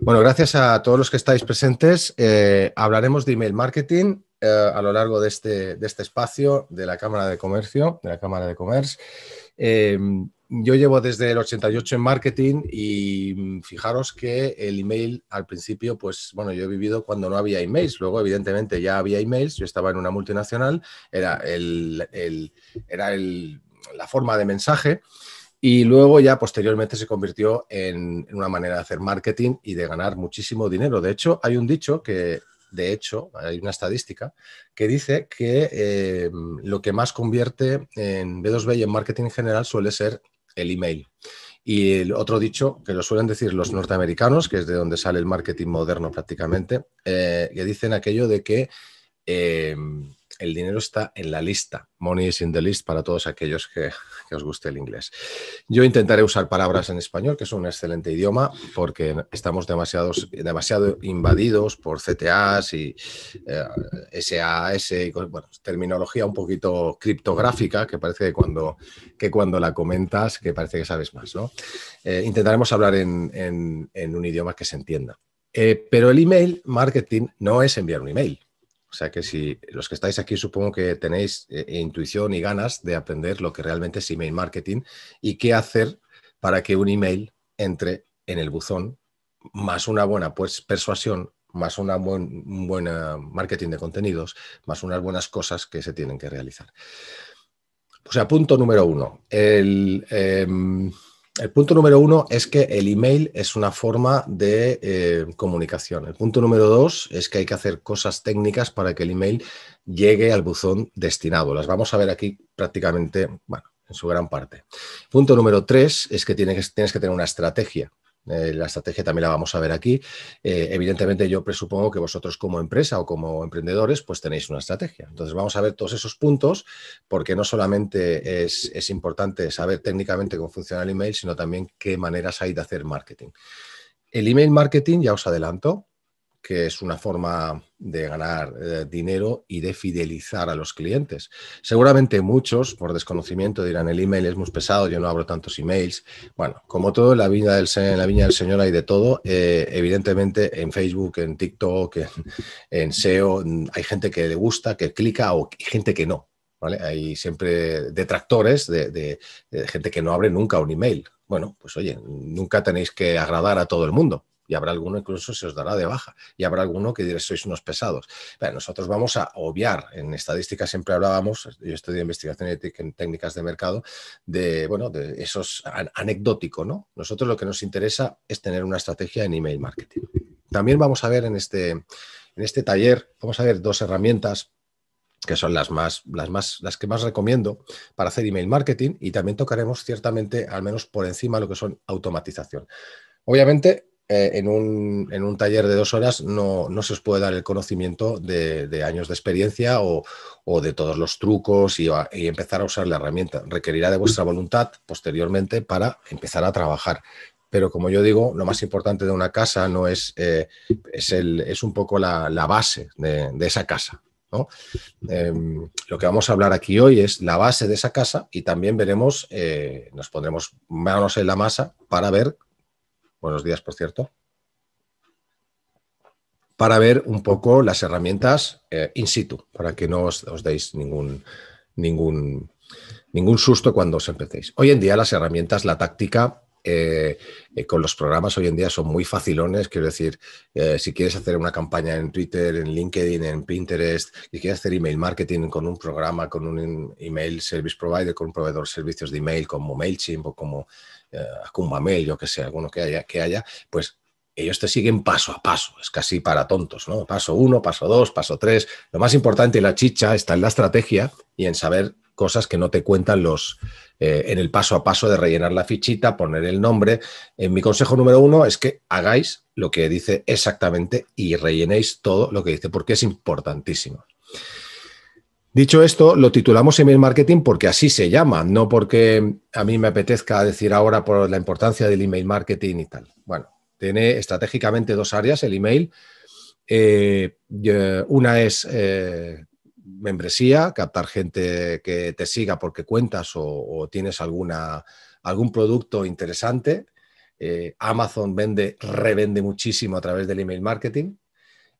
Bueno, gracias a todos los que estáis presentes. Eh, hablaremos de email marketing eh, a lo largo de este, de este, espacio de la Cámara de Comercio, de la Cámara de Comercio. Eh, yo llevo desde el 88 en marketing y mm, fijaros que el email al principio, pues bueno, yo he vivido cuando no había emails, luego evidentemente ya había emails, yo estaba en una multinacional, era, el, era el, la forma de mensaje. Y luego ya posteriormente se convirtió en, una manera de hacer marketing y de ganar muchísimo dinero. De hecho, hay un dicho que, de hecho, hay una estadística que dice que eh, lo que más convierte en B2B y en marketing en general suele ser el email. Y el otro dicho que lo suelen decir los norteamericanos, que es de donde sale el marketing moderno prácticamente, eh, que dicen aquello de que... Eh, el dinero está en la lista. Money is in the list para todos aquellos que, os guste el inglés. Yo intentaré usar palabras en español, que es un excelente idioma, porque estamos demasiados, demasiado invadidos por CTAs y SAS eh, y terminología un poquito criptográfica que parece que cuando, que cuando la comentas, que parece que sabes más. ¿no? Eh, intentaremos hablar en, un idioma que se entienda. Eh, pero el email marketing no es enviar un email. O sea que si los que estáis aquí supongo que tenéis eh, intuición y ganas de aprender lo que realmente es email marketing y qué hacer para que un email entre en el buzón, más una buena pues, persuasión, más una buen, un buen marketing de contenidos, más unas buenas cosas que se tienen que realizar. O pues sea, punto número uno, el, em, el punto número uno es que el email es una forma de eh, comunicación. El punto número dos es que hay que hacer cosas técnicas para que el email llegue al buzón destinado. Las vamos a ver aquí prácticamente, bueno, en su gran parte. Punto número tres es que tienes que tener una estrategia. Eh, la estrategia también la vamos a ver aquí. Eh, evidentemente yo presupongo que vosotros como empresa o como emprendedores pues tenéis una estrategia. Entonces vamos a ver todos esos puntos porque no solamente es, es importante saber técnicamente cómo funciona el email, sino también qué maneras hay de hacer marketing. El email marketing, ya os adelanto, que es una forma de ganar eh, dinero y de fidelizar a los clientes. Seguramente muchos, por desconocimiento, dirán, el email es muy pesado, yo no abro tantos emails. Bueno, como todo, en la, viña del, en la del Señor hay de todo. Eh, evidentemente, en Facebook, en TikTok, en, SEO, e mm, hay gente que le gusta, que clica o gente que no. ¿Vale? Hay siempre detractores de, gente que no abre nunca un email. Bueno, pues oye, nunca tenéis que agradar a todo el mundo y habrá alguno incluso se os dará de baja y habrá alguno que diréis, sois unos pesados. nosotros vamos a obviar, en estadística siempre hablábamos, yo estudio investigación en técnicas de mercado, de, bueno, de esos anecdótico, ¿no? Nosotros lo que nos interesa es tener una estrategia en email marketing. También vamos a ver en este, en este taller, vamos a ver dos herramientas que son las más, las más, las que más recomiendo para hacer email marketing y también tocaremos ciertamente, al menos por encima, lo que son automatización. Obviamente, eh, en, un, taller de dos horas no, se os puede dar el conocimiento de, años de experiencia o, de todos los trucos y, empezar a usar la herramienta. Requerirá de vuestra voluntad posteriormente para empezar a trabajar. Pero como yo digo, lo más importante de una casa no es, eh, es, un poco la, base de, esa casa. Em, lo que vamos a hablar aquí hoy es la base de esa casa y también veremos, eh, nos pondremos manos en la masa para ver buenos días por cierto, para ver un poco las herramientas eh, in situ, para que no os, os deis ningún, ningún, ningún, susto cuando os empecéis. Hoy en día las herramientas, la táctica... Eh, eh, con los programas hoy en día son muy facilones, quiero decir, si quieres hacer una campaña en Twitter, en LinkedIn, en Pinterest, si quieres hacer email marketing con un programa, con un email service provider, con un proveedor de servicios de email como MailChimp o como eh, a yo que sé, alguno que haya, que haya, pues ellos te siguen paso a paso, es casi para tontos, ¿no? Paso uno, paso dos, paso tres. Lo más importante y la chicha está en la estrategia y en saber cosas que no te cuentan los eh, en el paso a paso de rellenar la fichita, poner el nombre. En eh, mi consejo número uno es que hagáis lo que dice exactamente y rellenéis todo lo que dice, porque es importantísimo. Dicho esto, lo titulamos email marketing porque así se llama, no porque a mí me apetezca decir ahora por la importancia del email marketing y tal. Bueno, tiene estratégicamente dos áreas el email. Eh, una es eh, membresía, captar gente que te siga porque cuentas o, tienes alguna, algún producto interesante. Eh, Amazon vende, revende muchísimo a través del email marketing.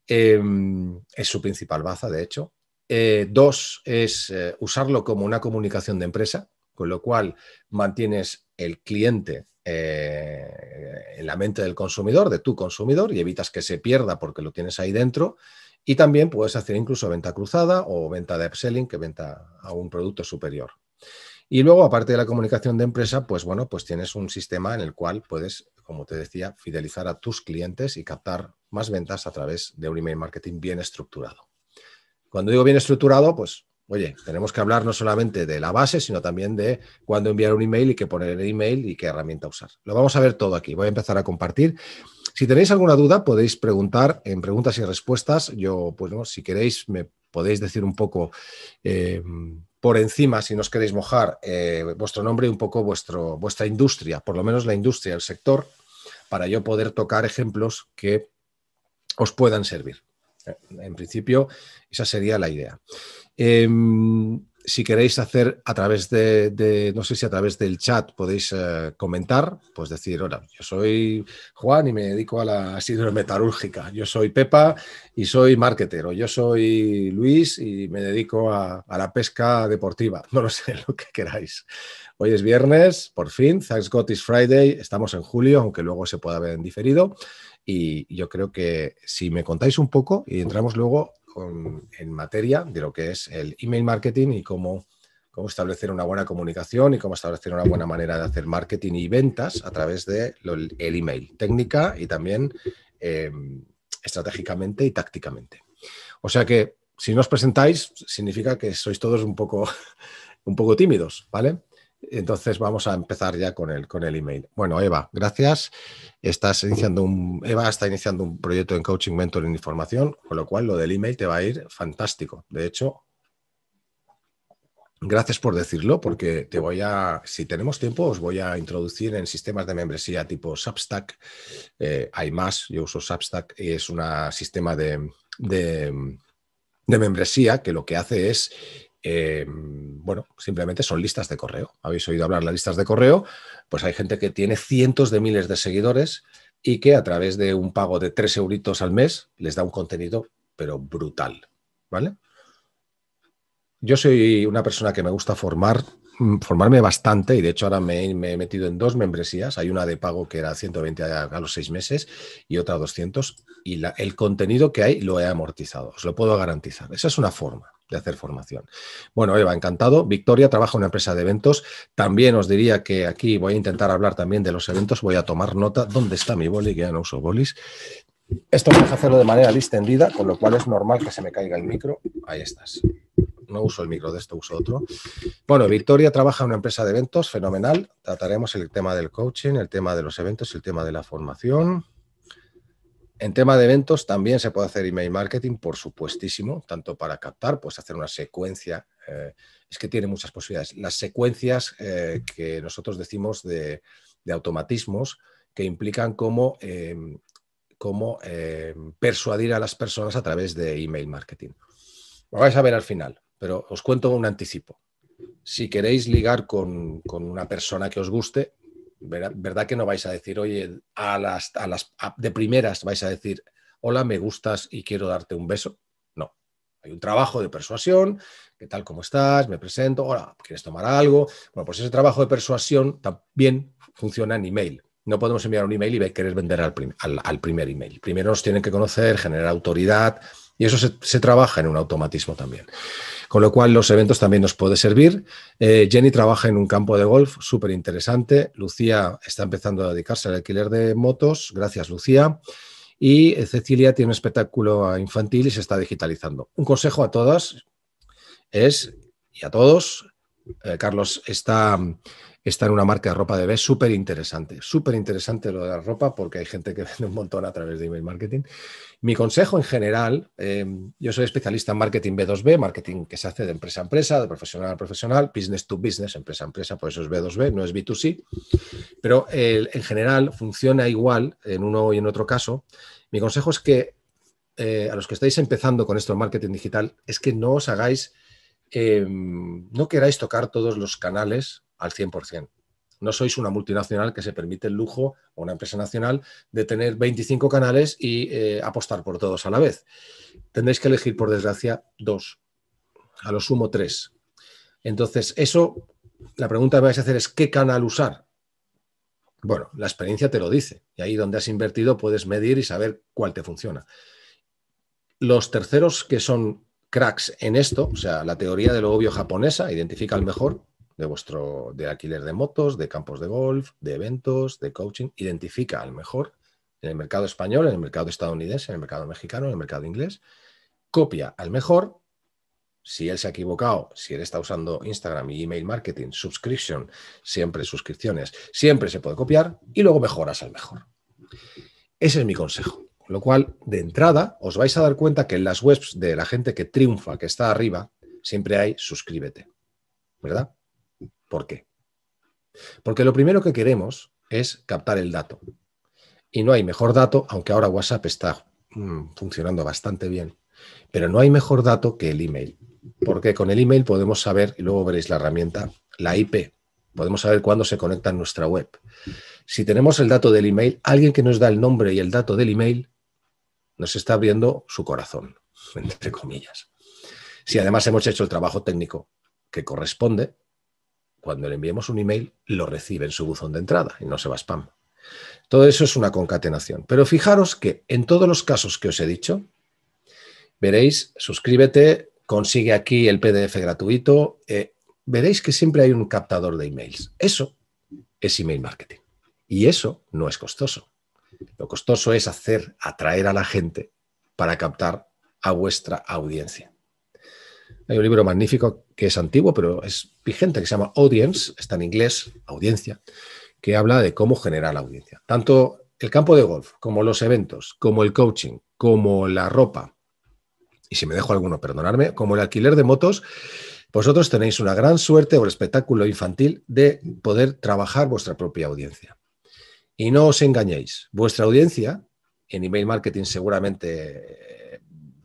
es su principal baza, de hecho. Eh, dos es eh, usarlo como una comunicación de empresa, con lo cual mantienes el cliente eh, en la mente del consumidor, de tu consumidor, y evitas que se pierda porque lo tienes ahí dentro. Y también puedes hacer incluso venta cruzada o venta de upselling, que venta a un producto superior. Y luego, aparte de la comunicación de empresa, pues bueno, pues tienes un sistema en el cual puedes, como te decía, fidelizar a tus clientes y captar más ventas a través de un email marketing bien estructurado. Cuando digo bien estructurado, pues, oye, tenemos que hablar no solamente de la base, sino también de cuándo enviar un email y qué poner en el email y qué herramienta usar. Lo vamos a ver todo aquí. Voy a empezar a compartir. Si tenéis alguna duda, podéis preguntar en preguntas y respuestas. Yo, pues, si queréis, me podéis decir un poco eh, por encima, si nos queréis mojar, eh, vuestro nombre y un poco vuestro, vuestra industria, por lo menos la industria, el sector, para yo poder tocar ejemplos que os puedan servir. En principio, esa sería la idea. Em, si queréis hacer a través de, no sé si a través del chat podéis eh, comentar, pues decir, hola, yo soy Juan y me dedico a la metalúrgica. yo soy Pepa y soy marketer, yo soy Luis y me dedico a, la pesca deportiva, no lo sé, lo que queráis. Hoy es viernes, por fin, Thanks is Friday, estamos en julio, aunque luego se pueda ver en diferido, y yo creo que si me contáis un poco y entramos luego en materia de lo que es el email marketing y cómo, cómo establecer una buena comunicación y cómo establecer una buena manera de hacer marketing y ventas a través del el email, técnica y también eh, estratégicamente y tácticamente. O sea que si no os presentáis, significa que sois todos un poco, un poco tímidos, ¿vale? Entonces vamos a empezar ya con el, con el email. Bueno, Eva, gracias. Estás iniciando un, Eva está iniciando un proyecto en coaching, mentoring y formación, con lo cual lo del email te va a ir fantástico. De hecho, gracias por decirlo, porque te voy a, si tenemos tiempo, os voy a introducir en sistemas de membresía tipo Substack. Eh, hay más, yo uso Substack y es un sistema de, de de membresía que lo que hace es eh, bueno, simplemente son listas de correo. Habéis oído hablar de las listas de correo, pues hay gente que tiene cientos de miles de seguidores y que a través de un pago de tres euritos al mes les da un contenido, pero brutal, ¿vale? Yo soy una persona que me gusta formar, mm, formarme bastante y de hecho ahora me, he metido en dos membresías. Hay una de pago que era 120 a, a los seis meses y otra 200 y el contenido que hay lo he amortizado, os lo puedo garantizar. Esa es una forma de hacer formación. Bueno, Eva, encantado. Victoria trabaja en una empresa de eventos. También os diría que aquí voy a intentar hablar también de los eventos. Voy a tomar nota. ¿Dónde está mi boli? Que ya no uso bolis. Esto vamos a hacerlo de manera distendida, con lo cual es normal que se me caiga el micro. Ahí estás. No uso el micro de esto, uso otro. Bueno, Victoria trabaja en una empresa de eventos, fenomenal. Trataremos el tema del coaching, el tema de los eventos, el tema de la formación. En tema de eventos también se puede hacer email marketing, por supuestísimo, tanto para captar, pues hacer una secuencia. Eh, es que tiene muchas posibilidades. Las secuencias eh, que nosotros decimos de, automatismos que implican cómo, em, cómo em, persuadir a las personas a través de email marketing. Lo vais a ver al final, pero os cuento un anticipo. Si queréis ligar con una persona que os guste, ¿verdad, que no vais a decir, oye, a las, a las de primeras vais a decir, hola, me gustas y quiero darte un beso? No. Hay un trabajo de persuasión, ¿qué tal, cómo estás? Me presento, hola, ¿quieres tomar algo? Bueno, pues ese trabajo de persuasión también funciona en email. No podemos enviar un email y querer vender al, al, primer email. Primero nos tienen que conocer, generar autoridad y eso se, se trabaja en un automatismo también. Con lo cual, los eventos también nos puede servir. Eh, Jenny trabaja en un campo de golf súper interesante. Lucía está empezando a dedicarse al alquiler de motos. Gracias, Lucía. Y eh, Cecilia tiene un espectáculo infantil y se está digitalizando. Un consejo a todas es, y a todos, eh, Carlos está está en una marca de ropa de B, súper interesante. Súper interesante lo de la ropa porque hay gente que vende un montón a través de email marketing. Mi consejo en general, em, yo soy especialista en marketing B2B, marketing que se hace de empresa a empresa, de profesional a profesional, business to business, empresa a empresa, por eso es B2B, no es B2C. Pero en general funciona igual en uno y en otro caso. Mi consejo es que eh, a los que estáis empezando con esto en marketing digital, es que no os hagáis... Em, no queráis tocar todos los canales al 100%. No sois una multinacional que se permite el lujo, o una empresa nacional, de tener 25 canales y eh, apostar por todos a la vez. Tendréis que elegir, por desgracia, dos, a lo sumo tres. Entonces, eso, la pregunta que vais a hacer es, ¿qué canal usar? Bueno, la experiencia te lo dice. Y ahí donde has invertido puedes medir y saber cuál te funciona. Los terceros que son cracks en esto, o sea, la teoría del obvio japonesa identifica al mejor, de vuestro de alquiler de motos, de campos de golf, de eventos, de coaching. Identifica al mejor en el mercado español, en el mercado estadounidense, en el mercado mexicano, en el mercado inglés. Copia al mejor. Si él se ha equivocado, si él está usando Instagram y email marketing, subscription, siempre suscripciones, siempre se puede copiar y luego mejoras al mejor. Ese es mi consejo. Con lo cual, de entrada, os vais a dar cuenta que en las webs de la gente que triunfa, que está arriba, siempre hay suscríbete. ¿Verdad? ¿Por qué? Porque lo primero que queremos es captar el dato. Y no hay mejor dato, aunque ahora WhatsApp está mm, funcionando bastante bien, pero no hay mejor dato que el email. Porque con el email podemos saber, y luego veréis la herramienta, la IP. Podemos saber cuándo se conecta en nuestra web. Si tenemos el dato del email, alguien que nos da el nombre y el dato del email nos está abriendo su corazón, entre comillas. Si además hemos hecho el trabajo técnico que corresponde, cuando le enviemos un email, lo recibe en su buzón de entrada y no se va a spam. Todo eso es una concatenación. Pero fijaros que en todos los casos que os he dicho, veréis, suscríbete, consigue aquí el PDF gratuito, eh, veréis que siempre hay un captador de emails. Eso es email marketing. Y eso no es costoso. Lo costoso es hacer atraer a la gente para captar a vuestra audiencia. Hay un libro magnífico que es antiguo, pero es vigente, que se llama Audience, está en inglés, audiencia, que habla de cómo generar la audiencia. Tanto el campo de golf, como los eventos, como el coaching, como la ropa, y si me dejo alguno, perdonarme, como el alquiler de motos, vosotros tenéis una gran suerte o el espectáculo infantil de poder trabajar vuestra propia audiencia. Y no os engañéis, vuestra audiencia, en email marketing seguramente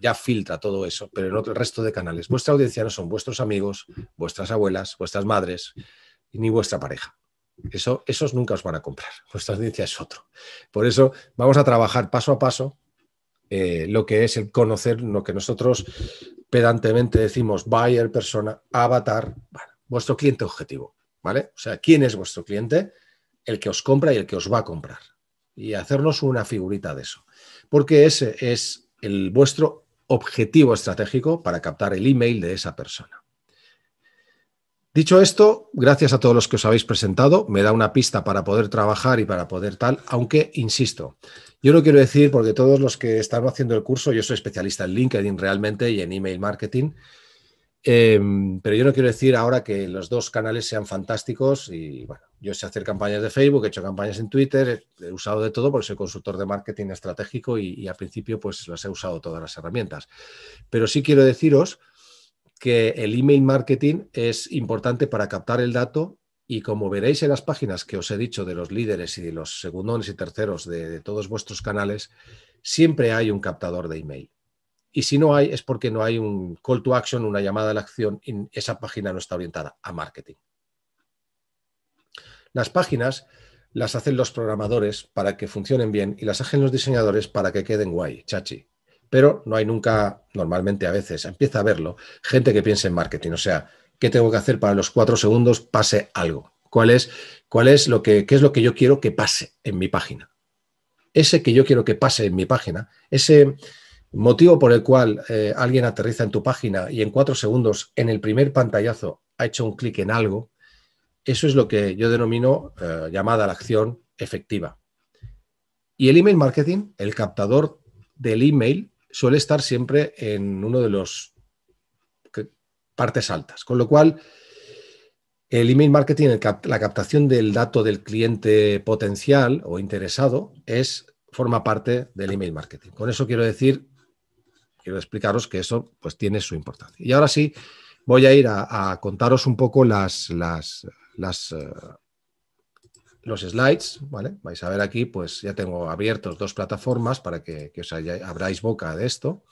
ya filtra todo eso, pero en otro, el resto de canales. Vuestra audiencia no son vuestros amigos, vuestras abuelas, vuestras madres, ni vuestra pareja. Eso, esos nunca os van a comprar. Vuestra audiencia es otro. Por eso vamos a trabajar paso a paso eh, lo que es el conocer, lo que nosotros pedantemente decimos buyer, persona, avatar, vuestro cliente objetivo. ¿Vale? O sea, ¿quién es vuestro cliente? El que os compra y el que os va a comprar. Y hacernos una figurita de eso. Porque ese es el vuestro objetivo estratégico para captar el email de esa persona. Dicho esto, gracias a todos los que os habéis presentado, me da una pista para poder trabajar y para poder tal, aunque, insisto, yo no quiero decir, porque todos los que están haciendo el curso, yo soy especialista en LinkedIn realmente y en email marketing, Em, pero yo no quiero decir ahora que los dos canales sean fantásticos y bueno, yo sé hacer campañas de Facebook, he hecho campañas en Twitter, he usado de todo porque soy consultor de marketing estratégico y, al principio pues las he usado todas las herramientas. Pero sí quiero deciros que el email marketing es importante para captar el dato y como veréis en las páginas que os he dicho de los líderes y de los segundones y terceros de todos vuestros canales, siempre hay un captador de email. Y si no hay, es porque no hay un call to action, una llamada a la acción, y esa página no está orientada a marketing. Las páginas las hacen los programadores para que funcionen bien y las hacen los diseñadores para que queden guay, chachi. Pero no hay nunca, normalmente a veces, empieza a verlo, gente que piense en marketing. O sea, ¿qué tengo que hacer para los cuatro segundos pase algo? ¿Cuál es, cuál es lo que, qué es lo que yo quiero que pase en mi página? Ese que yo quiero que pase en mi página, ese, Motivo por el cual eh, alguien aterriza en tu página y en cuatro segundos, en el primer pantallazo, ha hecho un clic en algo, eso es lo que yo denomino eh, llamada a la acción efectiva. Y el email marketing, el captador del email, suele estar siempre en uno de los partes altas. Con lo cual, el email marketing, la captación del dato del cliente potencial o interesado, es, forma parte del email marketing. Con eso quiero decir quiero explicaros que eso pues tiene su importancia. Y ahora sí, voy a ir a, contaros un poco las, las, eh, los slides, ¿vale? Vais a ver aquí, pues ya tengo abiertos dos plataformas para que, os abráis boca de esto.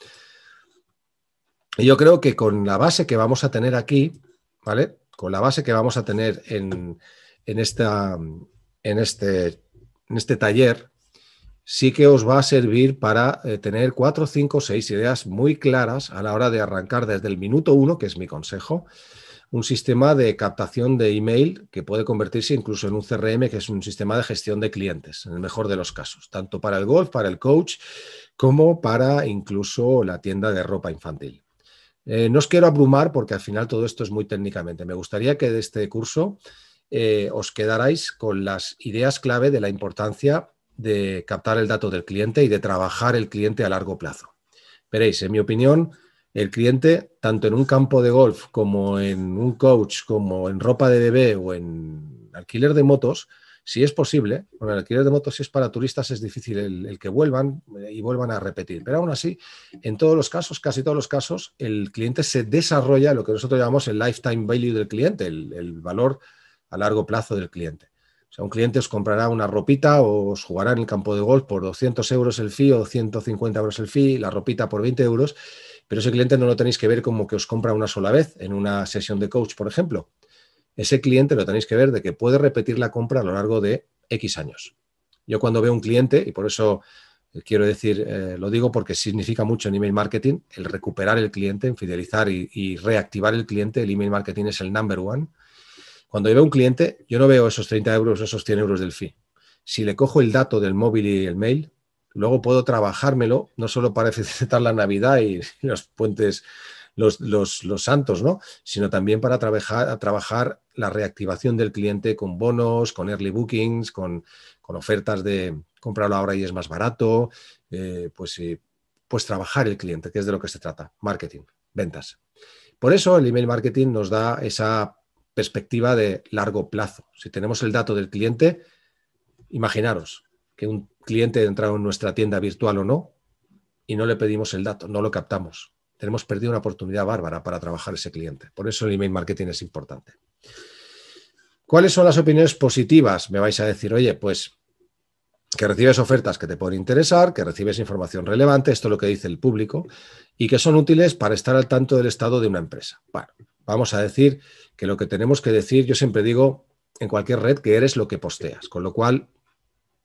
Y yo creo que con la base que vamos a tener aquí, ¿vale? Con la base que vamos a tener en, esta, en, este, en este taller, sí que os va a servir para eh, tener cuatro, cinco, seis ideas muy claras a la hora de arrancar desde el minuto uno, que es mi consejo, un sistema de captación de email que puede convertirse incluso en un CRM, que es un sistema de gestión de clientes, en el mejor de los casos, tanto para el golf, para el coach, como para incluso la tienda de ropa infantil. Eh, no os quiero abrumar porque al final todo esto es muy técnicamente. Me gustaría que de este curso eh, os quedarais con las ideas clave de la importancia de captar el dato del cliente y de trabajar el cliente a largo plazo. Veréis, en mi opinión, el cliente, tanto en un campo de golf como en un coach, como en ropa de bebé o en alquiler de motos, si es posible, bueno, el alquiler de motos, si es para turistas, es difícil el, que vuelvan eh, y vuelvan a repetir. Pero aún así, en todos los casos, casi todos los casos, el cliente se desarrolla lo que nosotros llamamos el lifetime value del cliente, el valor a largo plazo del cliente. O sea, un cliente os comprará una ropita o os jugará en el campo de golf por 200 euros el fee o 150 euros el fee, la ropita por 20 euros, pero ese cliente no lo tenéis que ver como que os compra una sola vez en una sesión de coach, por ejemplo. Ese cliente lo tenéis que ver de que puede repetir la compra a lo largo de X años. Yo cuando veo un cliente, y por eso eh, quiero decir, eh, lo digo porque significa mucho en email marketing, el recuperar el cliente, fidelizar y, y reactivar el cliente, el email marketing es el number one cuando yo veo un cliente, yo no veo esos 30 euros, esos 100 euros del fee. Si le cojo el dato del móvil y el mail, luego puedo trabajármelo, no solo para felicitar la Navidad y los puentes, los, los, santos, ¿no? sino también para trabajar, la reactivación del cliente con bonos, con early bookings, con, ofertas de comprarlo ahora y es más barato, eh, pues, eh, pues trabajar el cliente, que es de lo que se trata, marketing, ventas. Por eso el email marketing nos da esa perspectiva de largo plazo. Si tenemos el dato del cliente, imaginaros que un cliente ha entrado en nuestra tienda virtual o no y no le pedimos el dato, no lo captamos. Tenemos perdido una oportunidad bárbara para trabajar ese cliente. Por eso el email marketing es importante. ¿Cuáles son las opiniones positivas? Me vais a decir, oye, pues que recibes ofertas que te pueden interesar, que recibes información relevante, esto es lo que dice el público, y que son útiles para estar al tanto del estado de una empresa. Bueno, vamos a decir que lo que tenemos que decir, yo siempre digo en cualquier red que eres lo que posteas, con lo cual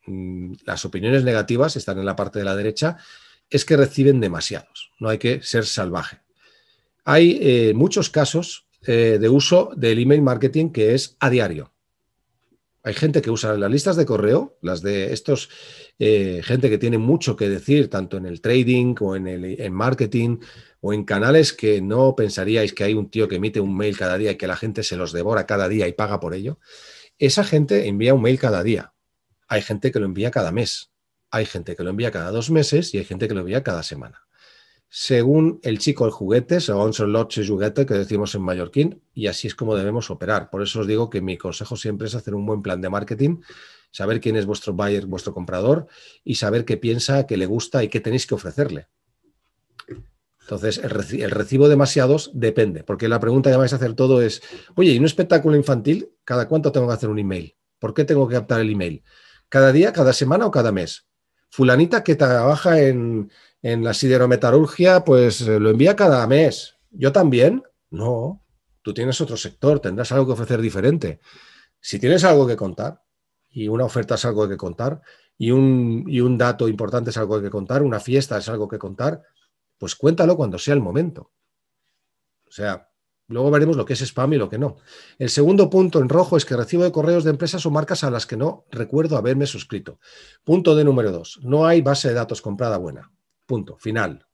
mm, las opiniones negativas están en la parte de la derecha, es que reciben demasiados, no hay que ser salvaje. Hay eh, muchos casos eh, de uso del email marketing que es a diario. Hay gente que usa las listas de correo, las de estos, eh, gente que tiene mucho que decir, tanto en el trading o en, el, en marketing o en canales que no pensaríais que hay un tío que emite un mail cada día y que la gente se los devora cada día y paga por ello. Esa gente envía un mail cada día. Hay gente que lo envía cada mes. Hay gente que lo envía cada dos meses y hay gente que lo envía cada semana según el chico el juguete, según son loche juguete que decimos en mallorquín, y así es como debemos operar. Por eso os digo que mi consejo siempre es hacer un buen plan de marketing, saber quién es vuestro buyer, vuestro comprador, y saber qué piensa, qué le gusta y qué tenéis que ofrecerle. Entonces, el, recibo demasiados depende, porque la pregunta que vais a hacer todo es, oye, ¿y un espectáculo infantil? ¿Cada cuánto tengo que hacer un email? ¿Por qué tengo que captar el email? ¿Cada día, cada semana o cada mes? Fulanita que trabaja en, en la siderometalurgia, pues eh, lo envía cada mes. ¿Yo también? No, tú tienes otro sector, tendrás algo que ofrecer diferente. Si tienes algo que contar, y una oferta es algo que contar, y un, dato importante es algo que contar, una fiesta es algo que contar, pues cuéntalo cuando sea el momento. O sea, Luego veremos lo que es spam y lo que no. El segundo punto en rojo es que recibo correos de empresas o marcas a las que no recuerdo haberme suscrito. Punto de número dos, no hay base de datos comprada buena. Punto, final.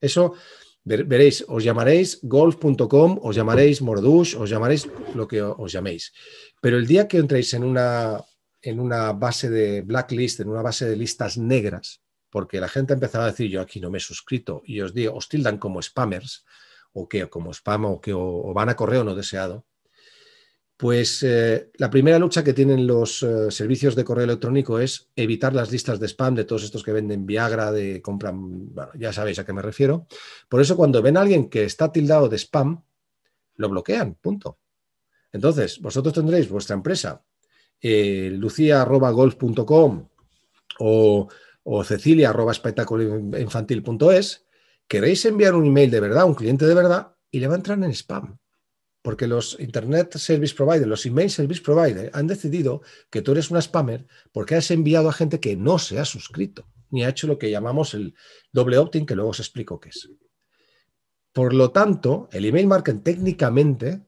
Eso veréis, os llamaréis golf.com, os llamaréis Mordush, os llamaréis lo que os llaméis. Pero el día que entréis en una, en una base de blacklist, en una base de listas negras, porque la gente empezaba a decir yo aquí no me he suscrito y os digo, os tildan como spammers o que como spam o que o van a correo no deseado, pues eh, la primera lucha que tienen los eh, servicios de correo electrónico es evitar las listas de spam de todos estos que venden Viagra, de compran, bueno, ya sabéis a qué me refiero. Por eso cuando ven a alguien que está tildado de spam, lo bloquean, punto. Entonces, vosotros tendréis vuestra empresa, eh, lucia.golf.com o, o es, queréis enviar un email de verdad a un cliente de verdad y le va a entrar en spam porque los Internet Service Provider, los Email Service Provider, han decidido que tú eres una spammer porque has enviado a gente que no se ha suscrito ni ha hecho lo que llamamos el doble opt-in, que luego os explico qué es. Por lo tanto, el email marketing técnicamente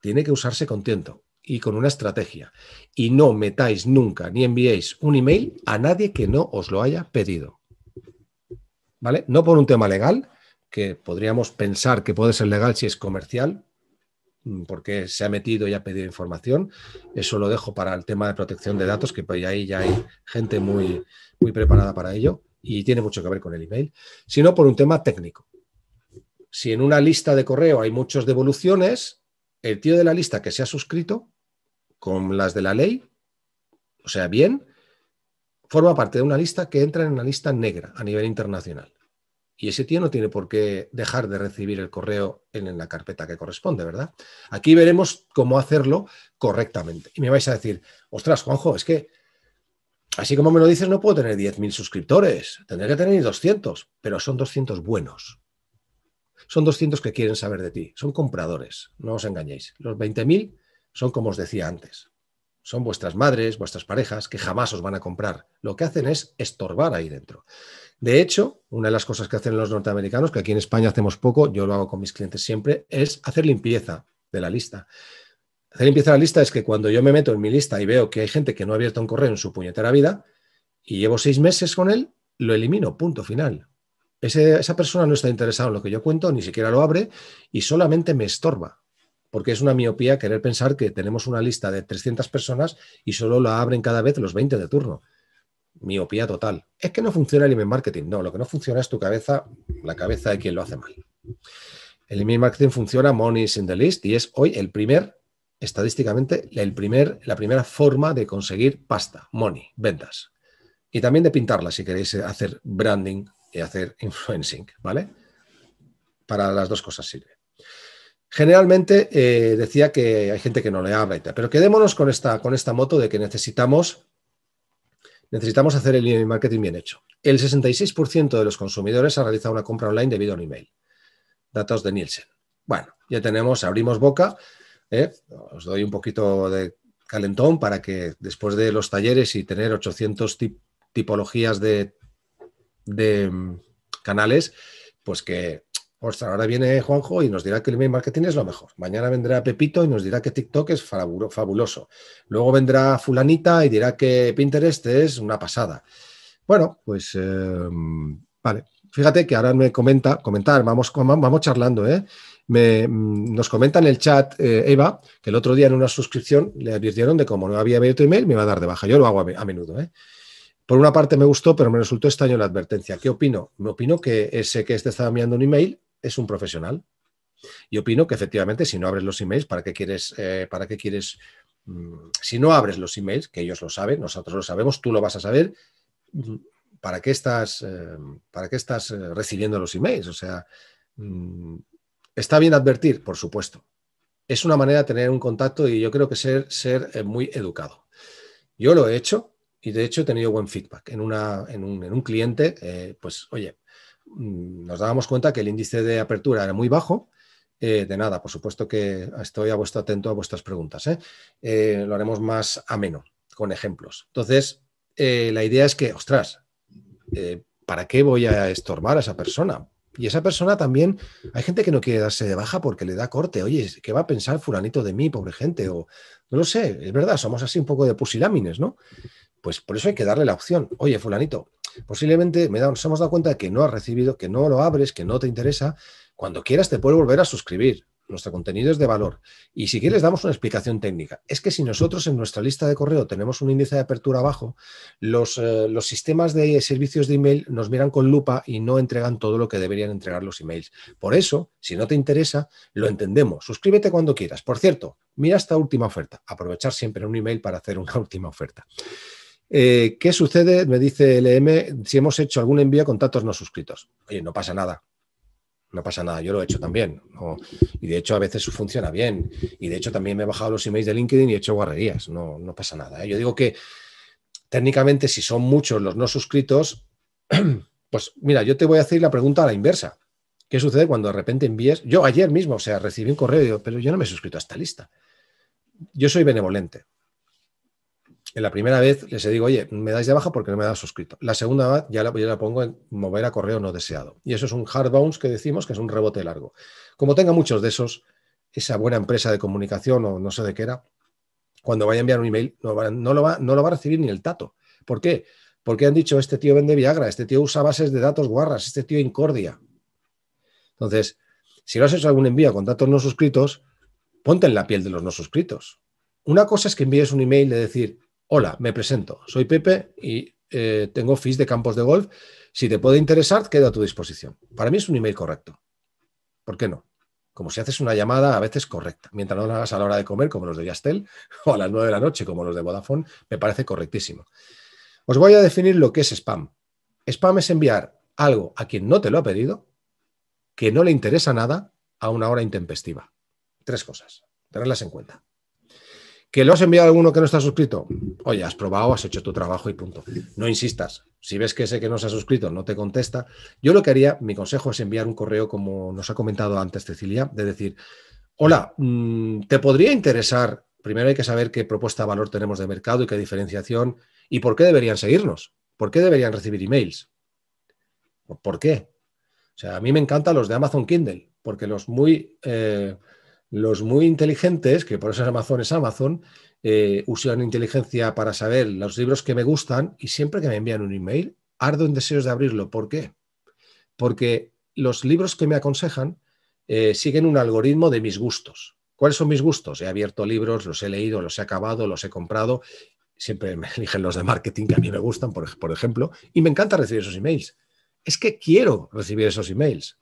tiene que usarse con tiento y con una estrategia. Y no metáis nunca ni enviéis un email a nadie que no os lo haya pedido. ¿Vale? No por un tema legal, que podríamos pensar que puede ser legal si es comercial, mm, porque se ha metido y ha pedido información. Eso lo dejo para el tema de protección de datos, que pues, ahí ya hay gente muy, muy preparada para ello y tiene mucho que ver con el email, sino por un tema técnico. Si en una lista de correo hay muchas devoluciones, el tío de la lista que se ha suscrito con las de la ley, o sea, bien, forma parte de una lista que entra en una lista negra a nivel internacional. Y ese tío no tiene por qué dejar de recibir el correo en, la carpeta que corresponde, ¿verdad? Aquí veremos cómo hacerlo correctamente. Y me vais a decir, ostras, Juanjo, es que así como me lo dices, no puedo tener 10.000 suscriptores, tendré que tener 200, pero son 200 buenos. Son 200 que quieren saber de ti, son compradores, no os engañéis. Los 20.000 son como os decía antes, son vuestras madres, vuestras parejas, que jamás os van a comprar. Lo que hacen es estorbar ahí dentro. De hecho, una de las cosas que hacen los norteamericanos, que aquí en España hacemos poco, yo lo hago con mis clientes siempre, es hacer limpieza de la lista. Hacer limpieza de la lista es que cuando yo me meto en mi lista y veo que hay gente que no ha abierto un correo en su puñetera vida y llevo seis meses con él, lo elimino, punto final. esa persona no está interesada en lo que yo cuento, ni siquiera lo abre y solamente me estorba porque es una miopía querer pensar que tenemos una lista de 300 personas y solo la abren cada vez los 20 de turno miopía total. Es que no funciona el email marketing. No, lo que no funciona es tu cabeza, la cabeza de quien lo hace mal. El email marketing funciona is in the list y es hoy el primer, estadísticamente, el primer, la primera forma de conseguir pasta, money, ventas. Y también de pintarla si queréis hacer branding y hacer influencing, ¿vale? Para las dos cosas sirve. Generalmente eh, decía que hay gente que no le habla, pero quedémonos con esta, con esta moto de que necesitamos necesitamos hacer el email marketing bien hecho. El 66% de los consumidores ha realizado una compra online debido a un email. Datos de Nielsen. Bueno, ya tenemos, abrimos boca. ¿eh? Os doy un poquito de calentón para que después de los talleres y tener 800 tipologías de mm, canales, pues que Ostras, pues ahora viene Juanjo y nos dirá que el email marketing es lo mejor. Mañana vendrá Pepito y nos dirá que TikTok es fabuloso. Luego vendrá Fulanita y dirá que Pinterest es una pasada. Bueno, pues em, vale. Fíjate que ahora me comenta, comentar, vamos, vamos charlando, ¿eh? Mm, nos comenta en el chat eh, Eva que el otro día en una suscripción le advirtieron de como no había abierto email me iba a dar de baja. Yo lo hago a, menudo. ¿eh? Por una parte me gustó, pero me resultó extraño la advertencia. ¿Qué opino? Me opino que ese que este estaba enviando un email es un profesional. Y opino que efectivamente, si no abres los emails, ¿para qué quieres, eh, para qué quieres mm, si no abres los emails, que ellos lo saben, nosotros lo sabemos, tú lo vas a saber, mm, ¿para qué estás, eh, para qué estás eh, recibiendo los emails? O sea, mm, está bien advertir, por supuesto. Es una manera de tener un contacto y yo creo que ser, ser muy educado. Yo lo he hecho y de hecho he tenido buen feedback. En, una, en, un, cliente, pues oye, Mm, nos dábamos cuenta que el índice de apertura era muy bajo. Eh, de nada, por supuesto que estoy a vuestro atento a vuestras preguntas. ¿eh? Eh, lo haremos más ameno, con ejemplos. Entonces, la idea es que, ostras, ¿para qué voy a estorbar a esa persona? Y esa persona también, hay gente que no quiere darse de baja porque le da corte. Oye, ¿qué va a pensar fulanito de mí, pobre gente? O no lo sé, es verdad, somos así un poco de pusilámines, ¿no? Pues por eso hay que darle la opción. Oye, fulanito, Posiblemente me nos hemos dado cuenta de que no has recibido, que no lo abres, que no te interesa. Cuando quieras te puedes volver a suscribir. Nuestro contenido es de valor. Y si quieres, damos una explicación técnica. Es que si nosotros en nuestra lista de correo tenemos un índice de apertura bajo, los, eh, los sistemas de servicios de email nos miran con lupa y no entregan todo lo que deberían entregar los emails. Por eso, si no te interesa, lo entendemos. Suscríbete cuando quieras. Por cierto, mira esta última oferta. Aprovechar siempre un email para hacer una última oferta. Eh, ¿Qué sucede? Me dice LM e si hemos hecho algún envío a contactos no suscritos. Oye, no pasa nada. No pasa nada, yo lo he hecho también. y de hecho, a veces funciona bien. Y de hecho, también me he bajado los emails de LinkedIn y he hecho guarrerías. No, no pasa nada. ¿eh? Yo digo que técnicamente, si son muchos los no suscritos, pues mira, yo te voy a hacer la pregunta a la inversa. ¿Qué sucede cuando de repente envíes? Yo ayer mismo, o sea, recibí un correo, y digo, pero yo no me he suscrito a esta lista. Yo soy benevolente. En la primera vez les digo, oye, me dais de baja porque no me da suscrito. La segunda vez ya la, pongo en mover a correo no deseado. Y eso es un hard bounce que decimos que es un rebote largo. Como tenga muchos de esos, esa buena empresa de comunicación o no sé de qué era, cuando vaya a enviar un email, no, lo va, no lo va a recibir ni el tato. ¿Por qué? Porque han dicho, este tío vende Viagra, este tío usa bases de datos guarras, este tío incordia. Entonces, si lo has hecho algún envío con datos no suscritos, ponte en la piel de los no suscritos. Una cosa es que envíes un email de decir, Hola, me presento. Soy Pepe y eh, tengo FIS de campos de golf. Si te puede interesar, quedo a tu disposición. Para mí es un email correcto. ¿Por qué no? Como si haces una llamada a veces correcta. Mientras no la hagas a la hora de comer, como los de Yastel, o a las 9 de la noche, como los de Vodafone, me parece correctísimo. Os voy a definir lo que es spam. Spam es enviar algo a quien no te lo ha pedido, que no le interesa nada, a una hora intempestiva. Tres cosas. Tenerlas en cuenta. ¿Que lo has enviado a alguno que no está suscrito? Oye, has probado, has hecho tu trabajo y punto. No insistas. Si ves que ese que no se ha suscrito no te contesta, yo lo que haría, mi consejo es enviar un correo como nos ha comentado antes Cecilia, de decir, hola, mm, ¿te podría interesar? Primero hay que saber qué propuesta de valor tenemos de mercado y qué diferenciación y por qué deberían seguirnos, por qué deberían recibir emails. ¿Por qué? O sea, a mí me encantan los de Amazon Kindle, porque los muy... Eh, los muy inteligentes, que por eso es Amazon es Amazon, eh, usan inteligencia para saber los libros que me gustan y siempre que me envían un email, ardo en deseos de abrirlo. ¿Por qué? Porque los libros que me aconsejan eh, siguen un algoritmo de mis gustos. ¿Cuáles son mis gustos? He abierto libros, los he leído, los he acabado, los he comprado. Siempre me eligen los de marketing que a mí me gustan, por ejemplo, y me encanta recibir esos emails. Es que quiero recibir esos emails.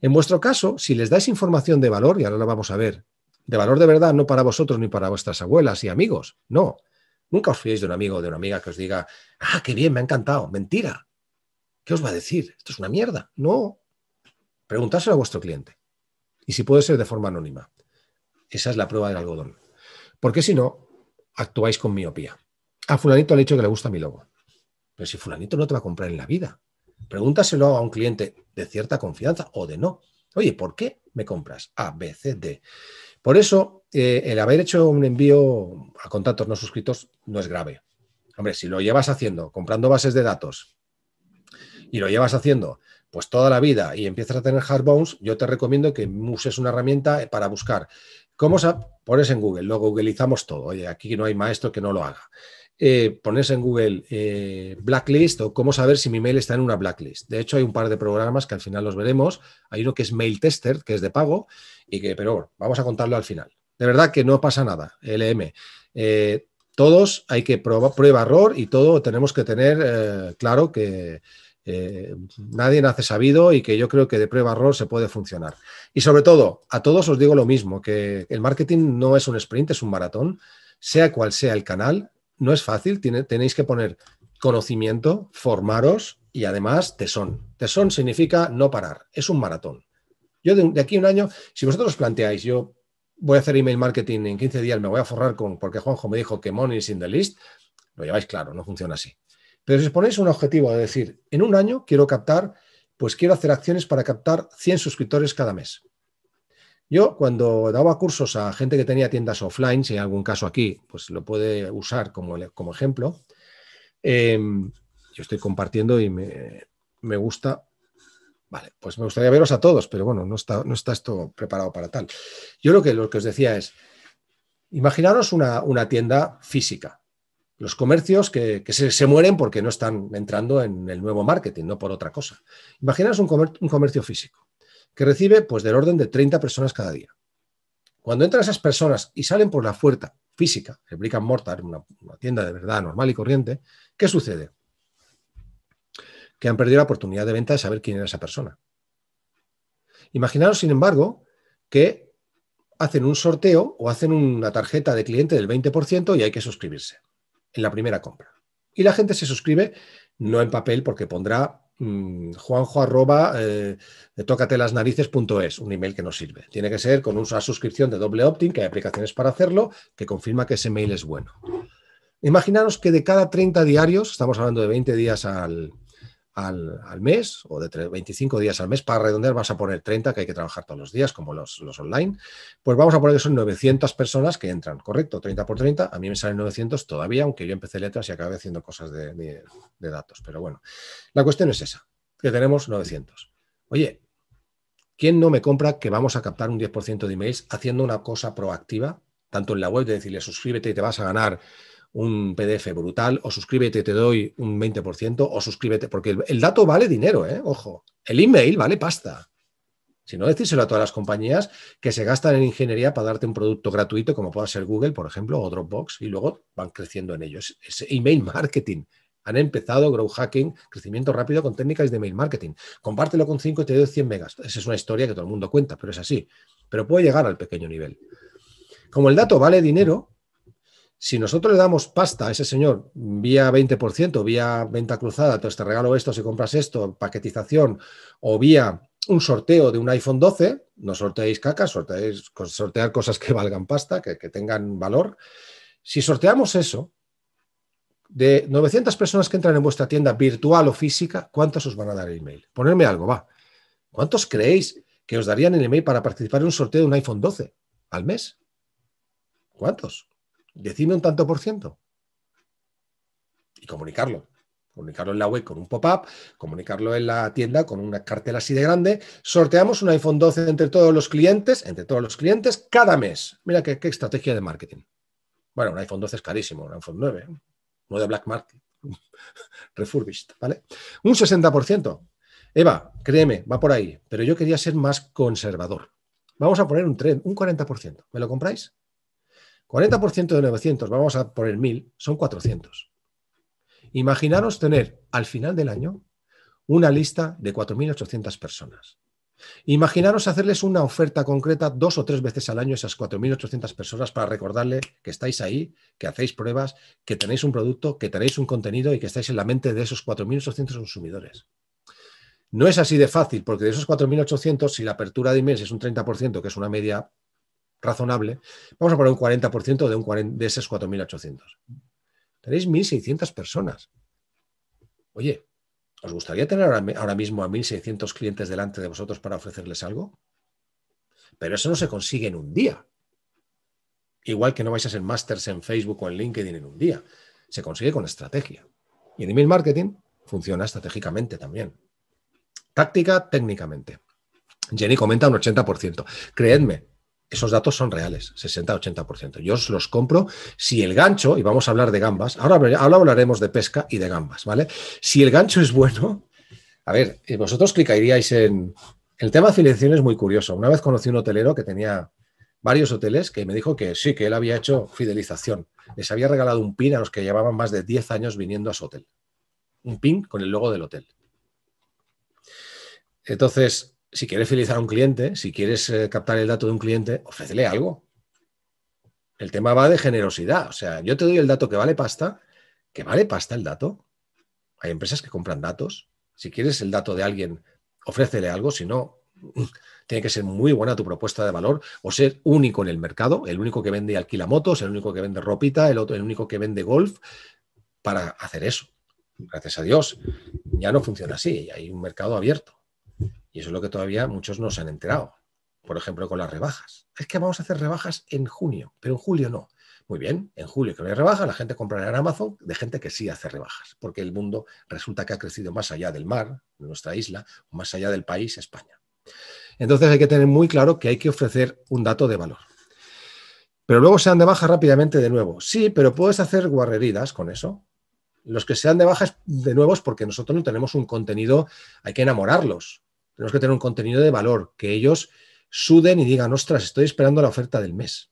En vuestro caso, si les dais información de valor, y ahora la vamos a ver, de valor de verdad, no para vosotros ni para vuestras abuelas y amigos, no. Nunca os fiéis de un amigo o de una amiga que os diga, ah, qué bien, me ha encantado, mentira. ¿Qué os va a decir? Esto es una mierda. No. Preguntárselo a vuestro cliente. Y si puede ser de forma anónima. Esa es la prueba del algodón. Porque si no, actuáis con miopía. A fulanito le he dicho que le gusta mi logo. Pero si fulanito no te va a comprar en la vida. Pregúntaselo a un cliente, de cierta confianza o de no. Oye, ¿por qué me compras? A, B, C, D. Por eso, eh, el haber hecho un envío a contactos no suscritos no es grave. Hombre, si lo llevas haciendo, comprando bases de datos, y lo llevas haciendo pues toda la vida y empiezas a tener hard bones, yo te recomiendo que uses una herramienta eh, para buscar. ¿Cómo se pones en Google? Lo googleizamos todo. Oye, aquí no hay maestro que no lo haga. Eh, ponerse en Google eh, blacklist o cómo saber si mi mail está en una blacklist. De hecho, hay un par de programas que al final los veremos. Hay uno que es Mail Tester, que es de pago, y que, pero vamos a contarlo al final. De verdad que no pasa nada, LM. Eh, todos hay que probar, prueba error y todo tenemos que tener claro que nadie nace sabido y que yo creo que de prueba error se puede funcionar. Y sobre todo, a todos os digo lo mismo, que el marketing no es un sprint, es un maratón, sea cual sea el canal, no es fácil, tenéis que poner conocimiento, formaros y además tesón. Tesón significa no parar, es un maratón. Yo de, aquí a un año, si vosotros os planteáis, yo voy a hacer email marketing en 15 días, me voy a forrar con, porque Juanjo me dijo que money is in the list, lo lleváis claro, no funciona así. Pero si os ponéis un objetivo de decir, en un año quiero captar, pues quiero hacer acciones para captar 100 suscriptores cada mes. Yo cuando daba cursos a gente que tenía tiendas offline, si hay algún caso aquí, pues lo puede usar como, ejemplo. Em, yo estoy compartiendo y me, gusta. Vale, pues me gustaría veros a todos, pero bueno, no está, esto preparado para tal. Yo lo que, lo que os decía es, imaginaros una, tienda física, los comercios que, se, mueren porque no están entrando en el nuevo marketing, no por otra cosa. Imaginaros un comercio físico que recibe pues del orden de 30 personas cada día. Cuando entran esas personas y salen por la puerta física, el Brick and Mortar, una, una tienda de verdad normal y corriente, ¿qué sucede? Que han perdido la oportunidad de venta de saber quién era esa persona. Imaginaros, sin embargo, que hacen un sorteo o hacen una tarjeta de cliente del 20% y hay que suscribirse en la primera compra. Y la gente se suscribe no en papel porque pondrá Mm, juanjo arroba eh, es un email que no sirve. Tiene que ser con una suscripción de doble opt-in, que hay aplicaciones para hacerlo, que confirma que ese mail es bueno. Imaginaros que de cada 30 diarios, estamos hablando de 20 días al, al, mes o de 25 días al mes. Para redondear vas a poner 30, que hay que trabajar todos los días, como los, online. Pues vamos a poner que 900 personas que entran, correcto, 30 por 30. A mí me salen 900 todavía, aunque yo empecé letras y acabé haciendo cosas de datos. Pero bueno, la cuestión es esa, que tenemos 900. Oye, ¿Quién no me compra que vamos a captar un 10% de emails haciendo una cosa proactiva, tanto en la web de decirle suscríbete y te vas a ganar un PDF brutal, o suscríbete, te doy un 20%, o suscríbete, porque el, dato vale dinero, ¿eh? ojo, el email vale pasta. Si no, decírselo a todas las compañías que se gastan en ingeniería para darte un producto gratuito como pueda ser Google, por ejemplo, o Dropbox, y luego van creciendo en ellos. Es email marketing. Han empezado grow hacking, crecimiento rápido con técnicas de email marketing. Compártelo con 5 y te doy 100 megas. Esa es una historia que todo el mundo cuenta, pero es así. Pero puede llegar al pequeño nivel. Como el dato vale dinero, si nosotros le damos pasta a ese señor vía 20%, vía venta cruzada, te regalo esto si compras esto, paquetización, o vía un sorteo de un iPhone 12, no sorteéis caca, sorteéis, sortear cosas que valgan pasta, que, tengan valor. Si sorteamos eso, de 900 personas que entran en vuestra tienda virtual o física, ¿cuántos os van a dar el email? Ponerme algo, va. ¿Cuántos creéis que os darían el email para participar en un sorteo de un iPhone 12 al mes? ¿Cuántos? Decime un tanto por ciento. Y comunicarlo. Comunicarlo en la web con un pop-up, comunicarlo en la tienda con una cartela así de grande. Sorteamos un iPhone 12 entre todos los clientes, entre todos los clientes, cada mes. Mira qué, estrategia de marketing. Bueno, un iPhone 12 es carísimo, un iPhone 9, ¿eh? no de Black Market, refurbished, ¿vale? Un 60%. Eva, créeme, va por ahí, pero yo quería ser más conservador. Vamos a poner un tren, un 40%. ¿Me lo compráis? 40% de 900, vamos a poner 1000, son 400. Imaginaros tener al final del año una lista de 4.800 personas. Imaginaros hacerles una oferta concreta dos o tres veces al año a esas 4.800 personas para recordarle que estáis ahí, que hacéis pruebas, que tenéis un producto, que tenéis un contenido y que estáis en la mente de esos 4.800 consumidores. No es así de fácil, porque de esos 4.800, si la apertura de emails es un 30%, que es una media razonable, vamos a poner un 40% de, un esos 4.800. Tenéis 1.600 personas. Oye, ¿os gustaría tener ahora, mismo a 1.600 clientes delante de vosotros para ofrecerles algo? Pero eso no se consigue en un día. Igual que no vais a ser masters en Facebook o en LinkedIn en un día. Se consigue con estrategia. Y en email marketing funciona estratégicamente también. Táctica técnicamente. Jenny comenta un 80%. Creedme, esos datos son reales, 60-80%. Yo os los compro si el gancho, y vamos a hablar de gambas, ahora, hablaremos de pesca y de gambas, ¿vale? Si el gancho es bueno, a ver, eh, vosotros clicaríais en... El tema de fidelización es muy curioso. Una vez conocí un hotelero que tenía varios hoteles que me dijo que sí, que él había hecho fidelización. Les había regalado un pin a los que llevaban más de 10 años viniendo a su hotel. Un pin con el logo del hotel. Entonces, si quieres fidelizar a un cliente, si quieres eh, captar el dato de un cliente, ofrécele algo. El tema va de generosidad. O sea, yo te doy el dato que vale pasta, que vale pasta el dato. Hay empresas que compran datos. Si quieres el dato de alguien, ofrécele algo. Si no, tiene que ser muy buena tu propuesta de valor o ser único en el mercado, el único que vende alquila motos, el único que vende ropita, el, otro, el único que vende golf, para hacer eso. Gracias a Dios, ya no funciona así. Hay un mercado abierto. Y eso es lo que todavía muchos no se han enterado. Por ejemplo, con las rebajas. Es que vamos a hacer rebajas en junio, pero en julio no. Muy bien, en julio que no hay rebaja, la gente comprará en Amazon de gente que sí hace rebajas, porque el mundo resulta que ha crecido más allá del mar, de nuestra isla, más allá del país, España. Entonces hay que tener muy claro que hay que ofrecer un dato de valor. Pero luego se dan de baja rápidamente de nuevo. Sí, pero puedes hacer guarreridas con eso. Los que se dan de baja de nuevo es porque nosotros no tenemos un contenido, hay que enamorarlos. Tenemos que tener un contenido de valor, que ellos suden y digan, ostras, estoy esperando la oferta del mes.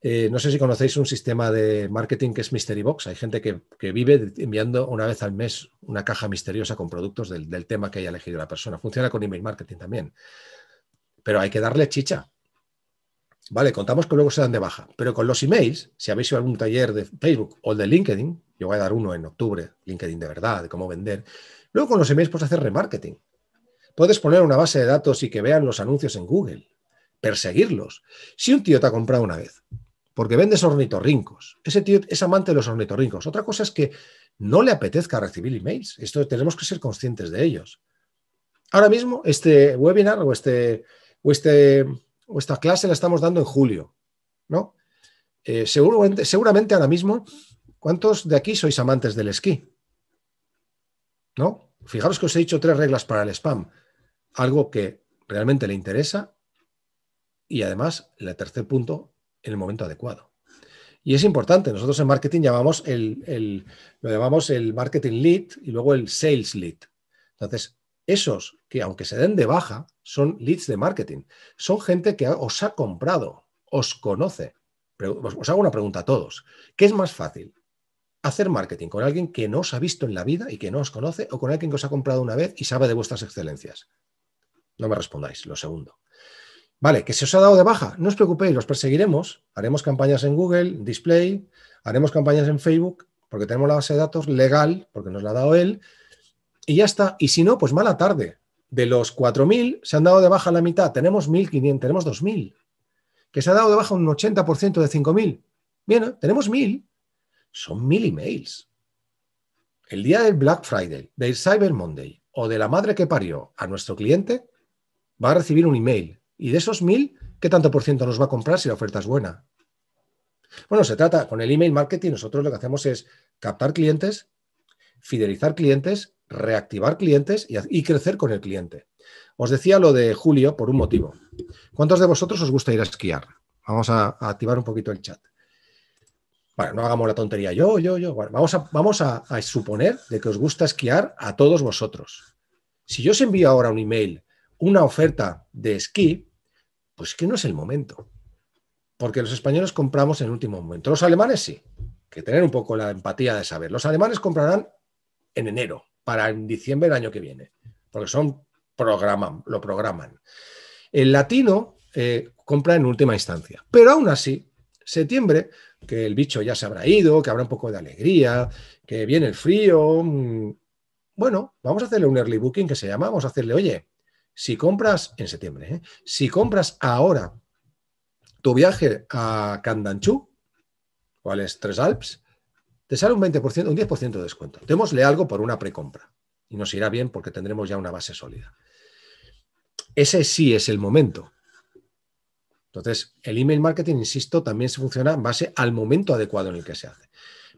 Eh, no sé si conocéis un sistema de marketing que es Mystery Box. Hay gente que, vive enviando una vez al mes una caja misteriosa con productos del, tema que haya elegido la persona. Funciona con email marketing también. Pero hay que darle chicha. Vale, contamos que luego se dan de baja. Pero con los emails, si habéis ido a algún taller de Facebook o de LinkedIn, yo voy a dar uno en octubre, LinkedIn de verdad, de cómo vender. Luego con los emails puedes hacer remarketing. Puedes poner una base de datos y que vean los anuncios en Google. Perseguirlos. Si un tío te ha comprado una vez, porque vendes ornitorrincos, ese tío es amante de los ornitorrincos. Otra cosa es que no le apetezca recibir emails. Esto tenemos que ser conscientes de ellos. Ahora mismo, este webinar o, este, o, este, esta clase la estamos dando en julio, ¿no? Eh, seguramente, seguramente ahora mismo, ¿cuántos de aquí sois amantes del esquí? ¿No? Fijaros que os he dicho tres reglas para el spam algo que realmente le interesa y además, el tercer punto, en el momento adecuado. Y es importante, nosotros en marketing llamamos el, lo llamamos el marketing lead y luego el sales lead. Entonces, esos que aunque se den de baja, son leads de marketing. Son gente que os ha comprado, os conoce. Os hago una pregunta a todos. ¿Qué es más fácil? ¿Hacer marketing con alguien que no os ha visto en la vida y que no os conoce o con alguien que os ha comprado una vez y sabe de vuestras excelencias? No me respondáis, lo segundo. Vale, que se os ha dado de baja, no os preocupéis, los perseguiremos, haremos campañas en Google, Display, haremos campañas en Facebook, porque tenemos la base de datos legal, porque nos la ha dado él, y ya está. Y si no, pues mala tarde. De los 4.000 se han dado de baja la mitad, tenemos 1.500, tenemos 2.000, que se ha dado de baja un 80% de 5.000. Bien, ¿eh? tenemos 1.000, son 1.000 emails. El día del Black Friday, del Cyber Monday o de la madre que parió a nuestro cliente, va a recibir un email. Y de esos mil, ¿qué tanto por ciento nos va a comprar si la oferta es buena? Bueno, se trata, con el email marketing nosotros lo que hacemos es captar clientes, fidelizar clientes, reactivar clientes y, crecer con el cliente. Os decía lo de julio por un motivo. ¿Cuántos de vosotros os gusta ir a esquiar? Vamos a, activar un poquito el chat. Bueno, no hagamos la tontería yo, yo, yo. vamos, a, vamos a, a, suponer de que os gusta esquiar a todos vosotros. Si yo os envío ahora un email una oferta de esquí, pues que no es el momento. Porque los españoles compramos en último momento. Los alemanes sí, que tener un poco la empatía de saber. Los alemanes comprarán en enero, para en diciembre del año que viene, porque son programan, lo programan. El latino eh, compra en última instancia. Pero aún así, septiembre, que el bicho ya se habrá ido, que habrá un poco de alegría, que viene el frío. Mm, bueno, vamos a hacerle un early booking que se llama, vamos a hacerle, oye, si compras en septiembre, ¿eh? si compras ahora tu viaje a Candanchú ¿cuál es? Tres Alps, te sale un 20%, un 10% de descuento. Démosle algo por una precompra y nos irá bien porque tendremos ya una base sólida. Ese sí es el momento. Entonces, el email marketing, insisto, también se funciona en base al momento adecuado en el que se hace.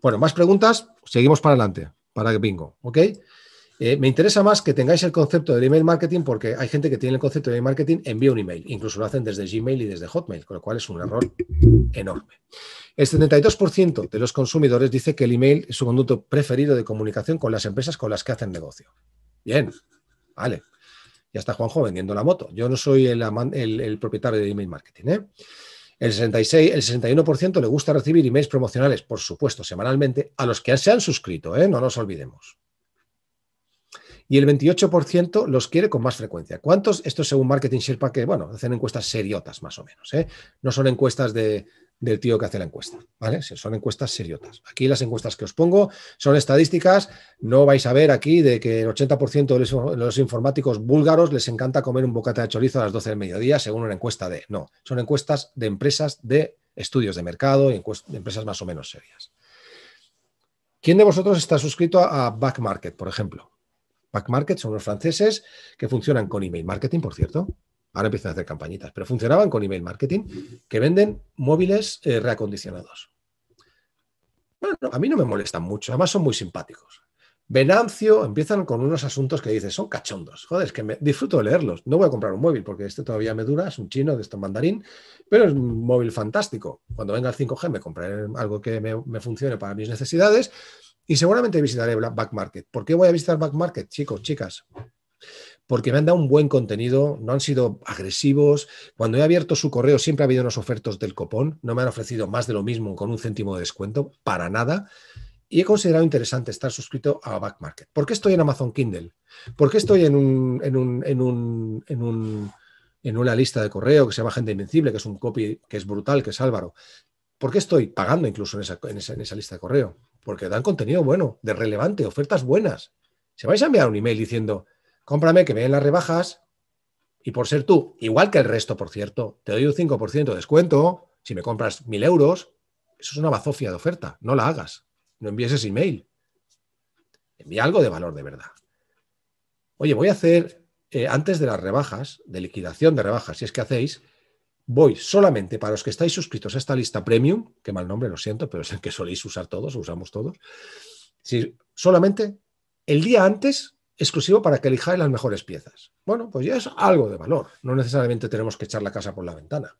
Bueno, más preguntas, seguimos para adelante, para bingo, ¿ok? Eh, me interesa más que tengáis el concepto del email marketing porque hay gente que tiene el concepto de email marketing, envía un email, incluso lo hacen desde Gmail y desde Hotmail, con lo cual es un error enorme. El 72% de los consumidores dice que el email es su conducto preferido de comunicación con las empresas con las que hacen negocio. Bien, vale. Ya está Juanjo vendiendo la moto. Yo no soy el, propietario de email marketing. ¿eh? El, 66, el 61% le gusta recibir emails promocionales, por supuesto, semanalmente, a los que se han suscrito, ¿eh? no nos olvidemos y el 28% los quiere con más frecuencia. ¿Cuántos? Esto según Marketing Sherpa, que bueno, hacen encuestas seriotas más o menos, ¿eh? no son encuestas del tío que hace la encuesta, ¿vale? Son encuestas seriotas. Aquí las encuestas que os pongo son estadísticas, no vais a ver aquí de que el 80% de los, informáticos búlgaros les encanta comer un bocata de chorizo a las 12 del mediodía, según una encuesta de... No, son encuestas de empresas de estudios de mercado y de empresas más o menos serias. ¿Quién de vosotros está suscrito a Back Market, por ejemplo? Pack Market son unos franceses que funcionan con email marketing, por cierto. Ahora empiezan a hacer campañitas, pero funcionaban con email marketing, que venden móviles eh, reacondicionados. Bueno, a mí no me molestan mucho, además son muy simpáticos. Venancio empiezan con unos asuntos que dices, son cachondos. Joder, es que me, disfruto de leerlos. No voy a comprar un móvil porque este todavía me dura, es un chino de estos mandarín, pero es un móvil fantástico. Cuando venga el 5G me compraré algo que me, me funcione para mis necesidades, y seguramente visitaré Back Market. ¿Por qué voy a visitar Back Market, chicos, chicas? Porque me han dado un buen contenido, no han sido agresivos. Cuando he abierto su correo siempre ha habido unas ofertas del copón, no me han ofrecido más de lo mismo con un céntimo de descuento, para nada. Y he considerado interesante estar suscrito a Back Market. ¿Por qué estoy en Amazon Kindle? ¿Por qué estoy en un, un, en una lista de correo que se llama Gente Invencible, que es un copy que es brutal, que es Álvaro. ¿Por qué estoy pagando incluso en esa lista de correo? porque dan contenido bueno, de relevante, ofertas buenas. Se vais a enviar un email diciendo, cómprame que me den las rebajas y por ser tú, igual que el resto, por cierto, te doy un 5% de descuento si me compras mil euros. Eso es una bazofia de oferta, no la hagas, no envíes ese email. Envía algo de valor de verdad. Oye, voy a hacer, eh, antes de las rebajas, de liquidación de rebajas, si es que hacéis, voy solamente para los que estáis suscritos a esta lista premium, que mal nombre, lo siento, pero es el que soléis usar todos, usamos todos. solamente el día antes, exclusivo para que elijáis las mejores piezas. Bueno, pues ya es algo de valor. No necesariamente tenemos que echar la casa por la ventana.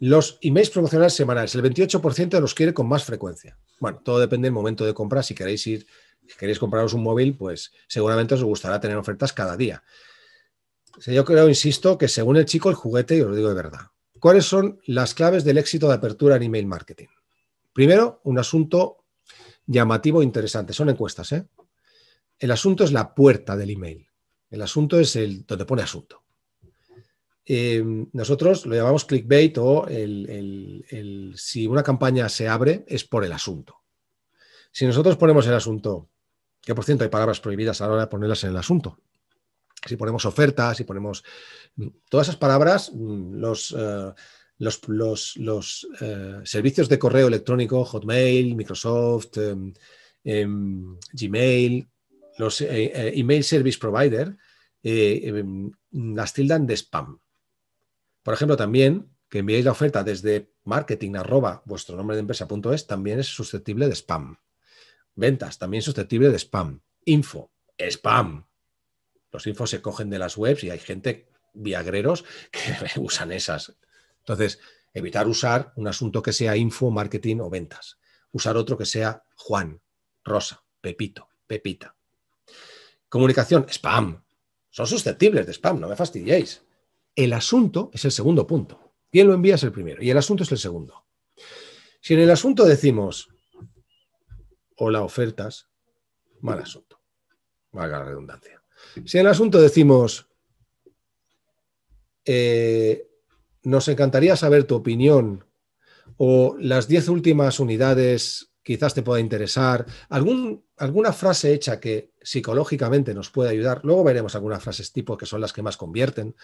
Los emails promocionales semanales, el 28% los quiere con más frecuencia. Bueno, todo depende del momento de compra. Si queréis ir, si queréis compraros un móvil, pues seguramente os gustará tener ofertas cada día yo creo, insisto, que según el chico, el juguete, y os lo digo de verdad. ¿Cuáles son las claves del éxito de apertura en email marketing? Primero, un asunto llamativo e interesante. Son encuestas, ¿eh? El asunto es la puerta del email. El asunto es el donde pone asunto. Eh, nosotros lo llamamos clickbait o el, el, si una campaña se abre es por el asunto. Si nosotros ponemos el asunto, ¿qué por ciento hay palabras prohibidas a la hora de ponerlas en el asunto? si ponemos ofertas, si ponemos todas esas palabras, los, eh, eh, servicios de correo electrónico, Hotmail, Microsoft, em, em, Gmail, los eh, email service provider, em, las tildan de spam. Por ejemplo, también que enviéis la oferta desde marketing vuestro nombre de es también es susceptible de spam. Ventas también susceptible de spam. Info, spam. Los infos se cogen de las webs y hay gente, viagreros, que usan esas. Entonces, evitar usar un asunto que sea info, marketing o ventas. Usar otro que sea Juan, Rosa, Pepito, Pepita. Comunicación, spam. Son susceptibles de spam, no me fastidiéis. El asunto es el segundo punto. Quien lo envía es el primero y el asunto es el segundo. Si en el asunto decimos hola ofertas, mal asunto, valga la redundancia. Si en el asunto decimos, eh, nos encantaría saber tu opinión o las diez últimas unidades quizás te pueda interesar, alguna frase hecha que psicológicamente nos pueda ayudar. Luego veremos algunas frases tipo que son las que más convierten.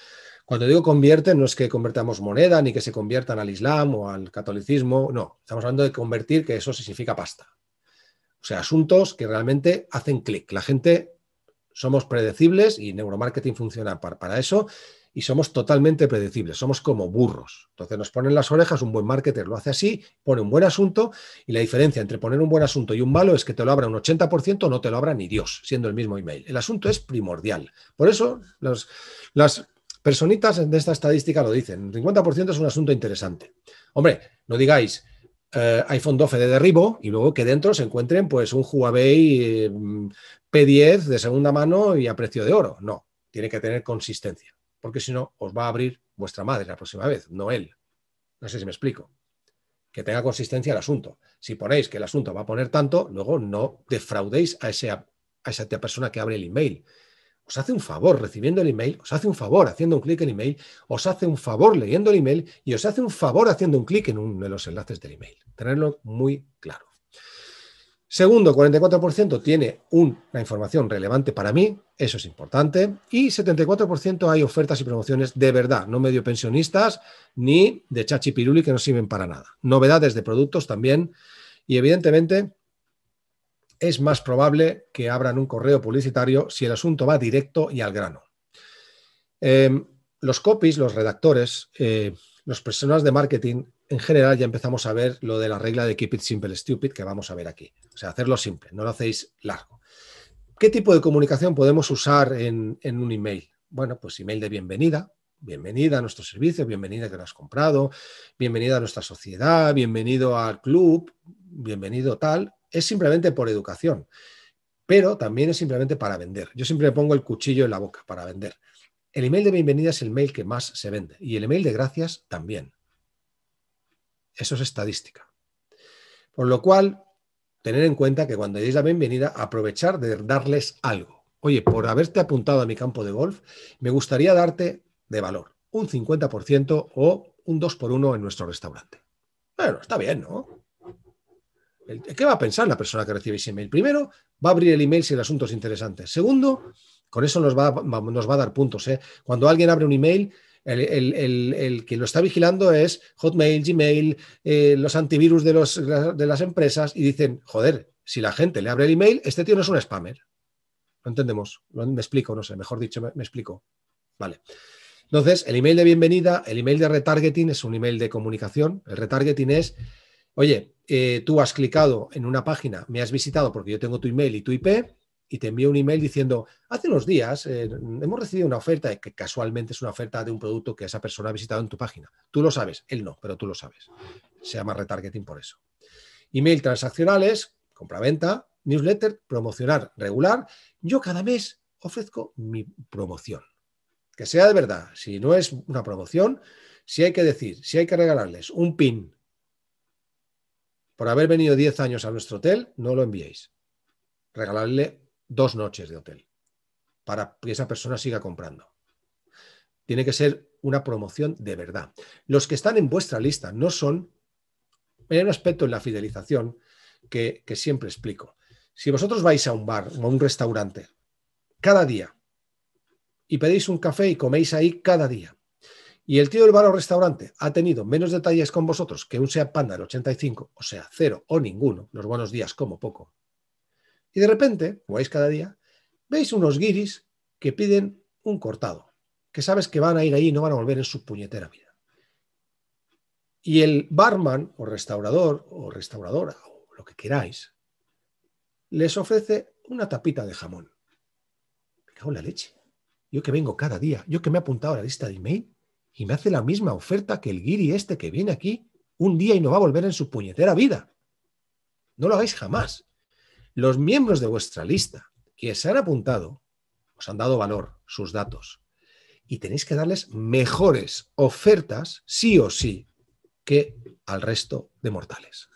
Cuando digo convierten, no es que convertamos moneda ni que se conviertan al Islam o al catolicismo, no, estamos hablando de convertir, que eso significa pasta. O sea, asuntos que realmente hacen clic. La gente somos predecibles y neuromarketing funciona para, eso y somos totalmente predecibles, somos como burros. Entonces nos ponen las orejas, un buen marketer lo hace así, pone un buen asunto y la diferencia entre poner un buen asunto y un malo es que te lo abra un 80% o no te lo abra ni Dios, siendo el mismo email. El asunto es primordial. Por eso las personitas de esta estadística lo dicen, el 50% es un asunto interesante. Hombre, no digáis, eh, iPhone 12 de derribo y luego que dentro se encuentren pues un Huawei eh, P10 de segunda mano y a precio de oro. No, tiene que tener consistencia, porque si no, os va a abrir vuestra madre la próxima vez, no él. No sé si me explico. Que tenga consistencia el asunto. Si ponéis que el asunto va a poner tanto, luego no defraudéis a, ese, a esa persona que abre el email. Os hace un favor recibiendo el email, os hace un favor haciendo un clic en el email, os hace un favor leyendo el email y os hace un favor haciendo un clic en uno de los enlaces del email. Tenerlo muy claro. Segundo, 44% tiene una información relevante para mí, eso es importante. Y 74% hay ofertas y promociones de verdad, no medio pensionistas ni de chachi piruli que no sirven para nada. Novedades de productos también. Y evidentemente es más probable que abran un correo publicitario si el asunto va directo y al grano. Em, los copies, los redactores, eh, los personajes personas de marketing en general ya empezamos a ver lo de la regla de keep it simple, stupid, que vamos a ver aquí. O sea, hacerlo simple, no lo hacéis largo. ¿Qué tipo de comunicación podemos usar en, un email? Bueno, pues email de bienvenida, bienvenida a nuestro servicio, bienvenida que lo has comprado, bienvenida a nuestra sociedad, bienvenido al club, bienvenido tal, es simplemente por educación, pero también es simplemente para vender. Yo siempre pongo el cuchillo en la boca para vender. El email de bienvenida es el mail que más se vende y el email de gracias también. Eso es estadística. Por lo cual, tener en cuenta que cuando deis la bienvenida, aprovechar de darles algo. Oye, por haberte apuntado a mi campo de golf, me gustaría darte de valor un 50% o un 2 por 1 en nuestro restaurante. Bueno, está bien, ¿no? ¿Qué va a pensar la persona que recibe ese email? Primero, va a abrir el email si el asunto es interesante. Segundo, con eso nos va, nos va a dar puntos. ¿eh? Cuando alguien abre un email, el, que lo está vigilando es Hotmail, Gmail, eh, los antivirus de, las empresas y dicen, joder, si la gente le abre el email, este tío no es un spammer. Lo entendemos, me explico, no sé, mejor dicho, me, explico. Vale. Entonces, el email de bienvenida, el email de retargeting es un email de comunicación. El retargeting es, oye, eh, tú has clicado en una página, me has visitado porque yo tengo tu email y tu IP, y te envía un email diciendo, hace unos días eh, hemos recibido una oferta, que casualmente es una oferta de un producto que esa persona ha visitado en tu página. Tú lo sabes, él no, pero tú lo sabes. Se llama retargeting por eso. Email transaccionales, compra-venta, newsletter, promocionar regular. Yo cada mes ofrezco mi promoción. Que sea de verdad. Si no es una promoción, si hay que decir, si hay que regalarles un pin por haber venido 10 años a nuestro hotel, no lo enviéis. Regalarle dos noches de hotel para que esa persona siga comprando. Tiene que ser una promoción de verdad. Los que están en vuestra lista no son... Hay un aspecto en la fidelización que, siempre explico. Si vosotros vais a un bar o a un restaurante cada día y pedís un café y coméis ahí cada día, y el tío del bar o restaurante ha tenido menos detalles con vosotros que un sea Panda del 85, o sea, cero o ninguno, los buenos días como poco, y de repente, como vais cada día, veis unos guiris que piden un cortado, que sabes que van a ir ahí y no van a volver en su puñetera vida. Y el barman o restaurador o restauradora o lo que queráis, les ofrece una tapita de jamón. Me cago en la leche. Yo que vengo cada día, yo que me he apuntado a la lista de email y me hace la misma oferta que el guiri este que viene aquí un día y no va a volver en su puñetera vida. No lo hagáis jamás. Los miembros de vuestra lista que se han apuntado os han dado valor, sus datos, y tenéis que darles mejores ofertas, sí o sí, que al resto de mortales.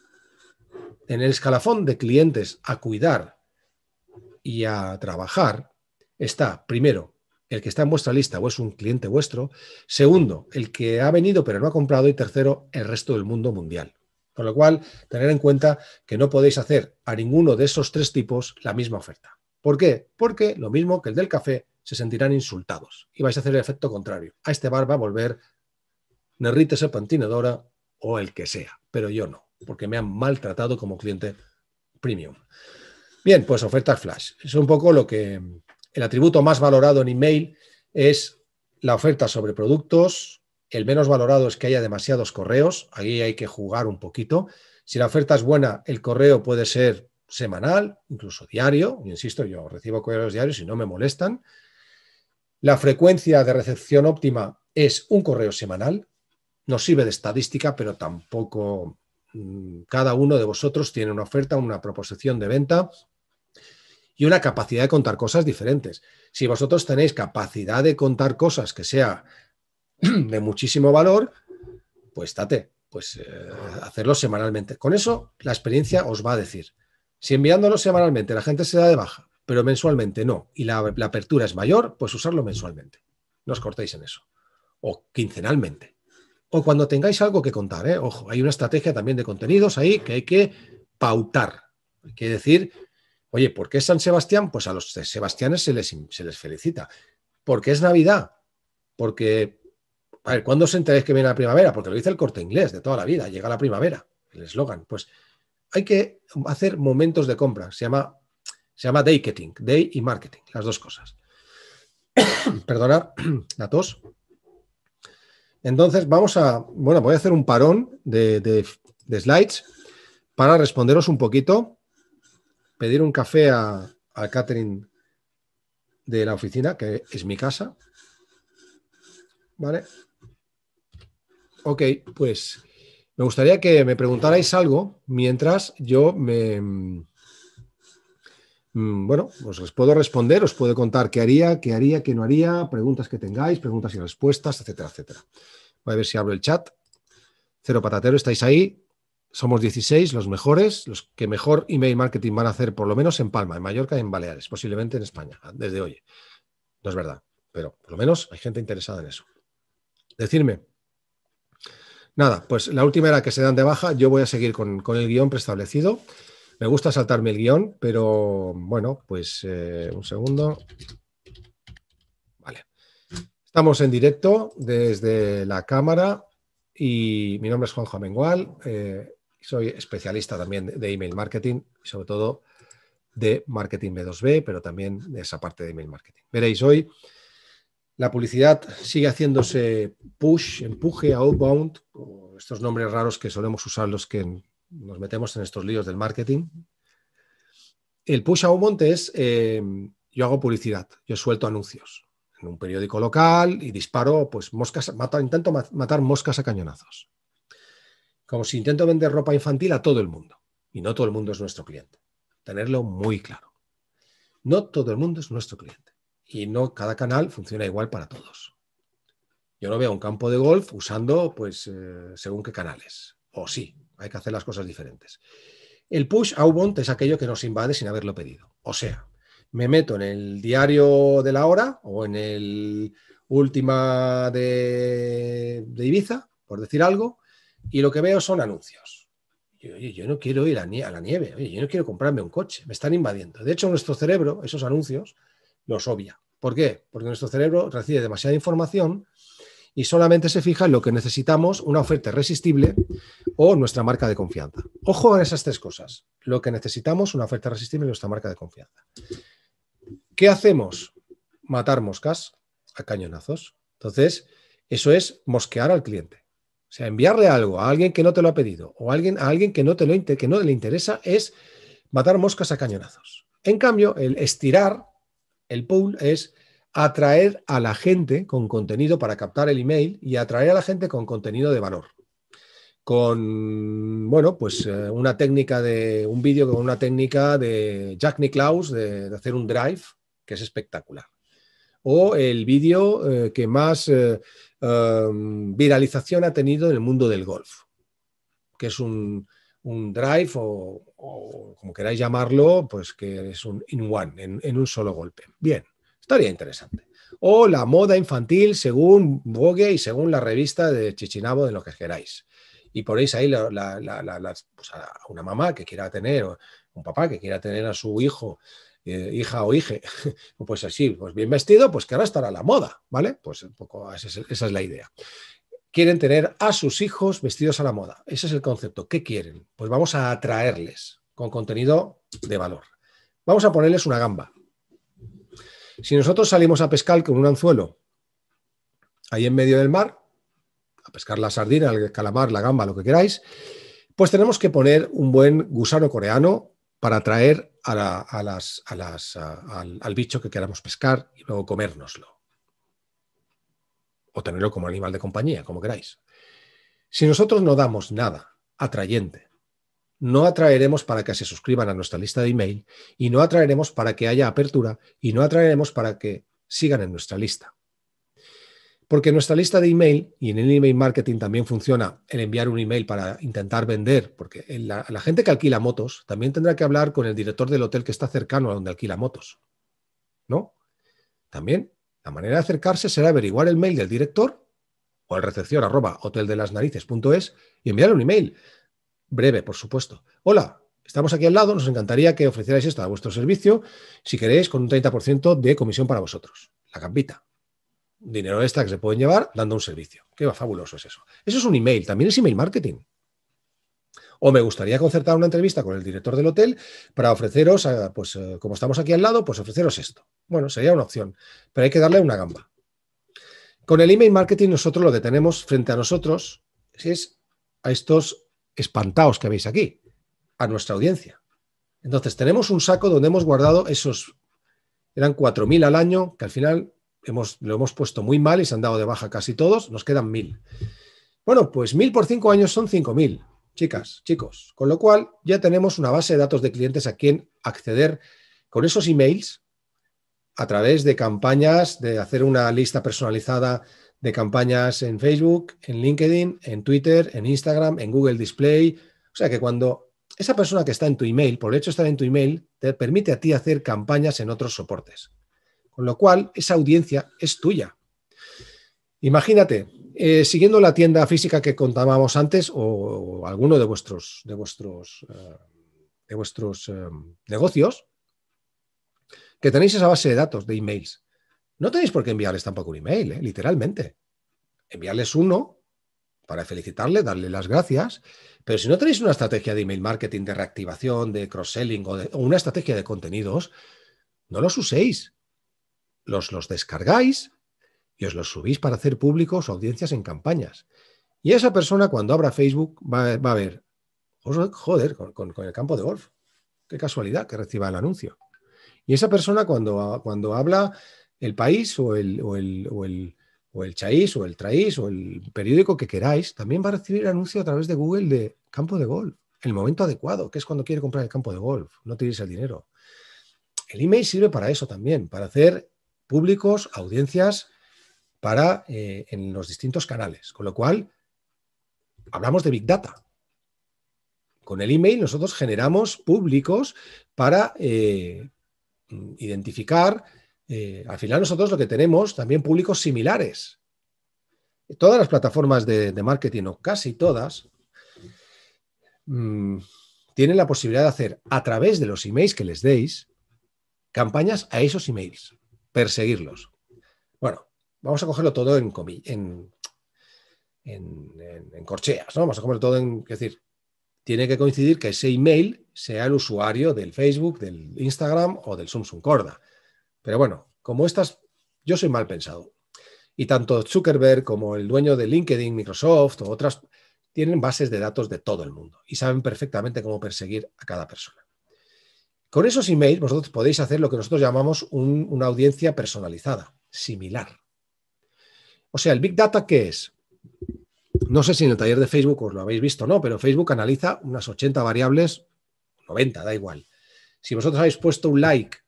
En el escalafón de clientes a cuidar y a trabajar está, primero, el que está en vuestra lista o es un cliente vuestro, segundo, el que ha venido pero no ha comprado y tercero, el resto del mundo mundial. Con lo cual, tener en cuenta que no podéis hacer a ninguno de esos tres tipos la misma oferta. ¿Por qué? Porque lo mismo que el del café, se sentirán insultados y vais a hacer el efecto contrario. A este bar va a volver Nerrite Pantinadora, o el que sea, pero yo no, porque me han maltratado como cliente premium. Bien, pues ofertas flash. Es un poco lo que el atributo más valorado en email es la oferta sobre productos el menos valorado es que haya demasiados correos, ahí hay que jugar un poquito. Si la oferta es buena, el correo puede ser semanal, incluso diario, insisto, yo recibo correos diarios y no me molestan. La frecuencia de recepción óptima es un correo semanal, No sirve de estadística, pero tampoco mm, cada uno de vosotros tiene una oferta, una proposición de venta y una capacidad de contar cosas diferentes. Si vosotros tenéis capacidad de contar cosas que sea de muchísimo valor, pues date, pues eh, hacerlo semanalmente. Con eso la experiencia os va a decir. Si enviándolo semanalmente la gente se da de baja, pero mensualmente no, y la, apertura es mayor, pues usarlo mensualmente. No os cortéis en eso. O quincenalmente. O cuando tengáis algo que contar, ¿eh? ojo, hay una estrategia también de contenidos ahí que hay que pautar. Hay que decir, oye, ¿por qué San Sebastián? Pues a los Sebastianes se les, se les felicita. ¿Por qué es Navidad? Porque a ver, ¿cuándo os enteráis que viene la primavera? Porque lo dice el corte inglés de toda la vida, llega la primavera, el eslogan. Pues hay que hacer momentos de compra, se llama, se llama day y marketing, las dos cosas. Perdonar la tos. Entonces vamos a, bueno, voy a hacer un parón de, slides para responderos un poquito, pedir un café a, a Catherine de la oficina, que es mi casa. ¿Vale? Ok, pues me gustaría que me preguntarais algo mientras yo me... Mm, bueno, os puedo responder, os puedo contar qué haría, qué haría, qué no haría, preguntas que tengáis, preguntas y respuestas, etcétera, etcétera. Voy a ver si abro el chat. Cero Patatero, estáis ahí. Somos 16, los mejores, los que mejor email marketing van a hacer, por lo menos en Palma, en Mallorca, y en Baleares, posiblemente en España, desde hoy. No es verdad, pero por lo menos hay gente interesada en eso. Decirme, Nada, pues la última era que se dan de baja. Yo voy a seguir con, el guión preestablecido. Me gusta saltarme el guión, pero bueno, pues eh, un segundo. Vale. Estamos en directo desde la cámara y mi nombre es Juanjo Amengual. Eh, soy especialista también de email marketing y sobre todo de marketing B2B, pero también de esa parte de email marketing. Veréis hoy la publicidad sigue haciéndose push, empuje, outbound, estos nombres raros que solemos usar los que nos metemos en estos líos del marketing. El push outbound es, eh, yo hago publicidad, yo suelto anuncios en un periódico local y disparo, pues moscas, intento matar moscas a cañonazos. Como si intento vender ropa infantil a todo el mundo. Y no todo el mundo es nuestro cliente. Tenerlo muy claro. No todo el mundo es nuestro cliente y no cada canal funciona igual para todos. Yo no veo un campo de golf usando, pues, eh, según qué canales. O sí, hay que hacer las cosas diferentes. El push outbound es aquello que nos invade sin haberlo pedido. O sea, me meto en el diario de la hora o en el última de, Ibiza, por decir algo, y lo que veo son anuncios. Yo, yo no quiero ir a, la nieve, yo no quiero comprarme un coche, me están invadiendo. De hecho, nuestro cerebro, esos anuncios, nos obvia. ¿Por qué? Porque nuestro cerebro recibe demasiada información y solamente se fija en lo que necesitamos, una oferta irresistible o nuestra marca de confianza. Ojo en esas tres cosas. Lo que necesitamos, una oferta irresistible y nuestra marca de confianza. ¿Qué hacemos? Matar moscas a cañonazos. Entonces, eso es mosquear al cliente. O sea, enviarle algo a alguien que no te lo ha pedido o a alguien, a alguien que, no te lo, que no le interesa es matar moscas a cañonazos. En cambio, el estirar el pool es atraer a la gente con contenido para captar el email y atraer a la gente con contenido de valor. Con, bueno, pues eh, una técnica de un vídeo con una técnica de Jack Nicklaus de, hacer un drive, que es espectacular o el vídeo eh, que más eh, em, viralización ha tenido en el mundo del golf, que es un, un drive o, como queráis llamarlo, pues que es un in one, en, un solo golpe. Bien, estaría interesante. O la moda infantil según Vogue y según la revista de Chichinabo, de lo que queráis. Y ponéis ahí pues a una mamá que quiera tener, un papá que quiera tener a su hijo, eh, hija o hije, pues así, pues bien vestido, pues que ahora estará la moda, ¿vale? Pues un poco esa esa es la idea quieren tener a sus hijos vestidos a la moda. Ese es el concepto. ¿Qué quieren? Pues vamos a atraerles con contenido de valor. Vamos a ponerles una gamba. Si nosotros salimos a pescar con un anzuelo ahí en medio del mar, a pescar la sardina, el calamar, la gamba, lo que queráis, pues tenemos que poner un buen gusano coreano para atraer al bicho que queramos pescar y luego comérnoslo o tenerlo como animal de compañía, como queráis. Si nosotros no damos nada atrayente, no atraeremos para que se suscriban a nuestra lista de email y no atraeremos para que haya apertura y no atraeremos para que sigan en nuestra lista. Porque nuestra lista de email, y en el email marketing también funciona el enviar un email para intentar vender, porque la, la, gente que alquila motos también tendrá que hablar con el director del hotel que está cercano a donde alquila motos. ¿No? También la manera de acercarse será averiguar el mail del director o el recepción arroba hoteldelasnarices.es y enviarle un email. Breve, por supuesto. Hola, estamos aquí al lado, nos encantaría que ofrecierais esto a vuestro servicio, si queréis, con un 30% de comisión para vosotros. La campita. Dinero extra que se pueden llevar dando un servicio. Qué fabuloso es eso. Eso es un email, también es email marketing. O me gustaría concertar una entrevista con el director del hotel para ofreceros, eh, pues eh, como estamos aquí al lado, pues ofreceros esto. Bueno, sería una opción, pero hay que darle una gamba. Con el email marketing nosotros lo que tenemos frente a nosotros es a estos espantados que veis aquí, a nuestra audiencia. Entonces tenemos un saco donde hemos guardado esos, eran 4.000 al año, que al final hemos, lo hemos puesto muy mal y se han dado de baja casi todos, nos quedan 1.000. Bueno, pues 1.000 por 5 años son 5.000 chicas, chicos. Con lo cual, ya tenemos una base de datos de clientes a quien acceder con esos emails a través de campañas, de hacer una lista personalizada de campañas en Facebook, en LinkedIn, en Twitter, en Instagram, en Google Display. O sea que cuando esa persona que está en tu email, por el hecho de estar en tu email, te permite a ti hacer campañas en otros soportes. Con lo cual, esa audiencia es tuya. Imagínate, eh, siguiendo la tienda física que contábamos antes, o, alguno de vuestros, de vuestros, eh, de vuestros eh, negocios, que tenéis esa base de datos, de emails, no tenéis por qué enviarles tampoco un email, literalmente. Enviarles uno para felicitarle, darle las gracias, pero si no tenéis una estrategia de email marketing, de reactivación, de cross-selling o, una estrategia de contenidos, no los uséis. Los, los descargáis, y os los subís para hacer públicos audiencias en campañas. Y esa persona cuando abra Facebook va, a ver, joder, con, el campo de golf, qué casualidad que reciba el anuncio. Y esa persona cuando, cuando habla el país o el, o el, o el, o el chaís o el traís o el periódico que queráis, también va a recibir anuncio a través de Google de campo de golf, el momento adecuado, que es cuando quiere comprar el campo de golf, no tienes el dinero. El email sirve para eso también, para hacer públicos, audiencias para, eh, en los distintos canales. Con lo cual, hablamos de Big Data. Con el email nosotros generamos públicos para eh, identificar, eh, al final nosotros lo que tenemos también públicos similares. Todas las plataformas de, marketing, o casi todas, mm, tienen la posibilidad de hacer a través de los emails que les deis campañas a esos emails, perseguirlos. Bueno, vamos a cogerlo todo en, en, en, corcheas, ¿no? Vamos a cogerlo todo en, es decir, tiene que coincidir que ese email sea el usuario del Facebook, del Instagram o del Samsung Corda. Pero bueno, como estas, yo soy mal pensado. Y tanto Zuckerberg como el dueño de LinkedIn, Microsoft o otras tienen bases de datos de todo el mundo y saben perfectamente cómo perseguir a cada persona. Con esos emails vosotros podéis hacer lo que nosotros llamamos una audiencia personalizada, similar. O sea, el Big Data, ¿qué es? No sé si en el taller de Facebook os lo habéis visto o no, pero Facebook analiza unas 80 variables, 90, da igual. Si vosotros habéis puesto un like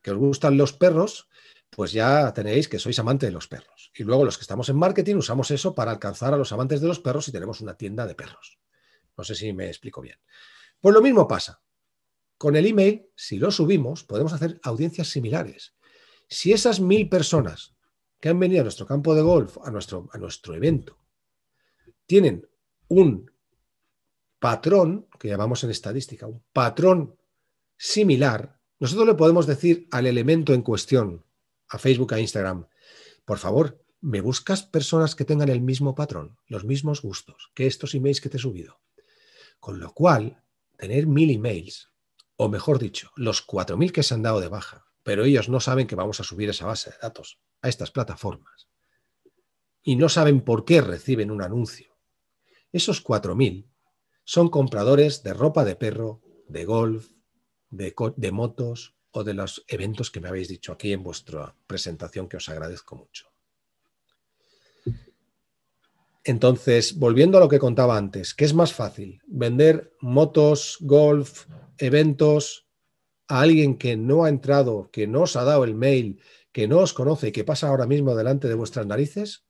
que os gustan los perros, pues ya tenéis que sois amante de los perros. Y luego los que estamos en marketing usamos eso para alcanzar a los amantes de los perros y tenemos una tienda de perros. No sé si me explico bien. Pues lo mismo pasa. Con el email, si lo subimos, podemos hacer audiencias similares. Si esas mil personas que han venido a nuestro campo de golf, a nuestro, a nuestro evento, tienen un patrón, que llamamos en estadística, un patrón similar, nosotros le podemos decir al elemento en cuestión, a Facebook, a Instagram, por favor, me buscas personas que tengan el mismo patrón, los mismos gustos que estos emails que te he subido. Con lo cual, tener mil emails, o mejor dicho, los cuatro mil que se han dado de baja, pero ellos no saben que vamos a subir esa base de datos a estas plataformas y no saben por qué reciben un anuncio. Esos 4.000 son compradores de ropa de perro, de golf, de, motos o de los eventos que me habéis dicho aquí en vuestra presentación que os agradezco mucho. Entonces, volviendo a lo que contaba antes, ¿qué es más fácil? ¿Vender motos, golf, eventos a alguien que no ha entrado, que no os ha dado el mail, que no os conoce y que pasa ahora mismo delante de vuestras narices,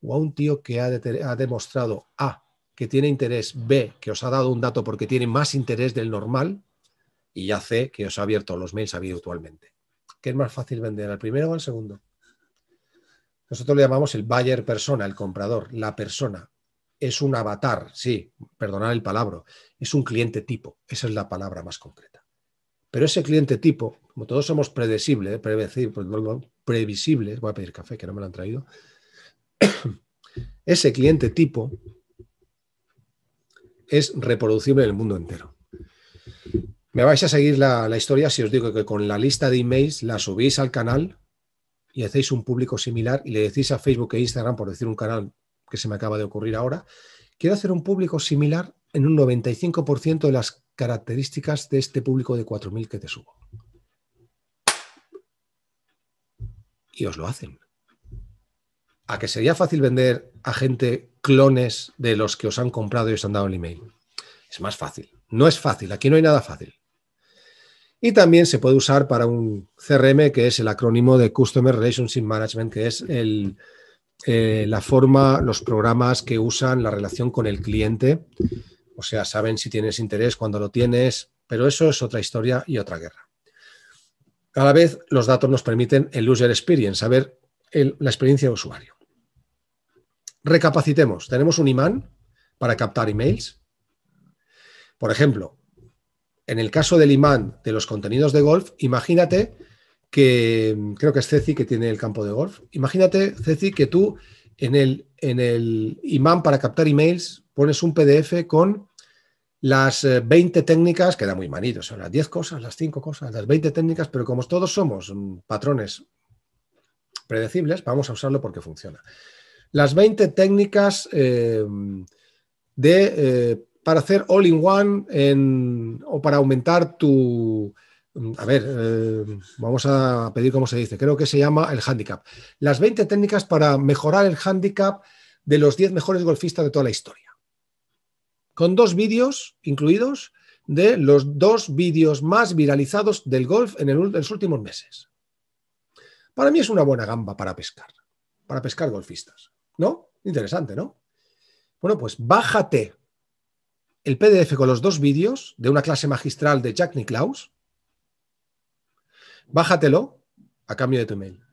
o a un tío que ha, demostrado A, que tiene interés, B, que os ha dado un dato porque tiene más interés del normal, y ya C, que os ha abierto los mails habitualmente. ¿Qué es más fácil vender, al primero o al segundo? Nosotros le llamamos el buyer persona, el comprador, la persona. Es un avatar, sí, perdonad el palabra, es un cliente tipo, esa es la palabra más concreta. Pero ese cliente tipo, como todos somos predecibles, pues, previsibles, voy a pedir café que no me lo han traído, ese cliente tipo es reproducible en el mundo entero. Me vais a seguir la, la, historia si os digo que con la lista de emails la subís al canal y hacéis un público similar y le decís a Facebook e Instagram, por decir un canal que se me acaba de ocurrir ahora, quiero hacer un público similar en un 95% de las características de este público de 4.000 que te subo. Y os lo hacen. A que sería fácil vender a gente clones de los que os han comprado y os han dado el email. Es más fácil. No es fácil. Aquí no hay nada fácil. Y también se puede usar para un CRM que es el acrónimo de Customer Relationship Management, que es el, eh, la forma, los programas que usan la relación con el cliente o sea, saben si tienes interés, cuando lo tienes, pero eso es otra historia y otra guerra. Cada vez, los datos nos permiten el user experience, saber la experiencia de usuario. Recapacitemos. Tenemos un imán para captar emails. Por ejemplo, en el caso del imán de los contenidos de golf, imagínate que, creo que es Ceci que tiene el campo de golf, imagínate, Ceci, que tú en el, en el imán para captar emails pones un PDF con las 20 eh, técnicas, queda muy manito, son las 10 cosas, las 5 cosas, las 20 técnicas, pero como todos somos mm, patrones predecibles, vamos a usarlo porque funciona. Las 20 técnicas eh, de, eh, para hacer all-in-one o para aumentar tu, mm, a ver, vamos a pedir cómo se dice, creo que se llama el handicap. Las 20 técnicas para mejorar el handicap de los 10 mejores golfistas de toda la historia con dos vídeos incluidos de los dos vídeos más viralizados del golf en, los últimos meses. Para mí es una buena gamba para pescar, para pescar golfistas. ¿No? Interesante, ¿no? Bueno, pues bájate el PDF con los dos vídeos de una clase magistral de Jack Nicklaus. Bájatelo a cambio de tu email.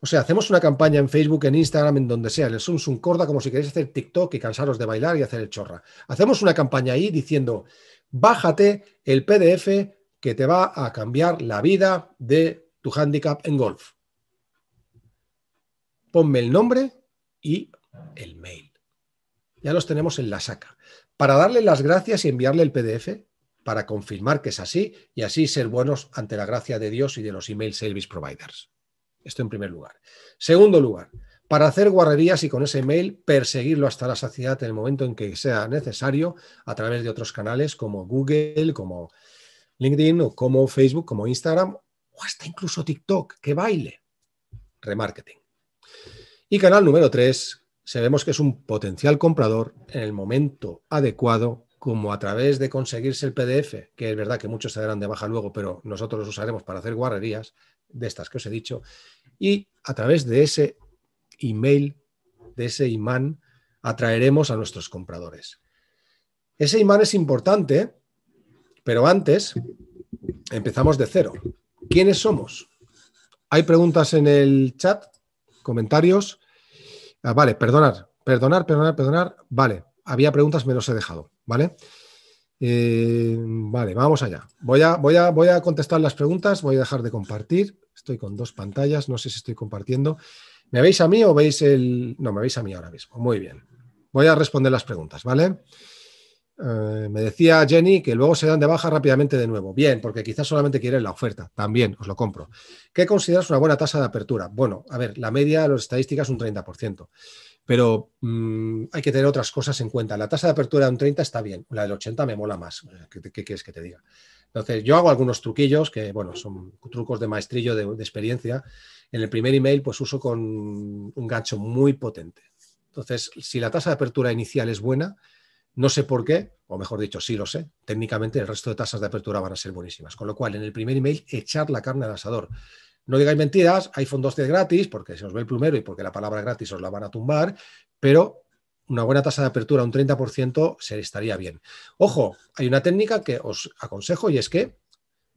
O sea, hacemos una campaña en Facebook, en Instagram, en donde sea, les somos un corda como si queréis hacer TikTok y cansaros de bailar y hacer el chorra. Hacemos una campaña ahí diciendo, bájate el PDF que te va a cambiar la vida de tu handicap en golf. Ponme el nombre y el mail. Ya los tenemos en la saca. Para darle las gracias y enviarle el PDF, para confirmar que es así y así ser buenos ante la gracia de Dios y de los email service providers. Esto en primer lugar. Segundo lugar, para hacer guarrerías y con ese mail perseguirlo hasta la saciedad en el momento en que sea necesario a través de otros canales como Google, como LinkedIn o como Facebook, como Instagram o hasta incluso TikTok, que baile. Remarketing. Y canal número tres, sabemos que es un potencial comprador en el momento adecuado como a través de conseguirse el PDF, que es verdad que muchos se darán de baja luego, pero nosotros los usaremos para hacer guarrerías de estas que os he dicho, y a través de ese email, de ese imán, atraeremos a nuestros compradores. Ese imán es importante, pero antes empezamos de cero. ¿Quiénes somos? ¿Hay preguntas en el chat? ¿Comentarios? Ah, vale, perdonar, perdonar, perdonar, perdonar. Vale, había preguntas, me los he dejado, ¿vale? Eh, vale, vamos allá. Voy a, voy, a, voy a contestar las preguntas, voy a dejar de compartir. Estoy con dos pantallas, no sé si estoy compartiendo. ¿Me veis a mí o veis el...? No, me veis a mí ahora mismo. Muy bien. Voy a responder las preguntas, ¿vale? Eh, me decía Jenny que luego se dan de baja rápidamente de nuevo. Bien, porque quizás solamente quieren la oferta. También, os lo compro. ¿Qué consideras una buena tasa de apertura? Bueno, a ver, la media de las estadísticas es un 30%, pero mm, hay que tener otras cosas en cuenta. La tasa de apertura de un 30 está bien, la del 80 me mola más. Eh, qué quieres que te diga? Entonces, yo hago algunos truquillos que, bueno, son trucos de maestrillo de, experiencia. En el primer email, pues uso con un gancho muy potente. Entonces, si la tasa de apertura inicial es buena, no sé por qué, o mejor dicho, sí lo sé, técnicamente el resto de tasas de apertura van a ser buenísimas. Con lo cual, en el primer email, echar la carne al asador. No digáis mentiras, hay fondos de gratis, porque se os ve el plumero y porque la palabra gratis os la van a tumbar, pero una buena tasa de apertura, un 30%, se estaría bien. Ojo, hay una técnica que os aconsejo y es que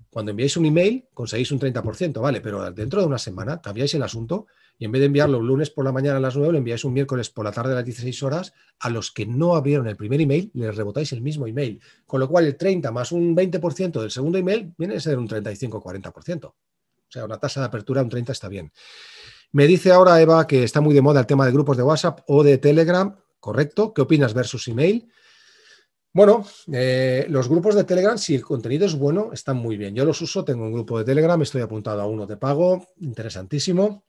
cuando enviáis un email conseguís un 30%, ¿vale? Pero dentro de una semana cambiáis el asunto y en vez de enviarlo un lunes por la mañana a las 9, lo enviáis un miércoles por la tarde a las 16 horas. A los que no abrieron el primer email, les rebotáis el mismo email. Con lo cual, el 30 más un 20% del segundo email viene a ser un 35-40%. O sea, una tasa de apertura, un 30 está bien. Me dice ahora Eva que está muy de moda el tema de grupos de WhatsApp o de Telegram ¿correcto? ¿Qué opinas versus email? Bueno, eh, los grupos de Telegram, si el contenido es bueno, están muy bien. Yo los uso, tengo un grupo de Telegram, estoy apuntado a uno de pago, interesantísimo.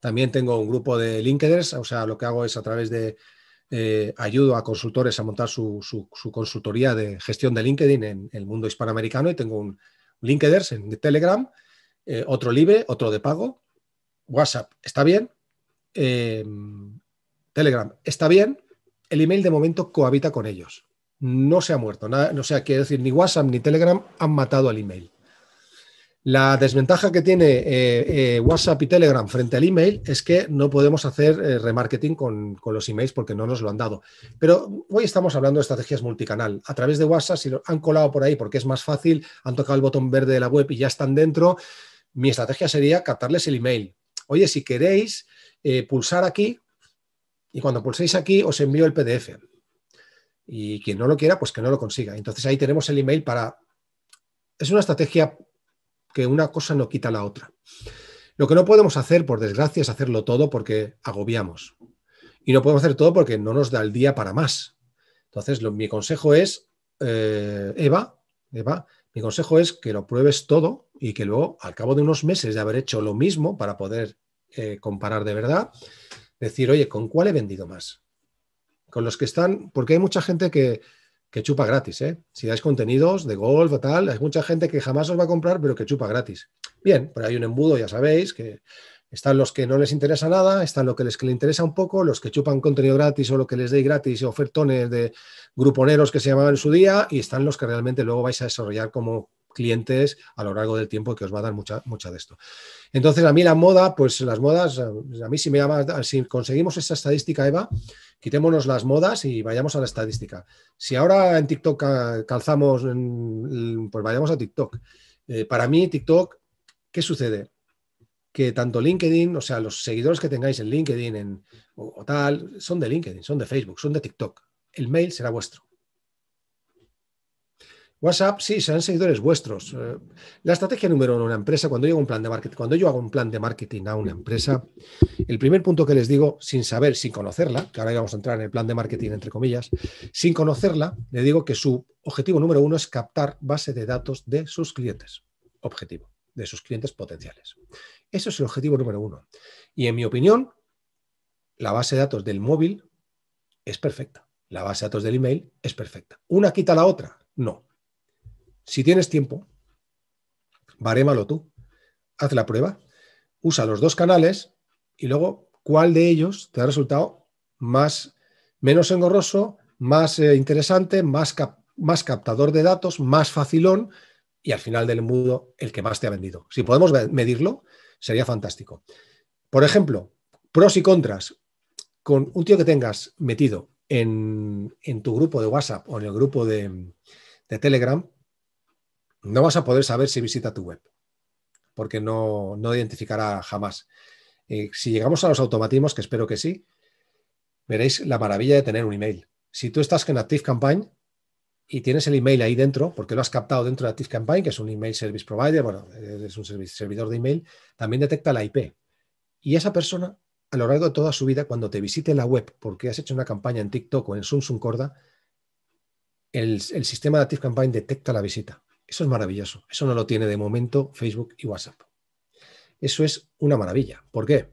También tengo un grupo de LinkedIn, o sea, lo que hago es a través de eh, ayudo a consultores a montar su, consultoría de gestión de LinkedIn en, el mundo hispanoamericano y tengo un LinkedIn en Telegram, eh, otro libre, otro de pago. WhatsApp está bien. Telegram está bien, el email de momento cohabita con ellos. No se ha muerto. no o sea, quiero decir, ni WhatsApp ni Telegram han matado al email. La desventaja que tiene eh, eh, WhatsApp y Telegram frente al email es que no podemos hacer eh, remarketing con, con, los emails porque no nos lo han dado. Pero hoy estamos hablando de estrategias multicanal. A través de WhatsApp, si lo han colado por ahí porque es más fácil, han tocado el botón verde de la web y ya están dentro, mi estrategia sería captarles el email. Oye, si queréis pulsar aquí, y cuando pulséis aquí os envío el PDF. Y quien no lo quiera, pues que no lo consiga. Entonces ahí tenemos el email para... Es una estrategia que una cosa no quita la otra. Lo que no podemos hacer, por desgracia, es hacerlo todo porque agobiamos. Y no podemos hacer todo porque no nos da el día para más. Entonces, mi consejo es, eh, Eva, Eva, mi consejo es que lo pruebes todo y que luego, al cabo de unos meses de haber hecho lo mismo para poder eh, comparar de verdad, decir, oye, ¿con cuál he vendido más? Con los que están, porque hay mucha gente que, chupa gratis, ¿eh? Si dais contenidos de golf o tal, hay mucha gente que jamás os va a comprar, pero que chupa gratis. Bien, pero hay un embudo, ya sabéis, que están los que no les interesa nada, están los que les interesa un poco, los que chupan contenido gratis o lo que les deis gratis, y ofertones de gruponeros que se llamaban en su día, y están los que realmente luego vais a desarrollar como clientes a lo largo del tiempo que os va a dar mucha, mucha de esto. Entonces, a mí la moda, pues las modas, a mí si me llama, si conseguimos esa estadística, Eva, quitémonos las modas y vayamos a la estadística. Si ahora en TikTok calzamos, pues vayamos a TikTok. Eh, para mí, TikTok, ¿qué sucede? que tanto LinkedIn, o sea, los seguidores que tengáis en LinkedIn en, o, tal, son de LinkedIn, son de Facebook, son de TikTok. El mail será vuestro. WhatsApp, sí, serán seguidores vuestros. Eh, la estrategia número uno de una empresa, cuando yo, hago un plan de marketing, cuando yo hago un plan de marketing a una empresa, el primer punto que les digo, sin saber, sin conocerla, que ahora vamos a entrar en el plan de marketing entre comillas, sin conocerla, le digo que su objetivo número uno es captar base de datos de sus clientes. Objetivo, de sus clientes potenciales. Eso es el objetivo número uno. Y en mi opinión, la base de datos del móvil es perfecta. La base de datos del email es perfecta. Una quita la otra. No. Si tienes tiempo, barémalo tú. Haz la prueba. Usa los dos canales y luego cuál de ellos te ha resultado más, menos engorroso, más eh, interesante, más, más captador de datos, más facilón y al final del mundo el que más te ha vendido. Si podemos medirlo, sería fantástico. Por ejemplo, pros y contras. Con un tío que tengas metido en, tu grupo de WhatsApp o en el grupo de, de Telegram, no vas a poder saber si visita tu web, porque no, identificará jamás. Eh, si llegamos a los automatismos, que espero que sí, veréis la maravilla de tener un email. Si tú estás en ActiveCampaign y tienes el email ahí dentro, porque lo has captado dentro de ActiveCampaign, que es un email service provider, bueno, es un servidor de email, también detecta la IP. Y esa persona, a lo largo de toda su vida, cuando te visite la web, porque has hecho una campaña en TikTok o en Samsung Corda, el, el sistema de ActiveCampaign detecta la visita eso es maravilloso. Eso no lo tiene de momento Facebook y WhatsApp. Eso es una maravilla. ¿Por qué?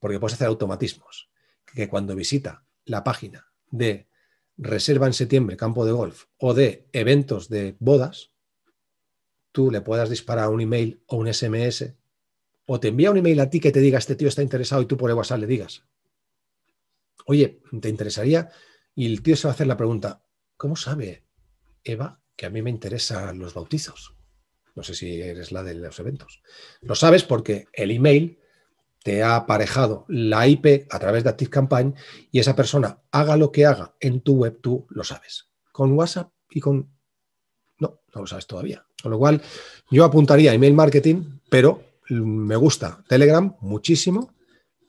Porque puedes hacer automatismos. Que cuando visita la página de reserva en septiembre, campo de golf o de eventos de bodas, tú le puedas disparar un email o un SMS o te envía un email a ti que te diga este tío está interesado y tú por el WhatsApp le digas, oye, ¿te interesaría? Y el tío se va a hacer la pregunta, ¿cómo sabe Eva que a mí me interesan los bautizos. No sé si eres la de los eventos. Lo sabes porque el email te ha aparejado la IP a través de ActiveCampaign y esa persona haga lo que haga en tu web, tú lo sabes. Con WhatsApp y con... No, no lo sabes todavía. Con lo cual, yo apuntaría a email marketing, pero me gusta Telegram muchísimo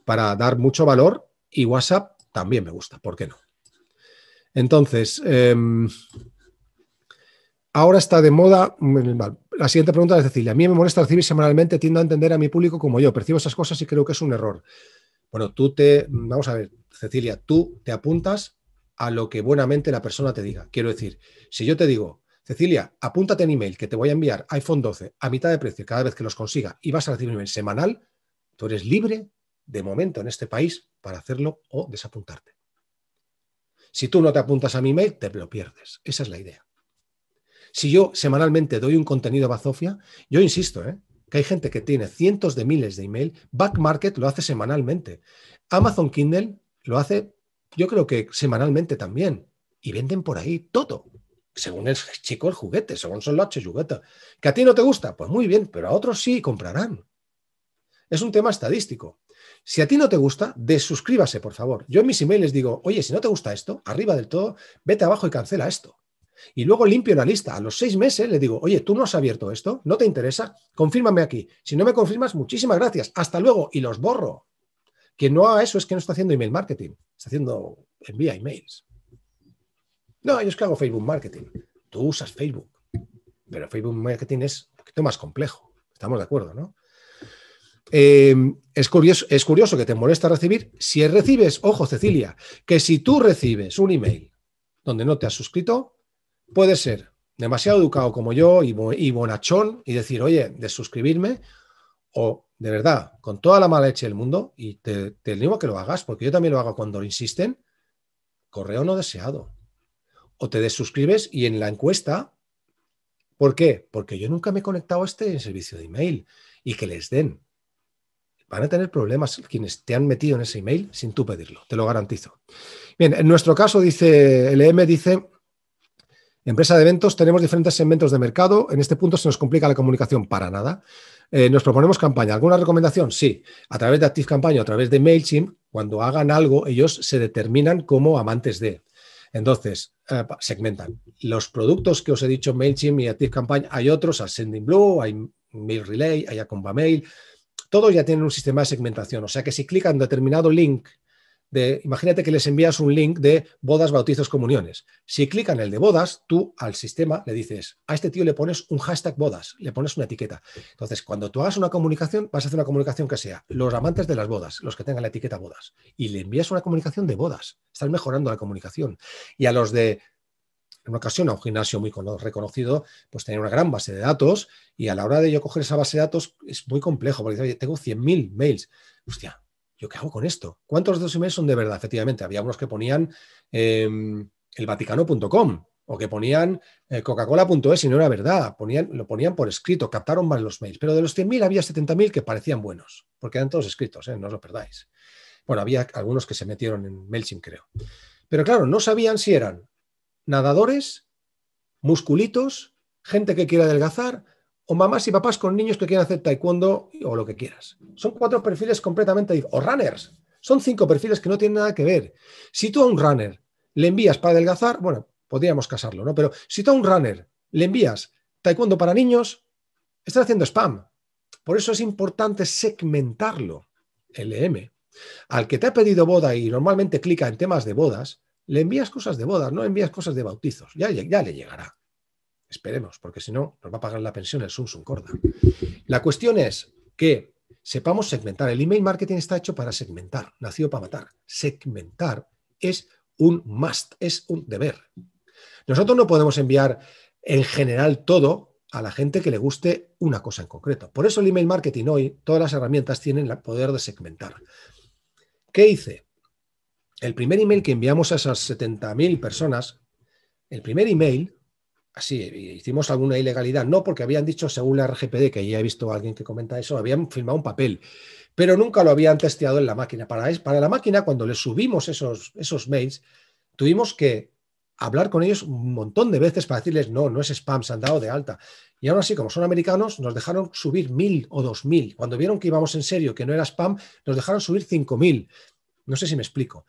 para dar mucho valor y WhatsApp también me gusta, ¿por qué no? Entonces, em, Ahora está de moda. Mm, la siguiente pregunta es Cecilia. a mí me molesta recibir semanalmente, tiendo a entender a mi público como yo, percibo esas cosas y creo que es un error. Bueno, tú te, mm, vamos a ver, Cecilia, tú te apuntas a lo que buenamente la persona te diga. Quiero decir, si yo te digo, Cecilia, apúntate en email que te voy a enviar iPhone 12 a mitad de precio cada vez que los consiga y vas a recibir un email semanal, tú eres libre de momento en este país para hacerlo o desapuntarte. Si tú no te apuntas a mi email, te lo pierdes. Esa es la idea. Si yo semanalmente doy un contenido a Bazofia, yo insisto, ¿eh? que hay gente que tiene cientos de miles de email, Backmarket lo hace semanalmente. Amazon Kindle lo hace, yo creo que semanalmente también. Y venden por ahí todo. Según el chico el juguete, según son los juguetes. ¿Que a ti no te gusta? Pues muy bien, pero a otros sí comprarán. Es un tema estadístico. Si a ti no te gusta, desuscríbase, por favor. Yo en mis emails digo, oye, si no te gusta esto, arriba del todo, vete abajo y cancela esto. Y luego limpio la lista. A los seis meses le digo, oye, tú no has abierto esto, no te interesa, confírmame aquí. Si no me confirmas, muchísimas gracias. Hasta luego. Y los borro. Quien no haga eso es que no está haciendo email marketing, está haciendo envía emails. No, yo es que hago Facebook marketing. Tú usas Facebook. Pero Facebook marketing es un poquito más complejo. Estamos de acuerdo, ¿no? Em, es, curioso, es curioso que te molesta recibir. Si recibes, ojo Cecilia, que si tú recibes un email donde no te has suscrito, puede ser demasiado educado como yo y, bonachón y decir, oye, de suscribirme o de verdad, con toda la mala leche del mundo, y te, te animo a que lo hagas, porque yo también lo hago cuando insisten, correo no deseado. O te desuscribes y en la encuesta, ¿por qué? Porque yo nunca me he conectado a este servicio de email y que les den. Van a tener problemas quienes te han metido en ese email sin tú pedirlo, te lo garantizo. Bien, en nuestro caso, dice LM, e dice, Empresa de eventos, tenemos diferentes segmentos de mercado. En este punto se nos complica la comunicación para nada. Eh, nos proponemos campaña. ¿Alguna recomendación? Sí. A través de o a través de MailChimp, cuando hagan algo, ellos se determinan como amantes de. Entonces, eh, segmentan. Los productos que os he dicho, MailChimp y campaña hay otros, Ascending Blue, hay Mail Relay, hay Acomba Mail. Todos ya tienen un sistema de segmentación. O sea que si clican determinado link imagínate que les envías un link de bodas, bautizos, comuniones. Si clican el de bodas, tú al sistema le dices, a este tío le pones un hashtag bodas, le pones una etiqueta. Entonces, cuando tú hagas una comunicación, vas a hacer una comunicación que sea los amantes de las bodas, los que tengan la etiqueta bodas, y le envías una comunicación de bodas. Estás mejorando la comunicación. Y a los de en una ocasión a un gimnasio muy reconocido, pues tener una gran base de datos y a la hora de yo coger esa base de datos es muy complejo porque tengo 100.000 mails. Hostia, ¿yo qué hago con esto? ¿Cuántos de esos emails son de verdad? Efectivamente, había unos que ponían el em, elvaticano.com o que ponían eh, coca-cola.es y no era verdad, ponían, lo ponían por escrito, captaron más los mails, pero de los 100.000 había 70.000 que parecían buenos, porque eran todos escritos, ¿eh? no os lo perdáis. Bueno, había algunos que se metieron en MailChimp, creo. Pero claro, no sabían si eran nadadores, musculitos, gente que quiere adelgazar o mamás y papás con niños que quieren hacer taekwondo o lo que quieras. Son cuatro perfiles completamente diferentes. O runners. Son cinco perfiles que no tienen nada que ver. Si tú a un runner le envías para adelgazar, bueno, podríamos casarlo, ¿no? Pero si tú a un runner le envías taekwondo para niños, estás haciendo spam. Por eso es importante segmentarlo, LM. E Al que te ha pedido boda y normalmente clica en temas de bodas, le envías cosas de bodas, no envías cosas de bautizos. Ya, ya le llegará. Esperemos, porque si no, nos va a pagar la pensión el Sun Corda. La cuestión es que sepamos segmentar. El email marketing está hecho para segmentar, nacido para matar. Segmentar es un must, es un deber. Nosotros no podemos enviar en general todo a la gente que le guste una cosa en concreto. Por eso el email marketing hoy, todas las herramientas tienen el poder de segmentar. ¿Qué hice? El primer email que enviamos a esas 70.000 personas, el primer email así, eh, hicimos alguna ilegalidad. No, porque habían dicho, según la RGPD, que ya he visto a alguien que comenta eso, habían firmado un papel, pero nunca lo habían testeado en la máquina. Para, para la máquina, cuando le subimos esos, esos mails, tuvimos que hablar con ellos un montón de veces para decirles, no, no es spam, se han dado de alta. Y ahora así, como son americanos, nos dejaron subir mil o dos mil. Cuando vieron que íbamos en serio, que no era spam, nos dejaron subir cinco mil. No sé si me explico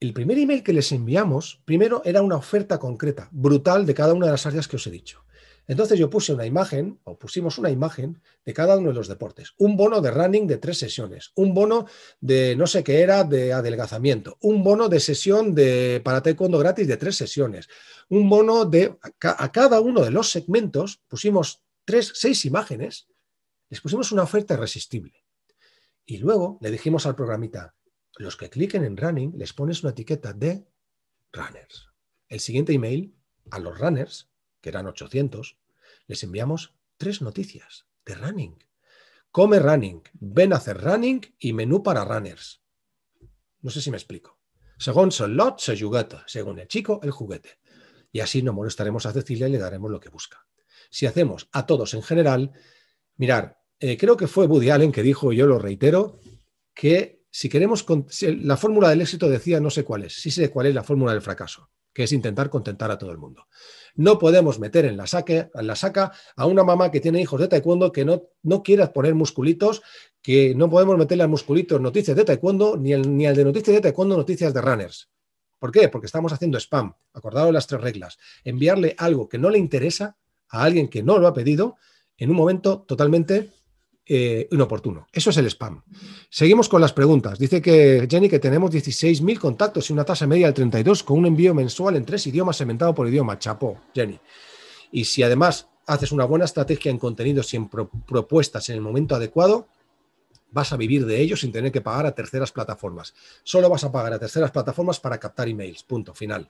el primer email que les enviamos, primero era una oferta concreta, brutal, de cada una de las áreas que os he dicho. Entonces yo puse una imagen, o pusimos una imagen de cada uno de los deportes. Un bono de running de tres sesiones, un bono de no sé qué era, de adelgazamiento, un bono de sesión de para taekwondo gratis de tres sesiones, un bono de a cada uno de los segmentos pusimos tres, seis imágenes, les pusimos una oferta irresistible. Y luego le dijimos al programita, los que cliquen en running les pones una etiqueta de runners. El siguiente email a los runners, que eran 800, les enviamos tres noticias de running. Come running, ven a hacer running y menú para runners. No sé si me explico. Según son se jugueta. Según el chico, el juguete. Y así no molestaremos a Cecilia y le daremos lo que busca. Si hacemos a todos en general, mirar, eh, creo que fue Woody Allen que dijo, y yo lo reitero, que si queremos, la fórmula del éxito decía no sé cuál es, sí sé cuál es la fórmula del fracaso, que es intentar contentar a todo el mundo. No podemos meter en la, la saca a una mamá que tiene hijos de taekwondo que no, no quiera poner musculitos, que no podemos meterle a musculitos noticias de taekwondo, ni, ni al de noticias de taekwondo noticias de runners. ¿Por qué? Porque estamos haciendo spam, acordado las tres reglas. Enviarle algo que no le interesa a alguien que no lo ha pedido en un momento totalmente eh, inoportuno. Eso es el spam. Seguimos con las preguntas. Dice que Jenny que tenemos 16.000 contactos y una tasa media del 32 con un envío mensual en tres idiomas segmentado por idioma. Chapo, Jenny. Y si además haces una buena estrategia en contenidos y en propuestas en el momento adecuado, vas a vivir de ello sin tener que pagar a terceras plataformas. Solo vas a pagar a terceras plataformas para captar emails. Punto final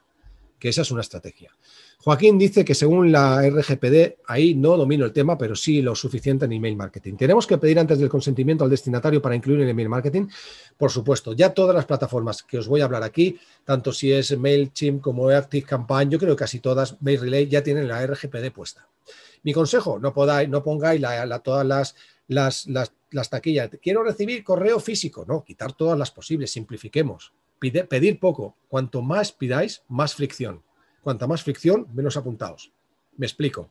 que esa es una estrategia. Joaquín dice que según la RGPD, ahí no domino el tema, pero sí lo suficiente en email marketing. ¿Tenemos que pedir antes del consentimiento al destinatario para incluir en el email marketing? Por supuesto, ya todas las plataformas que os voy a hablar aquí, tanto si es MailChimp como ActiveCampaign, yo creo que casi todas, MailRelay, ya tienen la RGPD puesta. Mi consejo, no, podáis, no pongáis la, todas las, las, las taquillas. Quiero recibir correo físico, no, quitar todas las posibles, simplifiquemos pedir poco. Cuanto más pidáis, más fricción. Cuanta más fricción, menos apuntados. Me explico.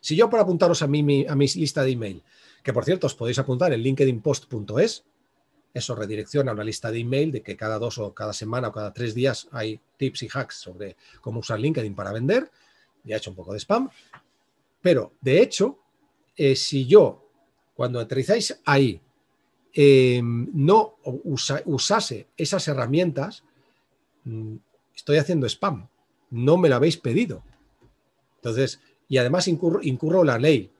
Si yo por apuntaros a mi, a mi lista de email, que por cierto os podéis apuntar en linkedinpost.es, eso redirecciona a una lista de email de que cada dos o cada semana o cada tres días hay tips y hacks sobre cómo usar LinkedIn para vender. Ya he hecho un poco de spam. Pero de hecho, eh, si yo, cuando aterrizáis ahí, eh, no usase esas herramientas, mm, estoy haciendo spam, no me lo habéis pedido. Entonces, y además incurro, la ley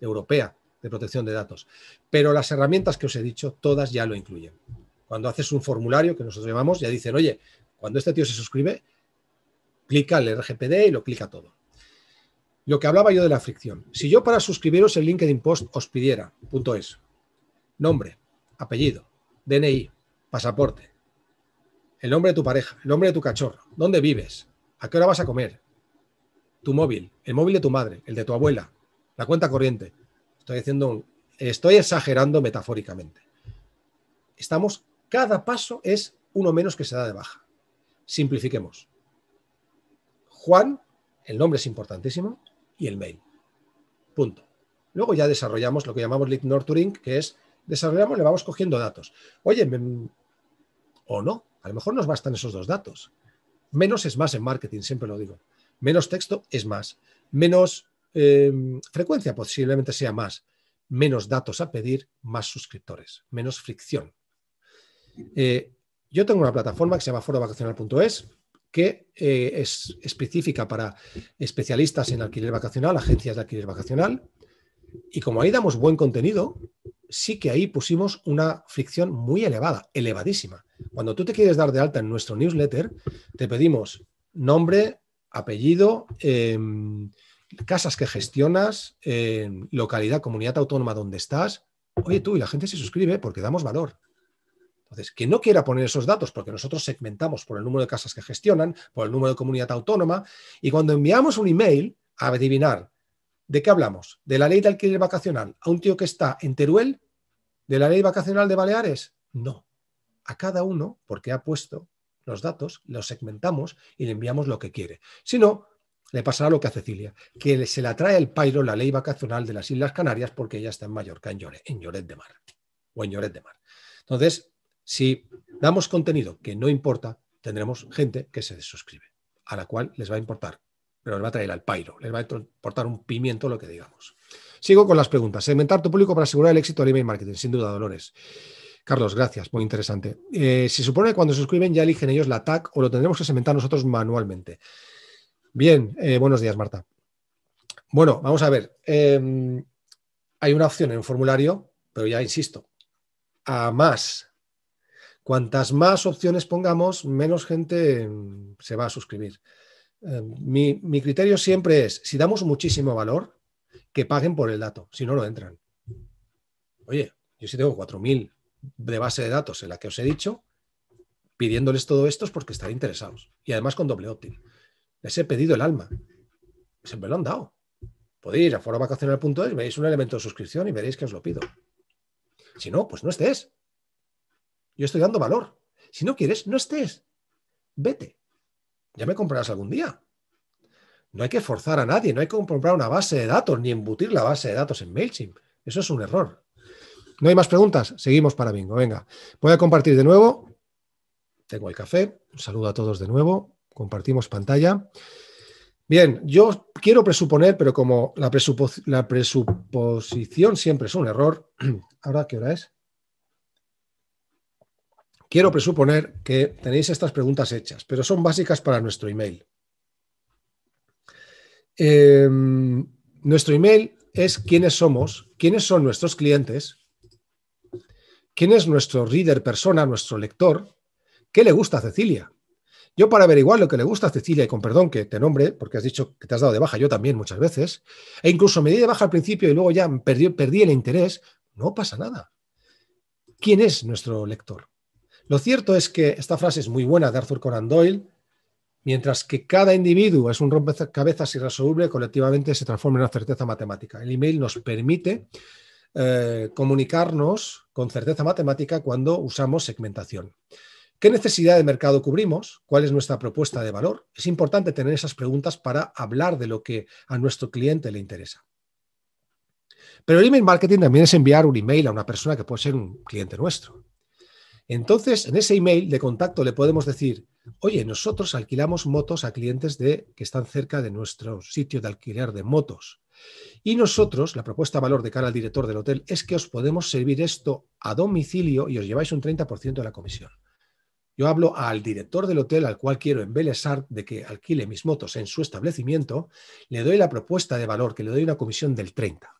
europea de protección de datos. Pero las herramientas que os he dicho, todas ya lo incluyen. Cuando haces un formulario que nosotros llamamos, ya dicen, oye, cuando este tío se suscribe, clica el RGPD y lo clica todo. Lo que hablaba yo de la fricción. Si yo para suscribiros el LinkedIn Post os pidiera, punto es, nombre, apellido, DNI, pasaporte, el nombre de tu pareja, el nombre de tu cachorro, dónde vives, a qué hora vas a comer, tu móvil, el móvil de tu madre, el de tu abuela, la cuenta corriente. Estoy haciendo un, estoy exagerando metafóricamente. Estamos, cada paso es uno menos que se da de baja. Simplifiquemos. Juan, el nombre es importantísimo, y el mail. Punto. Luego ya desarrollamos lo que llamamos lead nurturing, que es desarrollamos, le vamos cogiendo datos. Oye, o no, a lo mejor nos bastan esos dos datos. Menos es más en marketing, siempre lo digo. Menos texto es más. Menos eh, frecuencia posiblemente sea más. Menos datos a pedir, más suscriptores. Menos fricción. Eh, yo tengo una plataforma que se llama forovacacional.es que eh, es específica para especialistas en alquiler vacacional, agencias de alquiler vacacional. Y como ahí damos buen contenido, sí que ahí pusimos una fricción muy elevada, elevadísima. Cuando tú te quieres dar de alta en nuestro newsletter, te pedimos nombre, apellido, em, casas que gestionas, em, localidad, comunidad autónoma donde estás. Oye tú, y la gente se suscribe porque damos valor. Entonces, que no quiera poner esos datos, porque nosotros segmentamos por el número de casas que gestionan, por el número de comunidad autónoma, y cuando enviamos un email, a adivinar, ¿De qué hablamos? ¿De la ley de alquiler vacacional a un tío que está en Teruel? ¿De la ley vacacional de Baleares? No. A cada uno, porque ha puesto los datos, los segmentamos y le enviamos lo que quiere. Si no, le pasará lo que a Cecilia, que se la trae el pairo la ley vacacional de las Islas Canarias porque ella está en Mallorca, en Lloret, en de Mar o en Lloret de Mar. Entonces, si damos contenido que no importa, tendremos gente que se desuscribe, a la cual les va a importar les va a traer al pairo, les va a portar un pimiento lo que digamos. Sigo con las preguntas. Segmentar tu público para asegurar el éxito del email marketing, sin duda, Dolores. Carlos, gracias, muy interesante. Eh, se supone que cuando se suscriben ya eligen ellos la tag o lo tendremos que segmentar nosotros manualmente. Bien, eh, buenos días, Marta. Bueno, vamos a ver. Em, hay una opción en un formulario, pero ya insisto, a más. Cuantas más opciones pongamos, menos gente em, se va a suscribir. Eh, mi, criterio siempre es, si damos muchísimo valor, que paguen por el dato, si no, no entran. Oye, yo sí tengo 4.000 de base de datos en la que os he dicho, pidiéndoles todo esto es porque están interesados. Y además con doble opt Les he pedido el alma. Siempre lo han dado. Podéis ir a forovacacional.es, veis un elemento de suscripción y veréis que os lo pido. Si no, pues no estés. Yo estoy dando valor. Si no quieres, no estés. Vete. Ya me comprarás algún día. No hay que forzar a nadie, no hay que comprar una base de datos ni embutir la base de datos en MailChimp. Eso es un error. ¿No hay más preguntas? Seguimos para bingo. Venga, voy a compartir de nuevo. Tengo el café. Un saludo a todos de nuevo. Compartimos pantalla. Bien, yo quiero presuponer, pero como la, la presuposición siempre es un error, ¿ahora qué hora es? Quiero presuponer que tenéis estas preguntas hechas, pero son básicas para nuestro email. Em, nuestro email es quiénes somos, quiénes son nuestros clientes, quién es nuestro reader persona, nuestro lector, qué le gusta a Cecilia. Yo para averiguar lo que le gusta a Cecilia, y con perdón que te nombre, porque has dicho que te has dado de baja yo también muchas veces, e incluso me di de baja al principio y luego ya perdí el interés, no pasa nada. ¿Quién es nuestro lector? Lo cierto es que esta frase es muy buena de Arthur Conan Doyle. Mientras que cada individuo es un rompecabezas irresoluble, colectivamente se transforma en una certeza matemática. El email nos permite eh, comunicarnos con certeza matemática cuando usamos segmentación. ¿Qué necesidad de mercado cubrimos? ¿Cuál es nuestra propuesta de valor? Es importante tener esas preguntas para hablar de lo que a nuestro cliente le interesa. Pero el email marketing también es enviar un email a una persona que puede ser un cliente nuestro. Entonces, en ese email de contacto le podemos decir, oye, nosotros alquilamos motos a clientes de, que están cerca de nuestro sitio de alquiler de motos. Y nosotros, la propuesta de valor de cara al director del hotel es que os podemos servir esto a domicilio y os lleváis un 30% de la comisión. Yo hablo al director del hotel al cual quiero embelesar de que alquile mis motos en su establecimiento, le doy la propuesta de valor, que le doy una comisión del 30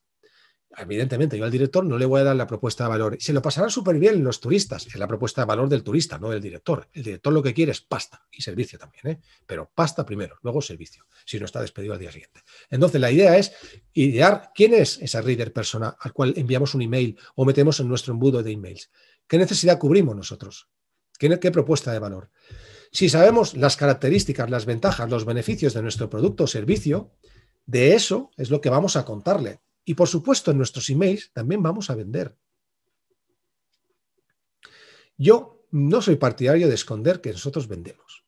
evidentemente, yo al director no le voy a dar la propuesta de valor. se lo pasarán súper bien los turistas. Es la propuesta de valor del turista, no del director. El director lo que quiere es pasta y servicio también, ¿eh? pero pasta primero, luego servicio, si no está despedido al día siguiente. Entonces, la idea es idear quién es esa reader persona al cual enviamos un email o metemos en nuestro embudo de emails. ¿Qué necesidad cubrimos nosotros? qué propuesta de valor? Si sabemos las características, las ventajas, los beneficios de nuestro producto o servicio, de eso es lo que vamos a contarle y por supuesto, en nuestros emails también vamos a vender. Yo no soy partidario de esconder que nosotros vendemos.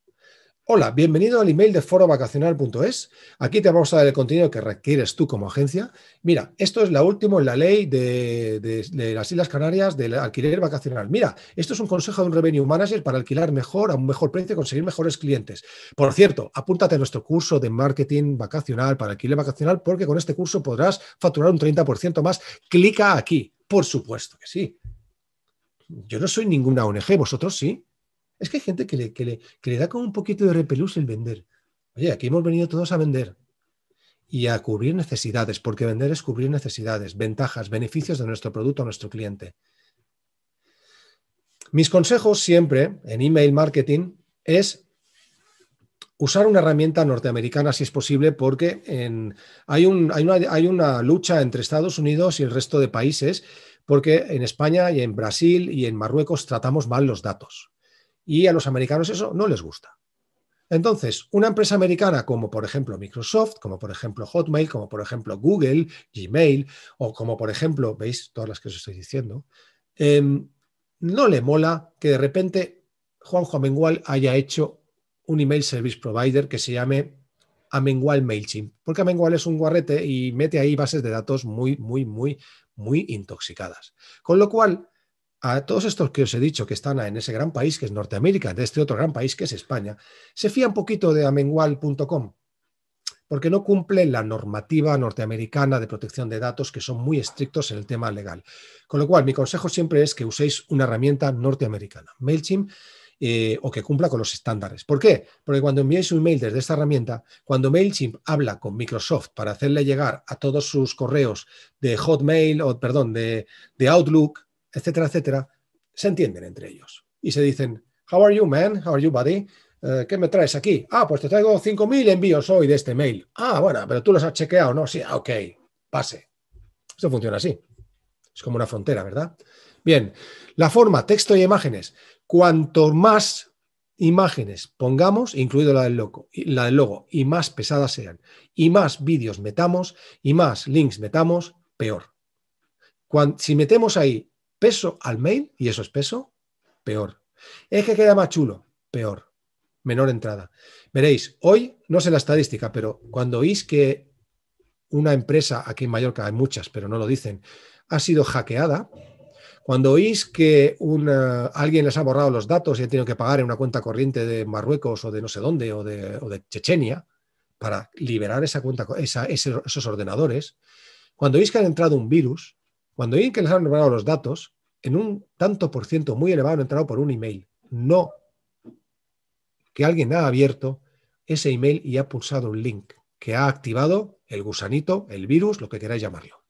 Hola, bienvenido al email de forovacacional.es. Aquí te vamos a dar el contenido que requieres tú como agencia. Mira, esto es la última en la ley de, las Islas Canarias del alquiler vacacional. Mira, esto es un consejo de un revenue manager para alquilar mejor, a un mejor precio y conseguir mejores clientes. Por cierto, apúntate a nuestro curso de marketing vacacional para alquiler vacacional porque con este curso podrás facturar un 30% más. Clica aquí. Por supuesto que sí. Yo no soy ninguna ONG, vosotros sí. Es que hay gente que le, da como un poquito de repelús el vender. Oye, aquí hemos venido todos a vender y a cubrir necesidades, porque vender es cubrir necesidades, ventajas, beneficios de nuestro producto a nuestro cliente. Mis consejos siempre en email marketing es usar una herramienta norteamericana si es posible, porque hay, una, lucha entre Estados Unidos y el resto de países, porque en España y en Brasil y en Marruecos tratamos mal los datos. Y a los americanos eso no les gusta. Entonces, una empresa americana como por ejemplo Microsoft, como por ejemplo Hotmail, como por ejemplo Google, Gmail, o como por ejemplo, veis todas las que os estoy diciendo, em, no le mola que de repente Juanjo Amengual haya hecho un email service provider que se llame Amengual MailChimp, porque Amengual es un guarrete y mete ahí bases de datos muy, muy, muy, muy intoxicadas. Con lo cual, a todos estos que os he dicho que están en ese gran país que es Norteamérica, de este otro gran país que es España, se fía un poquito de amengual.com porque no cumple la normativa norteamericana de protección de datos que son muy estrictos en el tema legal. Con lo cual, mi consejo siempre es que uséis una herramienta norteamericana, MailChimp, eh, o que cumpla con los estándares. ¿Por qué? Porque cuando enviáis un email desde esta herramienta, cuando MailChimp habla con Microsoft para hacerle llegar a todos sus correos de Hotmail, o perdón, de, de Outlook, etcétera, etcétera, se entienden entre ellos y se dicen, How are you, man? How are you, buddy? Eh, ¿Qué me traes aquí? Ah, pues te traigo 5.000 envíos hoy de este mail. Ah, bueno, pero tú los has chequeado, ¿no? Sí, ah, ok, pase. Esto funciona así. Es como una frontera, ¿verdad? Bien, la forma, texto y imágenes. Cuanto más imágenes pongamos, incluido la del, logo, la del logo, y más pesadas sean, y más vídeos metamos, y más links metamos, peor. si metemos ahí peso al mail, y eso es peso, peor. Es que queda más chulo, peor. Menor entrada. Veréis, hoy, no sé la estadística, pero cuando oís que una empresa, aquí en Mallorca hay muchas, pero no lo dicen, ha sido hackeada, cuando oís que alguien les ha borrado los datos y ha tenido que pagar en una cuenta corriente de Marruecos o de no sé dónde o de, Chechenia para liberar esa cuenta, esos ordenadores, cuando oís que han entrado un virus, cuando alguien que les han robado los datos, en un tanto por ciento muy elevado han entrado por un email. No que alguien ha abierto ese email y ha pulsado un link que ha activado el gusanito, el virus, lo que queráis llamarlo.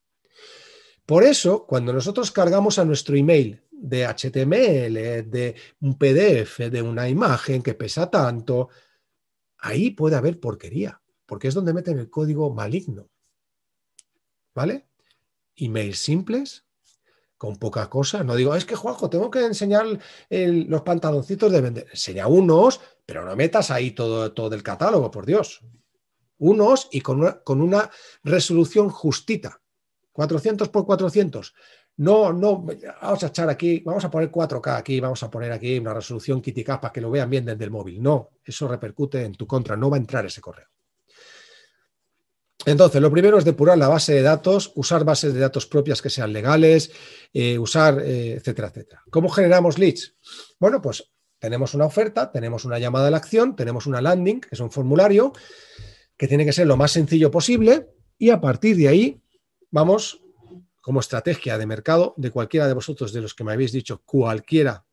Por eso, cuando nosotros cargamos a nuestro email de HTML, de un PDF, de una imagen que pesa tanto, ahí puede haber porquería, porque es donde meten el código maligno. ¿Vale? emails simples, con poca cosa. No digo, es que Juanjo, tengo que enseñar los pantaloncitos de vender. Enseña unos, pero no metas ahí todo, todo el catálogo, por Dios. Unos y con una, resolución justita. 400 por 400. No, no, vamos a echar aquí, vamos a poner 4K aquí, vamos a poner aquí una resolución KittyCat para que lo vean bien desde el móvil. No, eso repercute en tu contra, no va a entrar ese correo. Entonces, lo primero es depurar la base de datos, usar bases de datos propias que sean legales, eh, usar, eh, etcétera, etcétera. ¿Cómo generamos leads? Bueno, pues tenemos una oferta, tenemos una llamada a la acción, tenemos una landing, que es un formulario, que tiene que ser lo más sencillo posible, y a partir de ahí vamos como estrategia de mercado de cualquiera de vosotros de los que me habéis dicho, cualquiera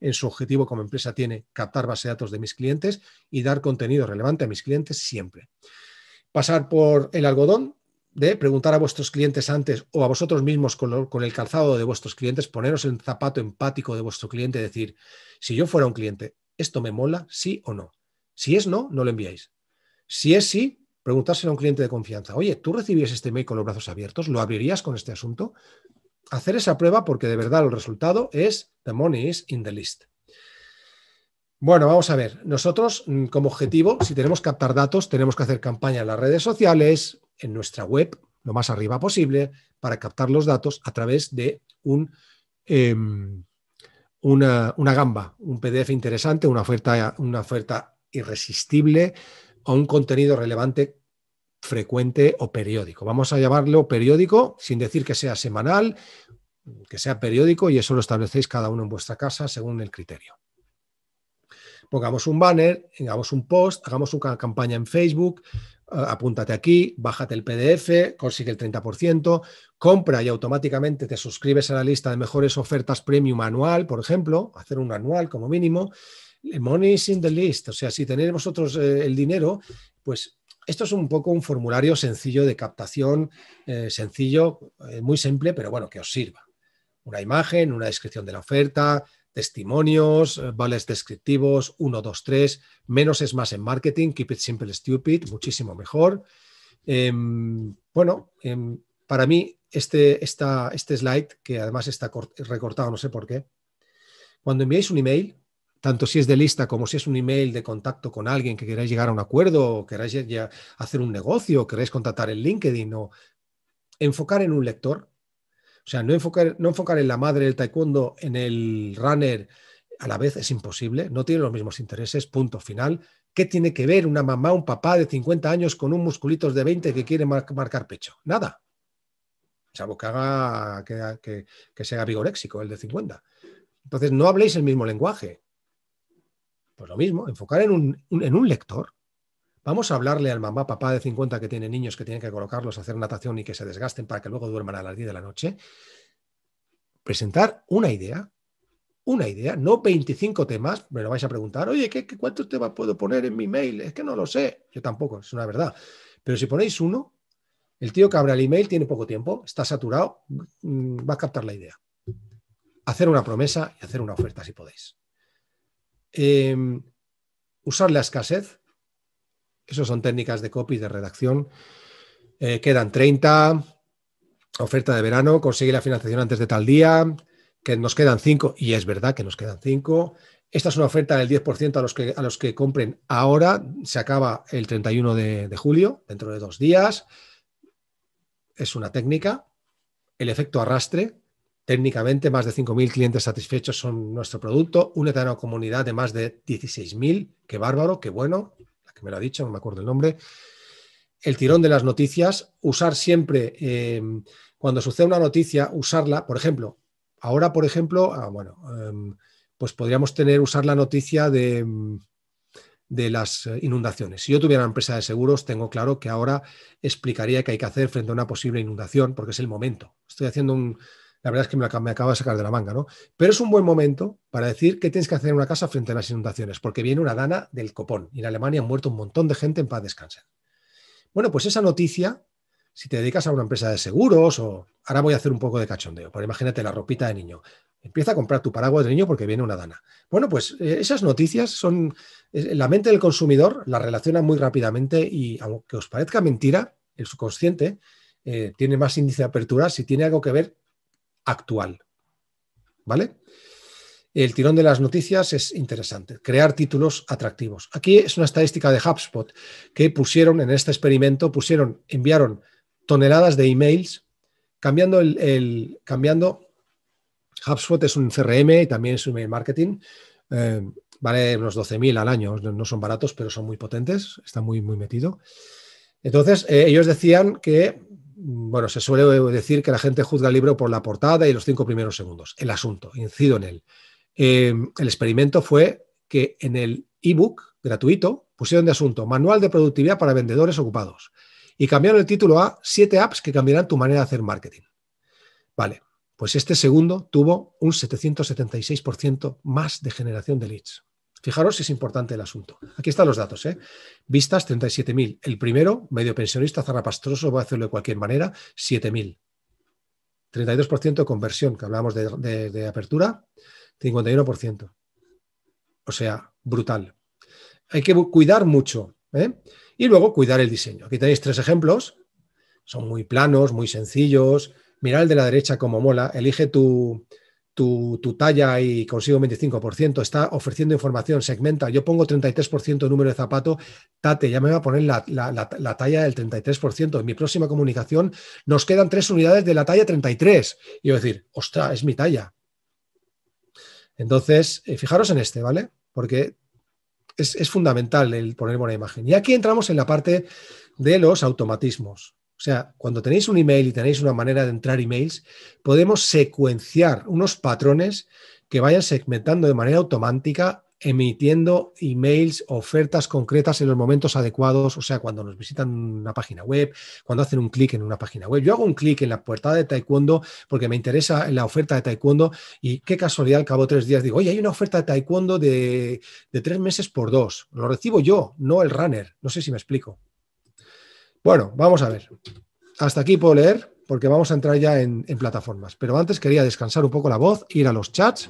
en su objetivo como empresa tiene captar base de datos de mis clientes y dar contenido relevante a mis clientes siempre pasar por el algodón, de preguntar a vuestros clientes antes o a vosotros mismos con, el calzado de vuestros clientes, poneros el zapato empático de vuestro cliente, decir, si yo fuera un cliente, ¿esto me mola? ¿Sí o no? Si es no, no lo enviáis. Si es sí, preguntárselo a un cliente de confianza, oye, ¿tú recibías este mail con los brazos abiertos? ¿Lo abrirías con este asunto? Hacer esa prueba porque de verdad el resultado es the money is in the list. Bueno, vamos a ver. Nosotros, mm, como objetivo, si tenemos que captar datos, tenemos que hacer campaña en las redes sociales, en nuestra web, lo más arriba posible, para captar los datos a través de un, em, una, una, gamba, un PDF interesante, una oferta, una oferta irresistible o un contenido relevante frecuente o periódico. Vamos a llamarlo periódico sin decir que sea semanal, que sea periódico y eso lo establecéis cada uno en vuestra casa según el criterio pongamos un banner, hagamos un post, hagamos una campaña en Facebook, eh, apúntate aquí, bájate el PDF, consigue el 30%, compra y automáticamente te suscribes a la lista de mejores ofertas premium anual, por ejemplo, hacer un anual como mínimo. El money is in the list, o sea, si tenéis vosotros eh, el dinero, pues esto es un poco un formulario sencillo de captación, eh, sencillo, muy simple, pero bueno, que os sirva. Una imagen, una descripción de la oferta, testimonios, eh, vales descriptivos, 1, 2, 3, menos es más en marketing, keep it simple, stupid, muchísimo mejor. Em, bueno, em, para mí este, este slide, que además está recortado, no sé por qué, cuando enviáis un email, tanto si es de lista como si es un email de contacto con alguien que queráis llegar a un acuerdo, o queráis hacer un negocio, o queráis contactar en LinkedIn, o enfocar en un lector o sea, no enfocar, en la madre del taekwondo, en el runner, a la vez es imposible, no tiene los mismos intereses, punto final. ¿Qué tiene que ver una mamá, un papá de 50 años con un musculitos de 20 que quiere marcar pecho? Nada. Salvo que, haga, que, sea vigoréxico el de 50. Entonces, no habléis el mismo lenguaje. Pues lo mismo, enfocar en en un lector. Vamos a hablarle al mamá, papá de 50 que tiene niños que tienen que colocarlos a hacer natación y que se desgasten para que luego duerman a las 10 de la noche. Presentar una idea, una idea, no 25 temas, me lo vais a preguntar, oye, ¿qué, cuántos temas puedo poner en mi mail? Es que no lo sé, yo tampoco, es una verdad. Pero si ponéis uno, el tío que abre el email tiene poco tiempo, está saturado, mm, va a captar la idea. Hacer una promesa y hacer una oferta si podéis. Em, usar la escasez esas son técnicas de copy de redacción. Eh, quedan 30, oferta de verano, consigue la financiación antes de tal día, que nos quedan 5, y es verdad que nos quedan 5. Esta es una oferta del 10% a los, que, a los que compren ahora, se acaba el 31 de, de julio, dentro de dos días. Es una técnica. El efecto arrastre, técnicamente más de 5.000 clientes satisfechos son nuestro producto, únete a una comunidad de más de 16.000, qué bárbaro, qué bueno, me lo ha dicho, no me acuerdo el nombre, el tirón de las noticias, usar siempre, em, cuando sucede una noticia, usarla, por ejemplo, ahora, por ejemplo, ah, bueno, em, pues podríamos tener, usar la noticia de, em, de las inundaciones. Si yo tuviera una empresa de seguros, tengo claro que ahora explicaría qué hay que hacer frente a una posible inundación, porque es el momento. Estoy haciendo un, la verdad es que me, acabo de sacar de la manga, ¿no? Pero es un buen momento para decir qué tienes que hacer en una casa frente a las inundaciones, porque viene una dana del copón y en Alemania han muerto un montón de gente en paz descansar. Bueno, pues esa noticia, si te dedicas a una empresa de seguros o ahora voy a hacer un poco de cachondeo, pero imagínate la ropita de niño. Empieza a comprar tu paraguas de niño porque viene una dana. Bueno, pues eh, esas noticias son, eh, la mente del consumidor las relaciona muy rápidamente y aunque os parezca mentira, el subconsciente eh, tiene más índice de apertura si tiene algo que ver actual. ¿Vale? El tirón de las noticias es interesante. Crear títulos atractivos. Aquí es una estadística de HubSpot que pusieron en este experimento, pusieron, enviaron toneladas de emails, cambiando el, cambiando. HubSpot es un CRM y también es un email marketing. Eh, vale unos 12.000 al año, no son baratos, pero son muy potentes, está muy, muy metido. Entonces, eh, ellos decían que bueno, se suele decir que la gente juzga el libro por la portada y los cinco primeros segundos. El asunto, incido en él. Em, el experimento fue que en el ebook gratuito pusieron de asunto Manual de Productividad para Vendedores Ocupados y cambiaron el título a Siete apps que cambiarán tu manera de hacer marketing. Vale, pues este segundo tuvo un 776% más de generación de leads. Fijaros si es importante el asunto. Aquí están los datos. ¿eh? Vistas, 37.000. El primero, medio pensionista, zarrapastroso, voy a hacerlo de cualquier manera, 7.000. 32% de conversión, que hablábamos de, apertura, 51%. O sea, brutal. Hay que cuidar mucho. ¿eh? Y luego cuidar el diseño. Aquí tenéis tres ejemplos. Son muy planos, muy sencillos. Mirad el de la derecha como mola. Elige tu, tu, talla y consigo un 25%, está ofreciendo información, segmenta, yo pongo 33% número de zapato, Tate, ya me va a poner la, la, la, talla del 33%, en mi próxima comunicación nos quedan tres unidades de la talla 33, y yo decir, ostra, es mi talla. Entonces, eh, fijaros en este, ¿vale? Porque es, es fundamental el poner buena imagen. Y aquí entramos en la parte de los automatismos. O sea, cuando tenéis un email y tenéis una manera de entrar emails, podemos secuenciar unos patrones que vayan segmentando de manera automática, emitiendo emails, ofertas concretas en los momentos adecuados, o sea, cuando nos visitan una página web, cuando hacen un clic en una página web. Yo hago un clic en la puerta de Taekwondo porque me interesa la oferta de Taekwondo y qué casualidad, al cabo de tres días digo, oye, hay una oferta de Taekwondo de tres meses por dos. Lo recibo yo, no el runner. No sé si me explico. Bueno, vamos a ver. Hasta aquí puedo leer porque vamos a entrar ya en, plataformas. Pero antes quería descansar un poco la voz, ir a los chats.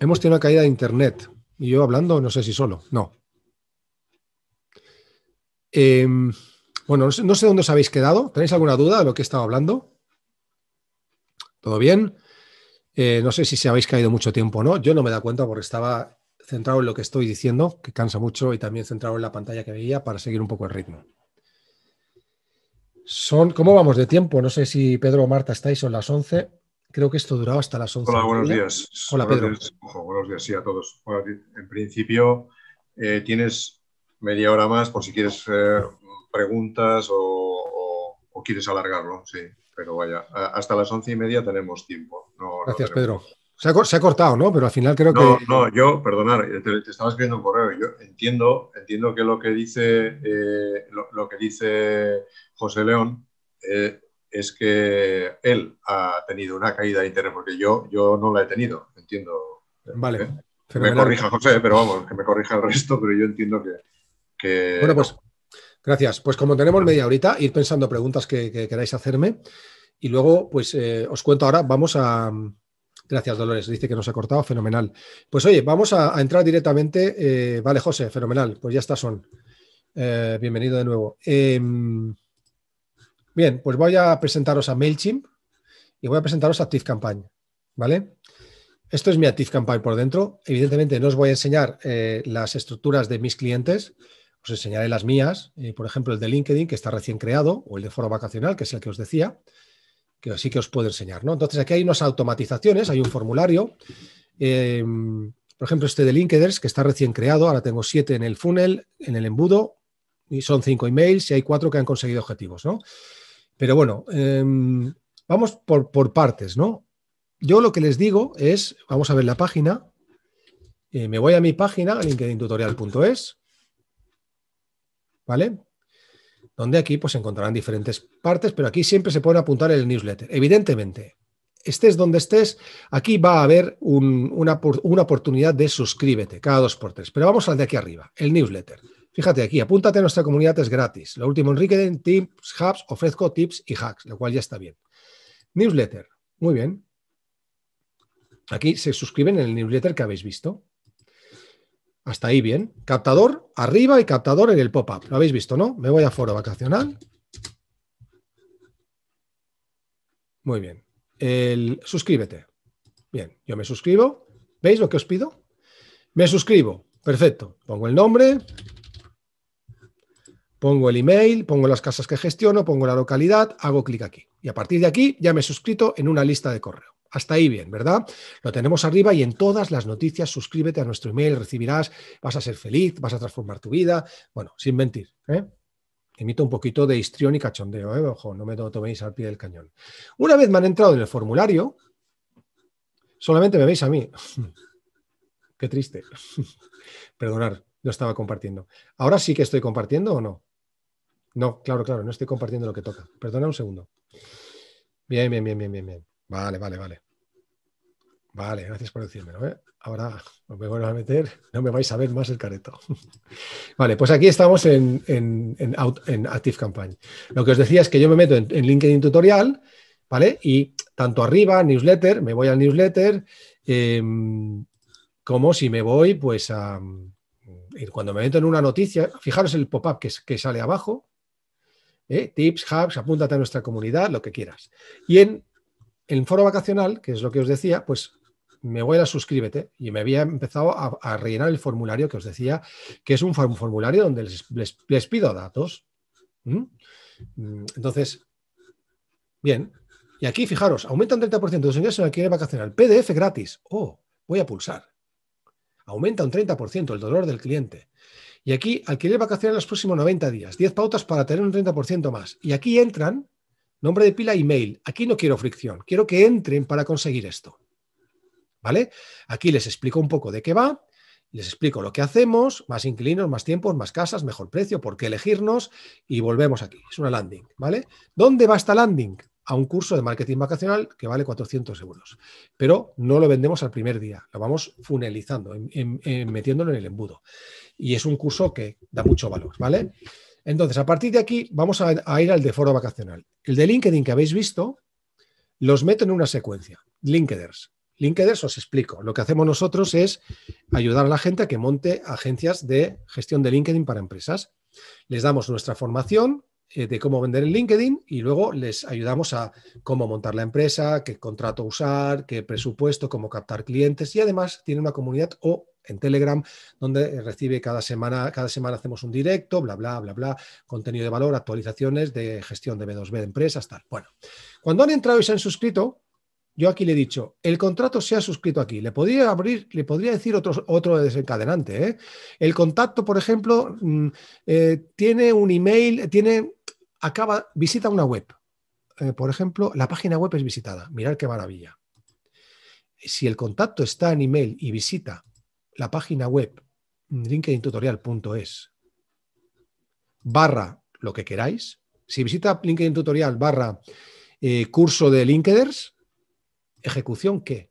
Hemos tenido una caída de internet. Y yo hablando, no sé si solo. No. Em, bueno, no sé, dónde os habéis quedado. ¿Tenéis alguna duda de lo que he estado hablando? ¿Todo bien? Eh, no sé si se habéis caído mucho tiempo o no. Yo no me da cuenta porque estaba centrado en lo que estoy diciendo, que cansa mucho, y también centrado en la pantalla que veía para seguir un poco el ritmo. Son, ¿Cómo vamos de tiempo? No sé si Pedro o Marta estáis, son las 11. Creo que esto duraba hasta las 11. Hola, buenos días. Hola, Pedro. Buenos días, sí, a todos. en principio, eh, tienes media hora más por si quieres eh, preguntas o, quieres alargarlo, sí. Pero vaya, hasta las once y media tenemos tiempo. Gracias, Pedro. Se ha, cortado, ¿no? Pero al final creo que. No, yo, perdonar, eh, te, estaba escribiendo un correo. Yo entiendo, entiendo que lo que dice, eh, lo, que dice José León eh, es que él ha tenido una caída de interés, porque yo, yo no la he tenido, entiendo. Vale. me corrija José, pero vamos, que me corrija el resto, pero yo entiendo que. Bueno, pues. Gracias. Pues como tenemos media horita, ir pensando preguntas que queráis hacerme. Y luego, pues os cuento ahora, vamos a, Gracias, Dolores. Dice que nos ha cortado. Fenomenal. Pues oye, vamos a, entrar directamente. Eh, vale, José, fenomenal. Pues ya está, son. Eh, bienvenido de nuevo. Em, bien, pues voy a presentaros a MailChimp y voy a presentaros a ActiveCampaign. ¿Vale? Esto es mi ActiveCampaign por dentro. Evidentemente no os voy a enseñar eh, las estructuras de mis clientes. Os enseñaré las mías. por ejemplo, el de LinkedIn, que está recién creado, o el de Foro Vacacional, que es el que os decía que sí que os puedo enseñar. ¿no? Entonces, aquí hay unas automatizaciones, hay un formulario. Em, por ejemplo, este de LinkedIn, que está recién creado, ahora tengo siete en el funnel, en el embudo, y son cinco emails y hay cuatro que han conseguido objetivos, ¿no? Pero bueno, em, vamos por, partes, ¿no? Yo lo que les digo es, vamos a ver la página, eh, me voy a mi página, linkedintutorial.es, ¿vale? donde aquí pues encontrarán diferentes partes, pero aquí siempre se pueden apuntar en el newsletter. Evidentemente, estés donde estés, aquí va a haber una, una, oportunidad de suscríbete cada dos por tres. Pero vamos al de aquí arriba, el newsletter. Fíjate aquí, apúntate a nuestra comunidad, es gratis. Lo último, Enrique, en Tips, Hubs, ofrezco tips y hacks, lo cual ya está bien. Newsletter, muy bien. Aquí se suscriben en el newsletter que habéis visto. Hasta ahí bien. Captador arriba y captador en el pop-up. Lo habéis visto, ¿no? Me voy a foro vacacional. Muy bien. El, suscríbete. Bien, yo me suscribo. ¿Veis lo que os pido? Me suscribo. Perfecto. Pongo el nombre, pongo el email, pongo las casas que gestiono, pongo la localidad, hago clic aquí. Y a partir de aquí ya me he suscrito en una lista de correo. Hasta ahí bien, ¿verdad? Lo tenemos arriba y en todas las noticias suscríbete a nuestro email, recibirás, vas a ser feliz, vas a transformar tu vida. Bueno, sin mentir, ¿eh? Emito un poquito de histrión y cachondeo, ¿eh? Ojo, no me toméis al pie del cañón. Una vez me han entrado en el formulario, solamente me veis a mí. Qué triste. Perdonar, no estaba compartiendo. ¿Ahora sí que estoy compartiendo o no? No, claro, claro, no estoy compartiendo lo que toca. Perdona un segundo. Bien, bien, bien, bien, bien, bien. Vale, vale, vale. Vale, gracias por decírmelo. ¿eh? Ahora me voy a meter, no me vais a ver más el careto. vale, pues aquí estamos en, en, Active Campaign. Lo que os decía es que yo me meto en, LinkedIn Tutorial, ¿vale? Y tanto arriba, newsletter, me voy al newsletter, em, como si me voy, pues a. Cuando me meto en una noticia, fijaros el pop-up que, que, sale abajo. ¿eh? Tips, hubs, apúntate a nuestra comunidad, lo que quieras. Y en el foro vacacional, que es lo que os decía, pues me voy a suscríbete y me había empezado a, rellenar el formulario que os decía, que es un formulario donde les, pido datos. ¿Mm? Mm, entonces, bien. Y aquí, fijaros, aumenta un 30% de los ingresos en alquiler vacacional. PDF gratis. Oh, voy a pulsar. Aumenta un 30% el dolor del cliente. Y aquí, alquiler vacacional los próximos 90 días. 10 pautas para tener un 30% más. Y aquí entran nombre de pila, email. Aquí no quiero fricción, quiero que entren para conseguir esto. ¿Vale? Aquí les explico un poco de qué va, les explico lo que hacemos, más inquilinos, más tiempos, más casas, mejor precio, por qué elegirnos y volvemos aquí. Es una landing, ¿vale? ¿Dónde va esta landing? A un curso de marketing vacacional que vale 400 euros. Pero no lo vendemos al primer día, lo vamos funelizando, metiéndolo en el embudo. Y es un curso que da mucho valor, ¿vale? Entonces, a partir de aquí vamos a, ir al de foro vacacional. El de LinkedIn que habéis visto, los meto en una secuencia. Linkeders. Linkeders, os explico. Lo que hacemos nosotros es ayudar a la gente a que monte agencias de gestión de LinkedIn para empresas. Les damos nuestra formación eh, de cómo vender en LinkedIn y luego les ayudamos a cómo montar la empresa, qué contrato usar, qué presupuesto, cómo captar clientes y además tiene una comunidad o en Telegram, donde recibe cada semana, cada semana hacemos un directo, bla, bla, bla, bla, contenido de valor, actualizaciones de gestión de B2B de empresas, tal. Bueno, cuando han entrado y se han suscrito, yo aquí le he dicho, el contrato se ha suscrito aquí. Le podría abrir, le podría decir otro, otro desencadenante. ¿eh? El contacto, por ejemplo, mm, eh, tiene un email, tiene, acaba, visita una web. Eh, por ejemplo, la página web es visitada. Mirad qué maravilla. Si el contacto está en email y visita la página web linkedintutorial.es barra lo que queráis. Si visita LinkedIn Tutorial barra eh, curso de Linkeders, ejecución que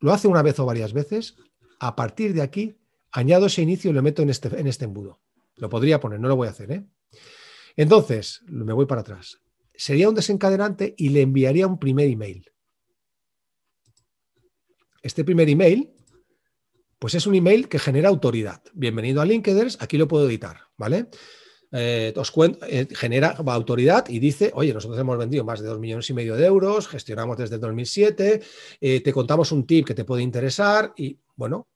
lo hace una vez o varias veces, a partir de aquí añado ese inicio y lo meto en este, este embudo. Lo podría poner, no lo voy a hacer. ¿eh? Entonces, me voy para atrás. Sería un desencadenante y le enviaría un primer email. Este primer email pues es un email que genera autoridad. Bienvenido a LinkedIn, aquí lo puedo editar, ¿vale? Eh, os eh, genera autoridad y dice, oye, nosotros hemos vendido más de 2 millones y medio de euros, gestionamos desde 2007, eh, te contamos un tip que te puede interesar y, bueno,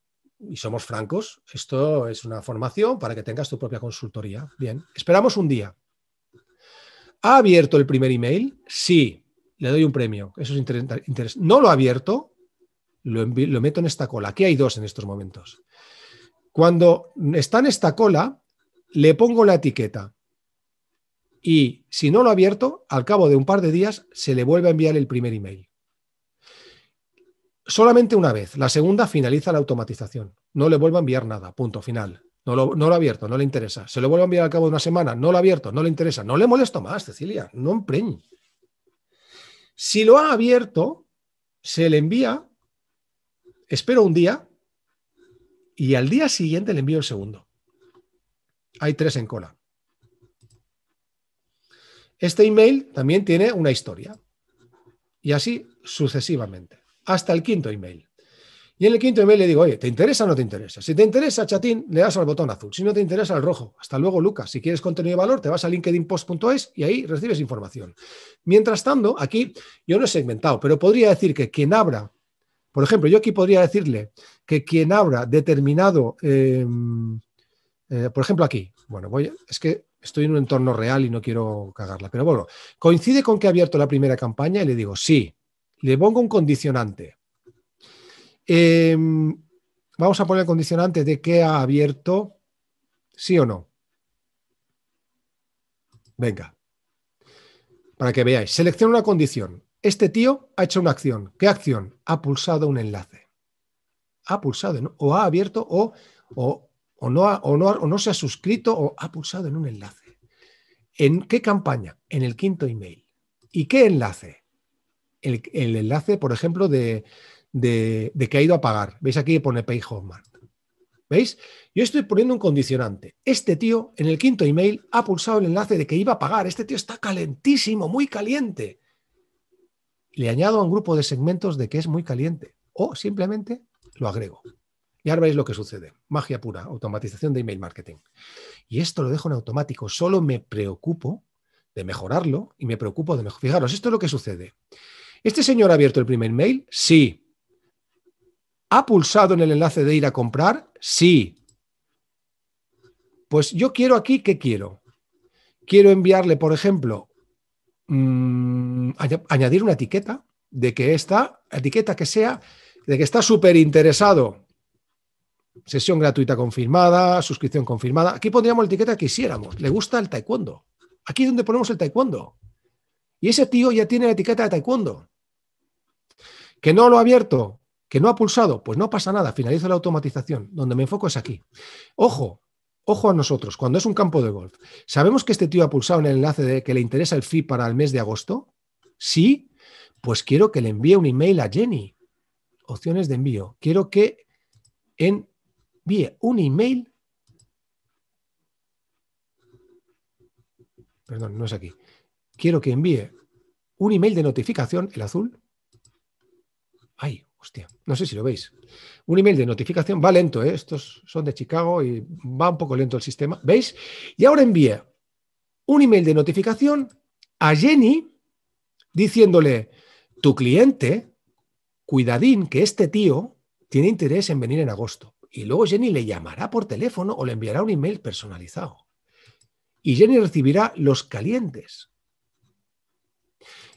y somos francos, esto es una formación para que tengas tu propia consultoría. Bien, esperamos un día. ¿Ha abierto el primer email? Sí, le doy un premio. Eso es interesante. no lo ha abierto, lo, meto en esta cola. Aquí hay dos en estos momentos. Cuando está en esta cola, le pongo la etiqueta. Y si no lo ha abierto, al cabo de un par de días se le vuelve a enviar el primer email. Solamente una vez. La segunda finaliza la automatización. No le vuelvo a enviar nada. Punto final. No lo, no lo ha abierto, no le interesa. Se lo vuelve a enviar al cabo de una semana. No lo ha abierto, no le interesa. No le molesto más, Cecilia. No empreñe. Si lo ha abierto, se le envía espero un día y al día siguiente le envío el segundo. Hay tres en cola. Este email también tiene una historia. Y así sucesivamente, hasta el quinto email. Y en el quinto email le digo, oye, ¿te interesa o no te interesa? Si te interesa, chatín, le das al botón azul. Si no te interesa, al rojo. Hasta luego, Lucas. Si quieres contenido de valor, te vas a linkedinpost.es y ahí recibes información. Mientras tanto, aquí yo no he segmentado, pero podría decir que quien abra por ejemplo, yo aquí podría decirle que quien abra determinado, em, eh, por ejemplo aquí, bueno, voy, es que estoy en un entorno real y no quiero cagarla, pero bueno, coincide con que ha abierto la primera campaña y le digo, sí, le pongo un condicionante. Em, vamos a poner el condicionante de que ha abierto, sí o no. Venga, para que veáis, selecciono una condición. Este tío ha hecho una acción. ¿Qué acción? Ha pulsado un enlace. Ha pulsado o ha abierto o, o, no o, no se ha suscrito o ha pulsado en un enlace. ¿En qué campaña? En el quinto email. ¿Y qué enlace? El, enlace, por ejemplo, de, de, que ha ido a pagar. ¿Veis aquí pone Pay Mart. ¿Veis? Yo estoy poniendo un condicionante. Este tío en el quinto email ha pulsado el enlace de que iba a pagar. Este tío está calentísimo, muy caliente le añado a un grupo de segmentos de que es muy caliente o simplemente lo agrego. Y ahora veis lo que sucede. Magia pura, automatización de email marketing. Y esto lo dejo en automático. Solo me preocupo de mejorarlo y me preocupo de mejorarlo. Fijaros, esto es lo que sucede. ¿Este señor ha abierto el primer email? Sí. ¿Ha pulsado en el enlace de ir a comprar? Sí. Pues yo quiero aquí, ¿qué quiero? Quiero enviarle, por ejemplo, Mm, añadir una etiqueta de que esta etiqueta que sea, de que está súper interesado. Sesión gratuita confirmada, suscripción confirmada. Aquí pondríamos la etiqueta que quisiéramos. Le gusta el taekwondo. Aquí es donde ponemos el taekwondo. Y ese tío ya tiene la etiqueta de taekwondo. Que no lo ha abierto, que no ha pulsado, pues no pasa nada, finalizo la automatización. Donde me enfoco es aquí. Ojo, Ojo a nosotros, cuando es un campo de golf, ¿sabemos que este tío ha pulsado en el enlace de que le interesa el fee para el mes de agosto? Sí, pues quiero que le envíe un email a Jenny. Opciones de envío. Quiero que envíe un email. Perdón, no es aquí. Quiero que envíe un email de notificación, el azul. Ay, hostia, no sé si lo veis un email de notificación. Va lento, ¿eh? estos son de Chicago y va un poco lento el sistema, ¿veis? Y ahora envía un email de notificación a Jenny diciéndole, tu cliente, cuidadín, que este tío tiene interés en venir en agosto. Y luego Jenny le llamará por teléfono o le enviará un email personalizado. Y Jenny recibirá los calientes.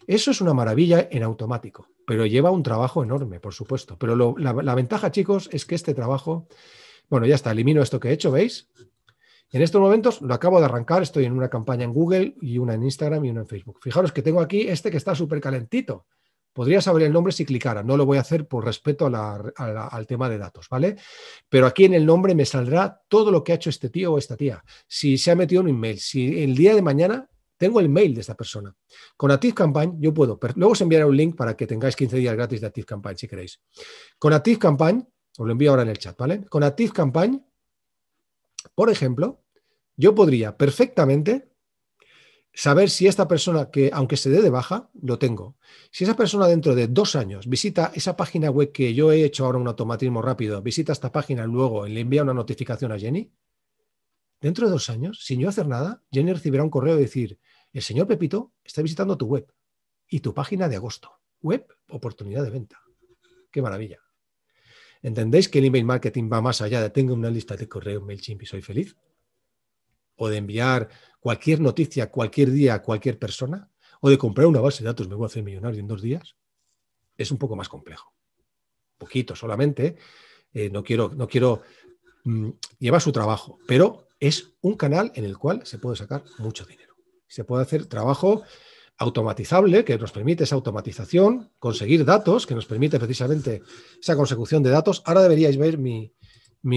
Eso es una maravilla en automático pero lleva un trabajo enorme, por supuesto. Pero la, ventaja, chicos, es que este trabajo, bueno, ya está, elimino esto que he hecho, ¿veis? En estos momentos lo acabo de arrancar, estoy en una campaña en Google y una en Instagram y una en Facebook. Fijaros que tengo aquí este que está súper calentito. Podría saber el nombre si clicara, no lo voy a hacer por respeto al tema de datos, ¿vale? Pero aquí en el nombre me saldrá todo lo que ha hecho este tío o esta tía. Si se ha metido un email, si el día de mañana tengo el mail de esta persona. Con Active yo puedo, luego os enviaré un link para que tengáis 15 días gratis de Active si queréis. Con Active Campaign, os lo envío ahora en el chat, ¿vale? Con Active por ejemplo, yo podría perfectamente saber si esta persona que, aunque se dé de baja, lo tengo. Si esa persona dentro de dos años visita esa página web que yo he hecho ahora un automatismo rápido, visita esta página luego y le envía una notificación a Jenny, Dentro de dos años, sin yo hacer nada, Jenny recibirá un correo de decir, el señor Pepito está visitando tu web y tu página de agosto. Web, oportunidad de venta. Qué maravilla. ¿Entendéis que el email marketing va más allá de tengo una lista de correo MailChimp y soy feliz? ¿O de enviar cualquier noticia cualquier día a cualquier persona? ¿O de comprar una base de datos me voy a hacer millonario en dos días? Es un poco más complejo. Poquito solamente. Eh, no quiero, no quiero. Mm, llevar su trabajo, pero es un canal en el cual se puede sacar mucho dinero. Se puede hacer trabajo automatizable que nos permite esa automatización, conseguir datos que nos permite precisamente esa consecución de datos. Ahora deberíais ver mi,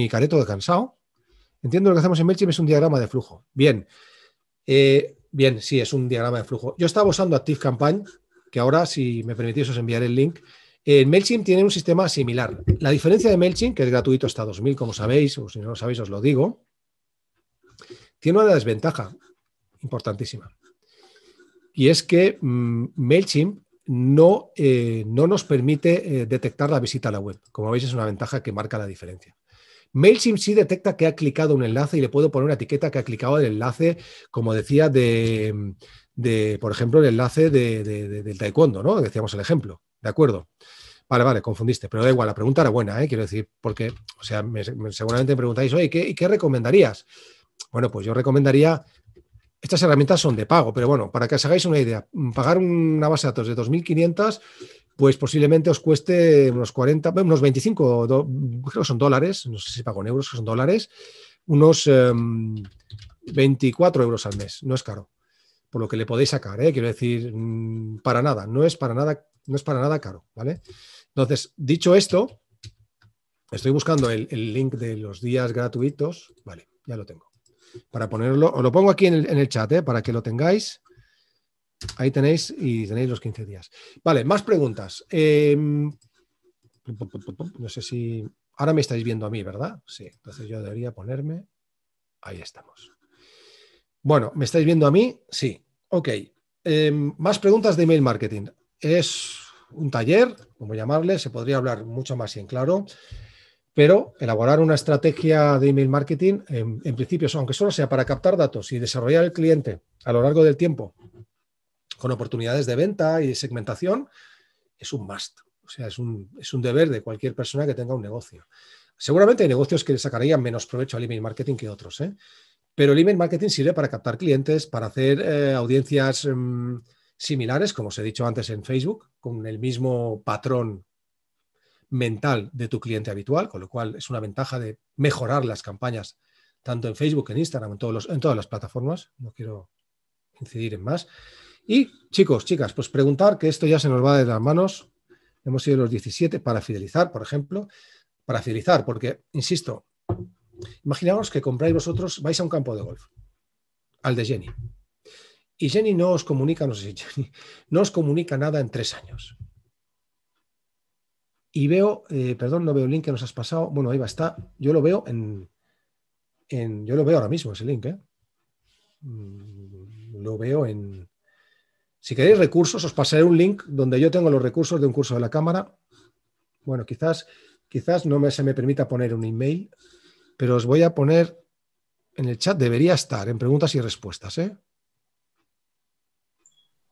careto de cansado. Entiendo lo que hacemos en MailChimp es un diagrama de flujo. Bien, eh, bien, sí, es un diagrama de flujo. Yo estaba usando ActiveCampaign, que ahora, si me permitís, os enviaré el link. En eh, MailChimp tiene un sistema similar. La diferencia de MailChimp, que es gratuito hasta 2000, como sabéis, o si no lo sabéis, os lo digo, tiene una desventaja importantísima. Y es que mm, MailChimp no, eh, no, nos permite eh, detectar la visita a la web. Como veis, es una ventaja que marca la diferencia. MailChimp sí detecta que ha clicado un enlace y le puedo poner una etiqueta que ha clicado el enlace, como decía, de, por ejemplo, el enlace del taekwondo, ¿no? Decíamos el ejemplo, ¿de acuerdo? Vale, vale, confundiste, pero da igual, la pregunta era buena, ¿eh? quiero decir, porque, o sea, seguramente me preguntáis, oye, ¿qué, ¿qué recomendarías? Bueno, pues yo recomendaría, estas herramientas son de pago, pero bueno, para que os hagáis una idea, pagar una base de datos de 2.500, pues posiblemente os cueste unos 40, unos 25, creo que son dólares, no sé si pago en euros, que son dólares, unos 24 em, euros al mes, no es caro, por lo que le podéis sacar, ¿eh? quiero decir, mm, para nada, no es para nada, no es para nada caro, ¿vale? Entonces, dicho esto, estoy buscando el link de los días gratuitos, vale, ya lo tengo para ponerlo. Os lo pongo aquí en el, chat, eh, para que lo tengáis. Ahí tenéis y tenéis los 15 días. Vale, más preguntas. Em, no sé si. Ahora me estáis viendo a mí, ¿verdad? Sí, entonces yo debería ponerme. Ahí estamos. Bueno, ¿me estáis viendo a mí? Sí. Ok. Em, más preguntas de email marketing. Es un taller, como llamarle, se podría hablar mucho más en claro pero elaborar una estrategia de email marketing, en, principio, aunque solo sea para captar datos y desarrollar el cliente a lo largo del tiempo, con oportunidades de venta y segmentación, es un must. O sea, es un, deber de cualquier persona que tenga un negocio. Seguramente hay negocios que le sacarían menos provecho al email marketing que otros, ¿eh? pero el email marketing sirve para captar clientes, para hacer eh, audiencias mm, similares, como os he dicho antes en Facebook, con el mismo patrón mental de tu cliente habitual, con lo cual es una ventaja de mejorar las campañas tanto en Facebook, en Instagram, en, todos en todas las plataformas. No quiero incidir en más. Y chicos, chicas, pues preguntar, que esto ya se nos va de las manos. Hemos sido los 17 para fidelizar, por ejemplo. Para fidelizar, porque, insisto, imaginaos que compráis vosotros, vais a un campo de golf, al de Jenny. Y Jenny no os comunica, no Jenny, no os comunica nada en tres años. Y veo, eh, perdón, no veo el link que nos has pasado. Bueno, ahí va, está. Yo lo veo en. yo lo veo ahora mismo ese link, ¿eh? mm, Lo veo en. Si queréis recursos, os pasaré un link donde yo tengo los recursos de un curso de la cámara. Bueno, quizás, quizás no se me permita poner un email, pero os voy a poner en el chat, debería estar en preguntas y respuestas, ¿eh?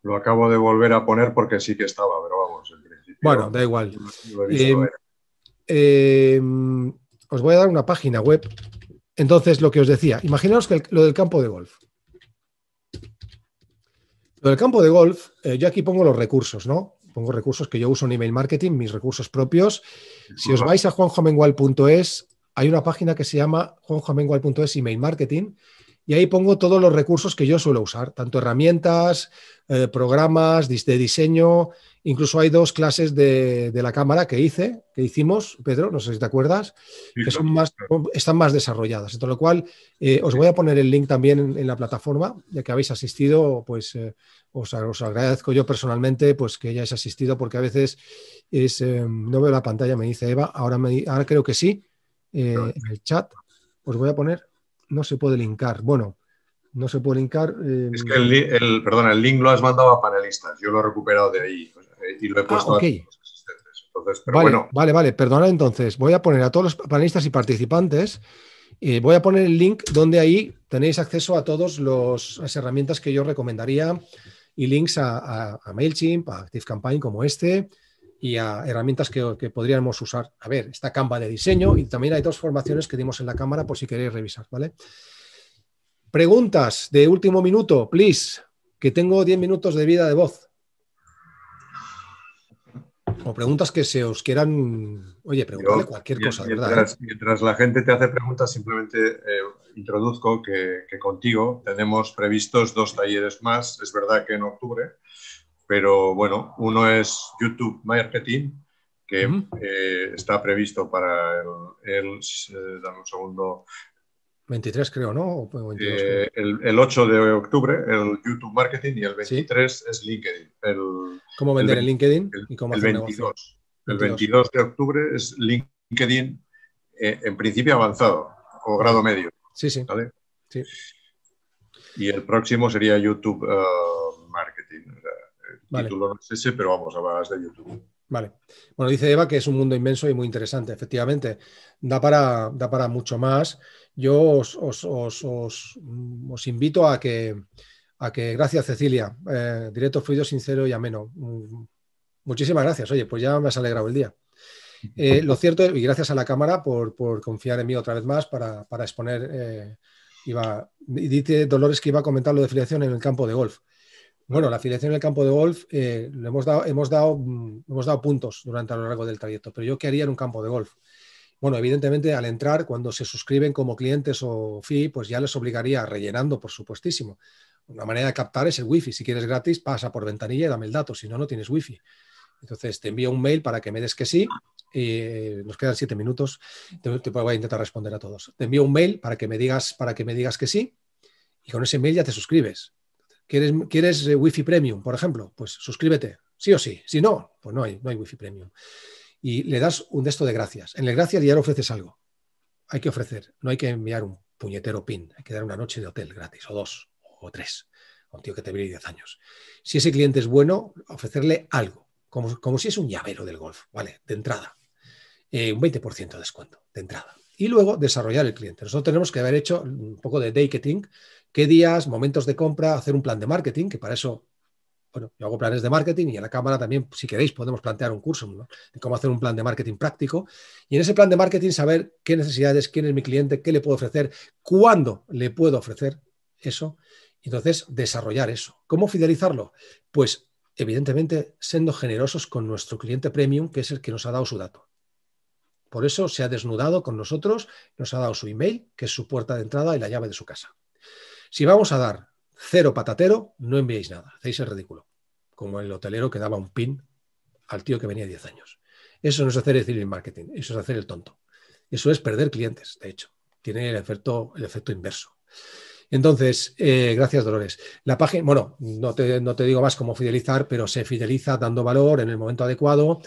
Lo acabo de volver a poner porque sí que estaba, pero vamos, el bueno, da igual. Em, em, os voy a dar una página web. Entonces, lo que os decía, imaginaos que lo del campo de golf. Lo del campo de golf, eh, yo aquí pongo los recursos, ¿no? Pongo recursos que yo uso en email marketing, mis recursos propios. Si os vais a juanjomengual.es, hay una página que se llama juanjomengual.es email marketing y ahí pongo todos los recursos que yo suelo usar, tanto herramientas, eh, programas de diseño, incluso hay dos clases de, la cámara que hice, que hicimos, Pedro, no sé si te acuerdas, que son más, están más desarrolladas. Entonces, lo cual, eh, os voy a poner el link también en, la plataforma, ya que habéis asistido, pues eh, os, agradezco yo personalmente pues, que hayáis asistido, porque a veces es, no veo la pantalla, me dice Eva, ahora, me, ahora creo que sí, en el chat. Os voy a poner no se puede linkar. Bueno, no se puede linkar. Em, es que el, el link lo has mandado a panelistas. Yo lo he recuperado de ahí eh, y lo he ah, puesto aquí los asistentes. vale, vale, vale, perdona entonces. Voy a poner a todos los panelistas y participantes. voy a poner el link donde ahí tenéis acceso a todas las herramientas que yo recomendaría y links a, a, a MailChimp, a ActiveCampaign como este, y a herramientas que, podríamos usar. A ver, esta Canva de diseño y también hay dos formaciones que dimos en la cámara por si queréis revisar, ¿vale? Preguntas de último minuto, please, que tengo 10 minutos de vida de voz. O preguntas que se os quieran. Oye, preguntarle cualquier cosa, ¿verdad? ¿eh? Mientras, la gente te hace preguntas, simplemente eh, introduzco que, contigo tenemos previstos dos talleres más. Es verdad que en octubre, pero bueno, uno es YouTube Marketing, que eh, está previsto para el, eh, un segundo. 23 creo, ¿no? Eh, el, 8 de octubre, el YouTube Marketing, y el 23 es LinkedIn. ¿Cómo vender en LinkedIn? ¿Y 22, el 22 de octubre es LinkedIn, en principio avanzado, o grado medio. Sí, sí. ¿vale? sí. Y el próximo sería YouTube Marketing vale. no ese, pero vamos, hablas de YouTube. Vale. Bueno, dice Eva que es un mundo inmenso y muy interesante, efectivamente. Da para, da para mucho más. Yo os, mm, invito a que, a que, gracias Cecilia, eh, directo, fluido, sincero y ameno. Mm, muchísimas gracias. Oye, pues ya me has alegrado el día. Eh, lo cierto, y gracias a la cámara por, confiar en mí otra vez más para, exponer. Eh, iba, dice Dolores que iba a comentar lo de filiación en el campo de golf. Bueno, la afiliación en el campo de golf eh, hemos, dado, hemos, dado, mm, hemos dado puntos durante a lo largo del trayecto, pero yo qué haría en un campo de golf. Bueno, evidentemente al entrar, cuando se suscriben como clientes o FI, pues ya les obligaría rellenando, por supuestísimo. Una manera de captar es el wifi. Si quieres gratis, pasa por ventanilla y dame el dato, si no, no tienes wifi. Entonces te envío un mail para que me des que sí. Y eh, nos quedan siete minutos. Te, te voy a intentar responder a todos. Te envío un mail para que me digas, para que me digas que sí. Y con ese mail ya te suscribes quieres ¿Quieres eh, Wi-Fi Premium, por ejemplo? Pues suscríbete, sí o sí. Si no, pues no hay, no hay Wi-Fi Premium. Y le das un esto de gracias. En el gracias ya le ofreces algo. Hay que ofrecer, no hay que enviar un puñetero pin, hay que dar una noche de hotel gratis, o dos, o tres, un tío que te viene 10 años. Si ese cliente es bueno, ofrecerle algo, como, si es un llavero del golf, ¿vale? De entrada. Eh, un 20% de descuento, de entrada. Y luego desarrollar el cliente. Nosotros tenemos que haber hecho un poco de day qué días, momentos de compra, hacer un plan de marketing, que para eso, bueno, yo hago planes de marketing y en la cámara también, si queréis, podemos plantear un curso de cómo hacer un plan de marketing práctico. Y en ese plan de marketing saber qué necesidades, quién es mi cliente, qué le puedo ofrecer, cuándo le puedo ofrecer eso. Y entonces, desarrollar eso. ¿Cómo fidelizarlo? Pues, evidentemente, siendo generosos con nuestro cliente premium, que es el que nos ha dado su dato. Por eso se ha desnudado con nosotros, nos ha dado su email, que es su puerta de entrada y la llave de su casa. Si vamos a dar cero patatero, no enviéis nada, hacéis el ridículo, como el hotelero que daba un pin al tío que venía 10 años. Eso no es hacer el marketing, eso es hacer el tonto. Eso es perder clientes, de hecho. Tiene el efecto, inverso. Entonces, eh, gracias Dolores. La página, bueno, no te, digo más cómo fidelizar, pero se fideliza dando valor en el momento adecuado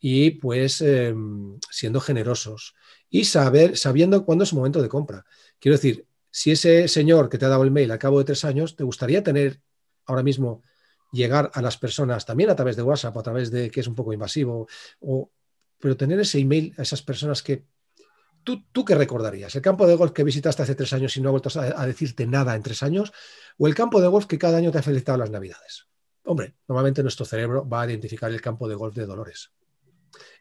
y pues em, siendo generosos y saber, sabiendo cuándo es momento de compra. Quiero decir, si ese señor que te ha dado el mail al cabo de tres años, te gustaría tener ahora mismo llegar a las personas también a través de WhatsApp, a través de que es un poco invasivo, pero tener ese email a esas personas que tú, tú qué recordarías, el campo de golf que visitaste hace tres años y no ha vuelto a, a decirte nada en tres años, o el campo de golf que cada año te ha felicitado las navidades. Hombre, normalmente nuestro cerebro va a identificar el campo de golf de Dolores.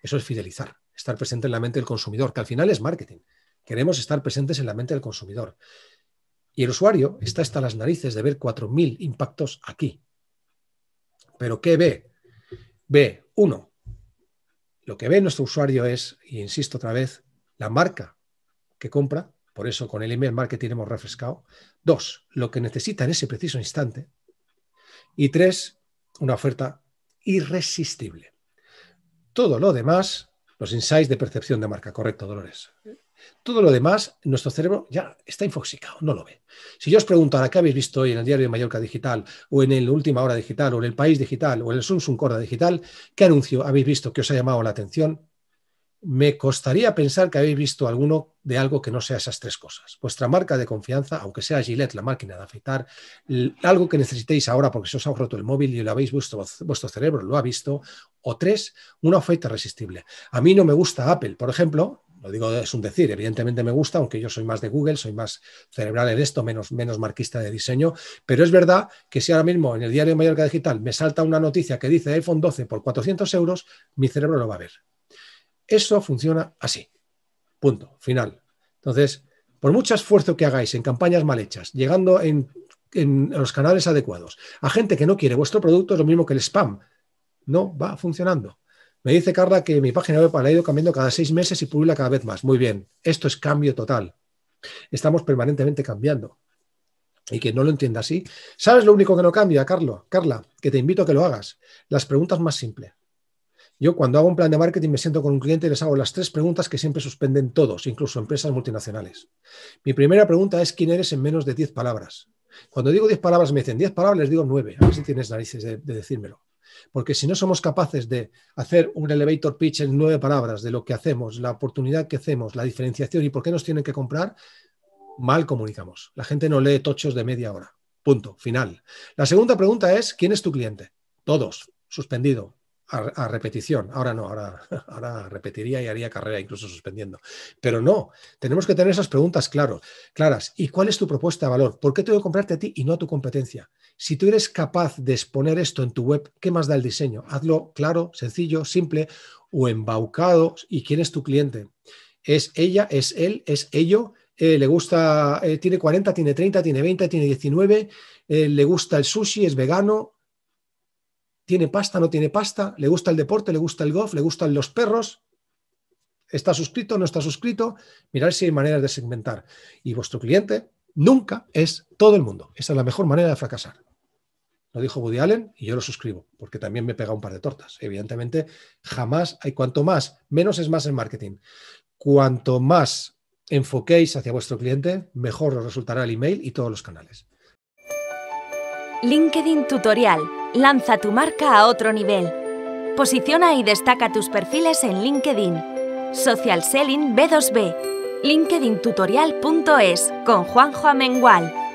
Eso es fidelizar, estar presente en la mente del consumidor, que al final es marketing. Queremos estar presentes en la mente del consumidor. Y el usuario está hasta las narices de ver 4.000 impactos aquí. ¿Pero qué ve? Ve, uno, lo que ve nuestro usuario es, y insisto otra vez, la marca que compra, por eso con el email marketing hemos refrescado. Dos, lo que necesita en ese preciso instante. Y tres, una oferta irresistible. Todo lo demás, los insights de percepción de marca. Correcto, Dolores. Todo lo demás, nuestro cerebro ya está infoxicado, no lo ve. Si yo os preguntara qué habéis visto hoy en el diario de Mallorca Digital, o en el Última Hora Digital, o en el País Digital, o en el Sunsun Corda Digital, ¿qué anuncio habéis visto que os ha llamado la atención? Me costaría pensar que habéis visto alguno de algo que no sea esas tres cosas. Vuestra marca de confianza, aunque sea Gillette, la máquina de afeitar, algo que necesitéis ahora porque se os ha roto el móvil y lo habéis visto, vuestro cerebro lo ha visto. O tres, una oferta irresistible. A mí no me gusta Apple, por ejemplo, lo digo, es un decir, evidentemente me gusta, aunque yo soy más de Google, soy más cerebral en esto, menos, menos marquista de diseño, pero es verdad que si ahora mismo en el diario de Mallorca Digital me salta una noticia que dice iPhone 12 por 400 euros, mi cerebro lo va a ver. Eso funciona así. Punto, final. Entonces, por mucho esfuerzo que hagáis en campañas mal hechas, llegando en, en los canales adecuados, a gente que no quiere vuestro producto es lo mismo que el spam. No va funcionando. Me dice Carla que mi página web ha ido cambiando cada seis meses y publica cada vez más. Muy bien, esto es cambio total. Estamos permanentemente cambiando. Y que no lo entienda así. ¿Sabes lo único que no cambia, Carlo? Carla, que te invito a que lo hagas. Las preguntas más simples. Yo cuando hago un plan de marketing me siento con un cliente y les hago las tres preguntas que siempre suspenden todos, incluso empresas multinacionales. Mi primera pregunta es quién eres en menos de diez palabras. Cuando digo diez palabras me dicen diez palabras, les digo nueve. A ver si tienes narices de decírmelo. Porque si no somos capaces de hacer un elevator pitch en nueve palabras de lo que hacemos, la oportunidad que hacemos, la diferenciación y por qué nos tienen que comprar, mal comunicamos. La gente no lee tochos de media hora. Punto, final. La segunda pregunta es, ¿quién es tu cliente? Todos, suspendido a, repetición. Ahora no, ahora, ahora repetiría y haría carrera incluso suspendiendo. Pero no, tenemos que tener esas preguntas claras. ¿Y cuál es tu propuesta de valor? ¿Por qué tengo que comprarte a ti y no a tu competencia? Si tú eres capaz de exponer esto en tu web, ¿qué más da el diseño? Hazlo claro, sencillo, simple o embaucado. ¿Y quién es tu cliente? ¿Es ella? ¿Es él? ¿Es ello? Eh, le gusta, eh, tiene 40, tiene 30, tiene 20, tiene 19, eh, le gusta el sushi, es vegano, ¿Tiene pasta? ¿No tiene pasta? ¿Le gusta el deporte? ¿Le gusta el golf? ¿Le gustan los perros? ¿Está suscrito? ¿No está suscrito? Mirar si hay maneras de segmentar. Y vuestro cliente nunca es todo el mundo. Esa es la mejor manera de fracasar. Lo dijo Woody Allen y yo lo suscribo, porque también me pega un par de tortas. Evidentemente, jamás hay cuanto más, menos es más en marketing. Cuanto más enfoquéis hacia vuestro cliente, mejor os resultará el email y todos los canales. LinkedIn Tutorial. Lanza tu marca a otro nivel. Posiciona y destaca tus perfiles en LinkedIn. Social Selling B2B. LinkedIntutorial.es con Juanjo Amengual.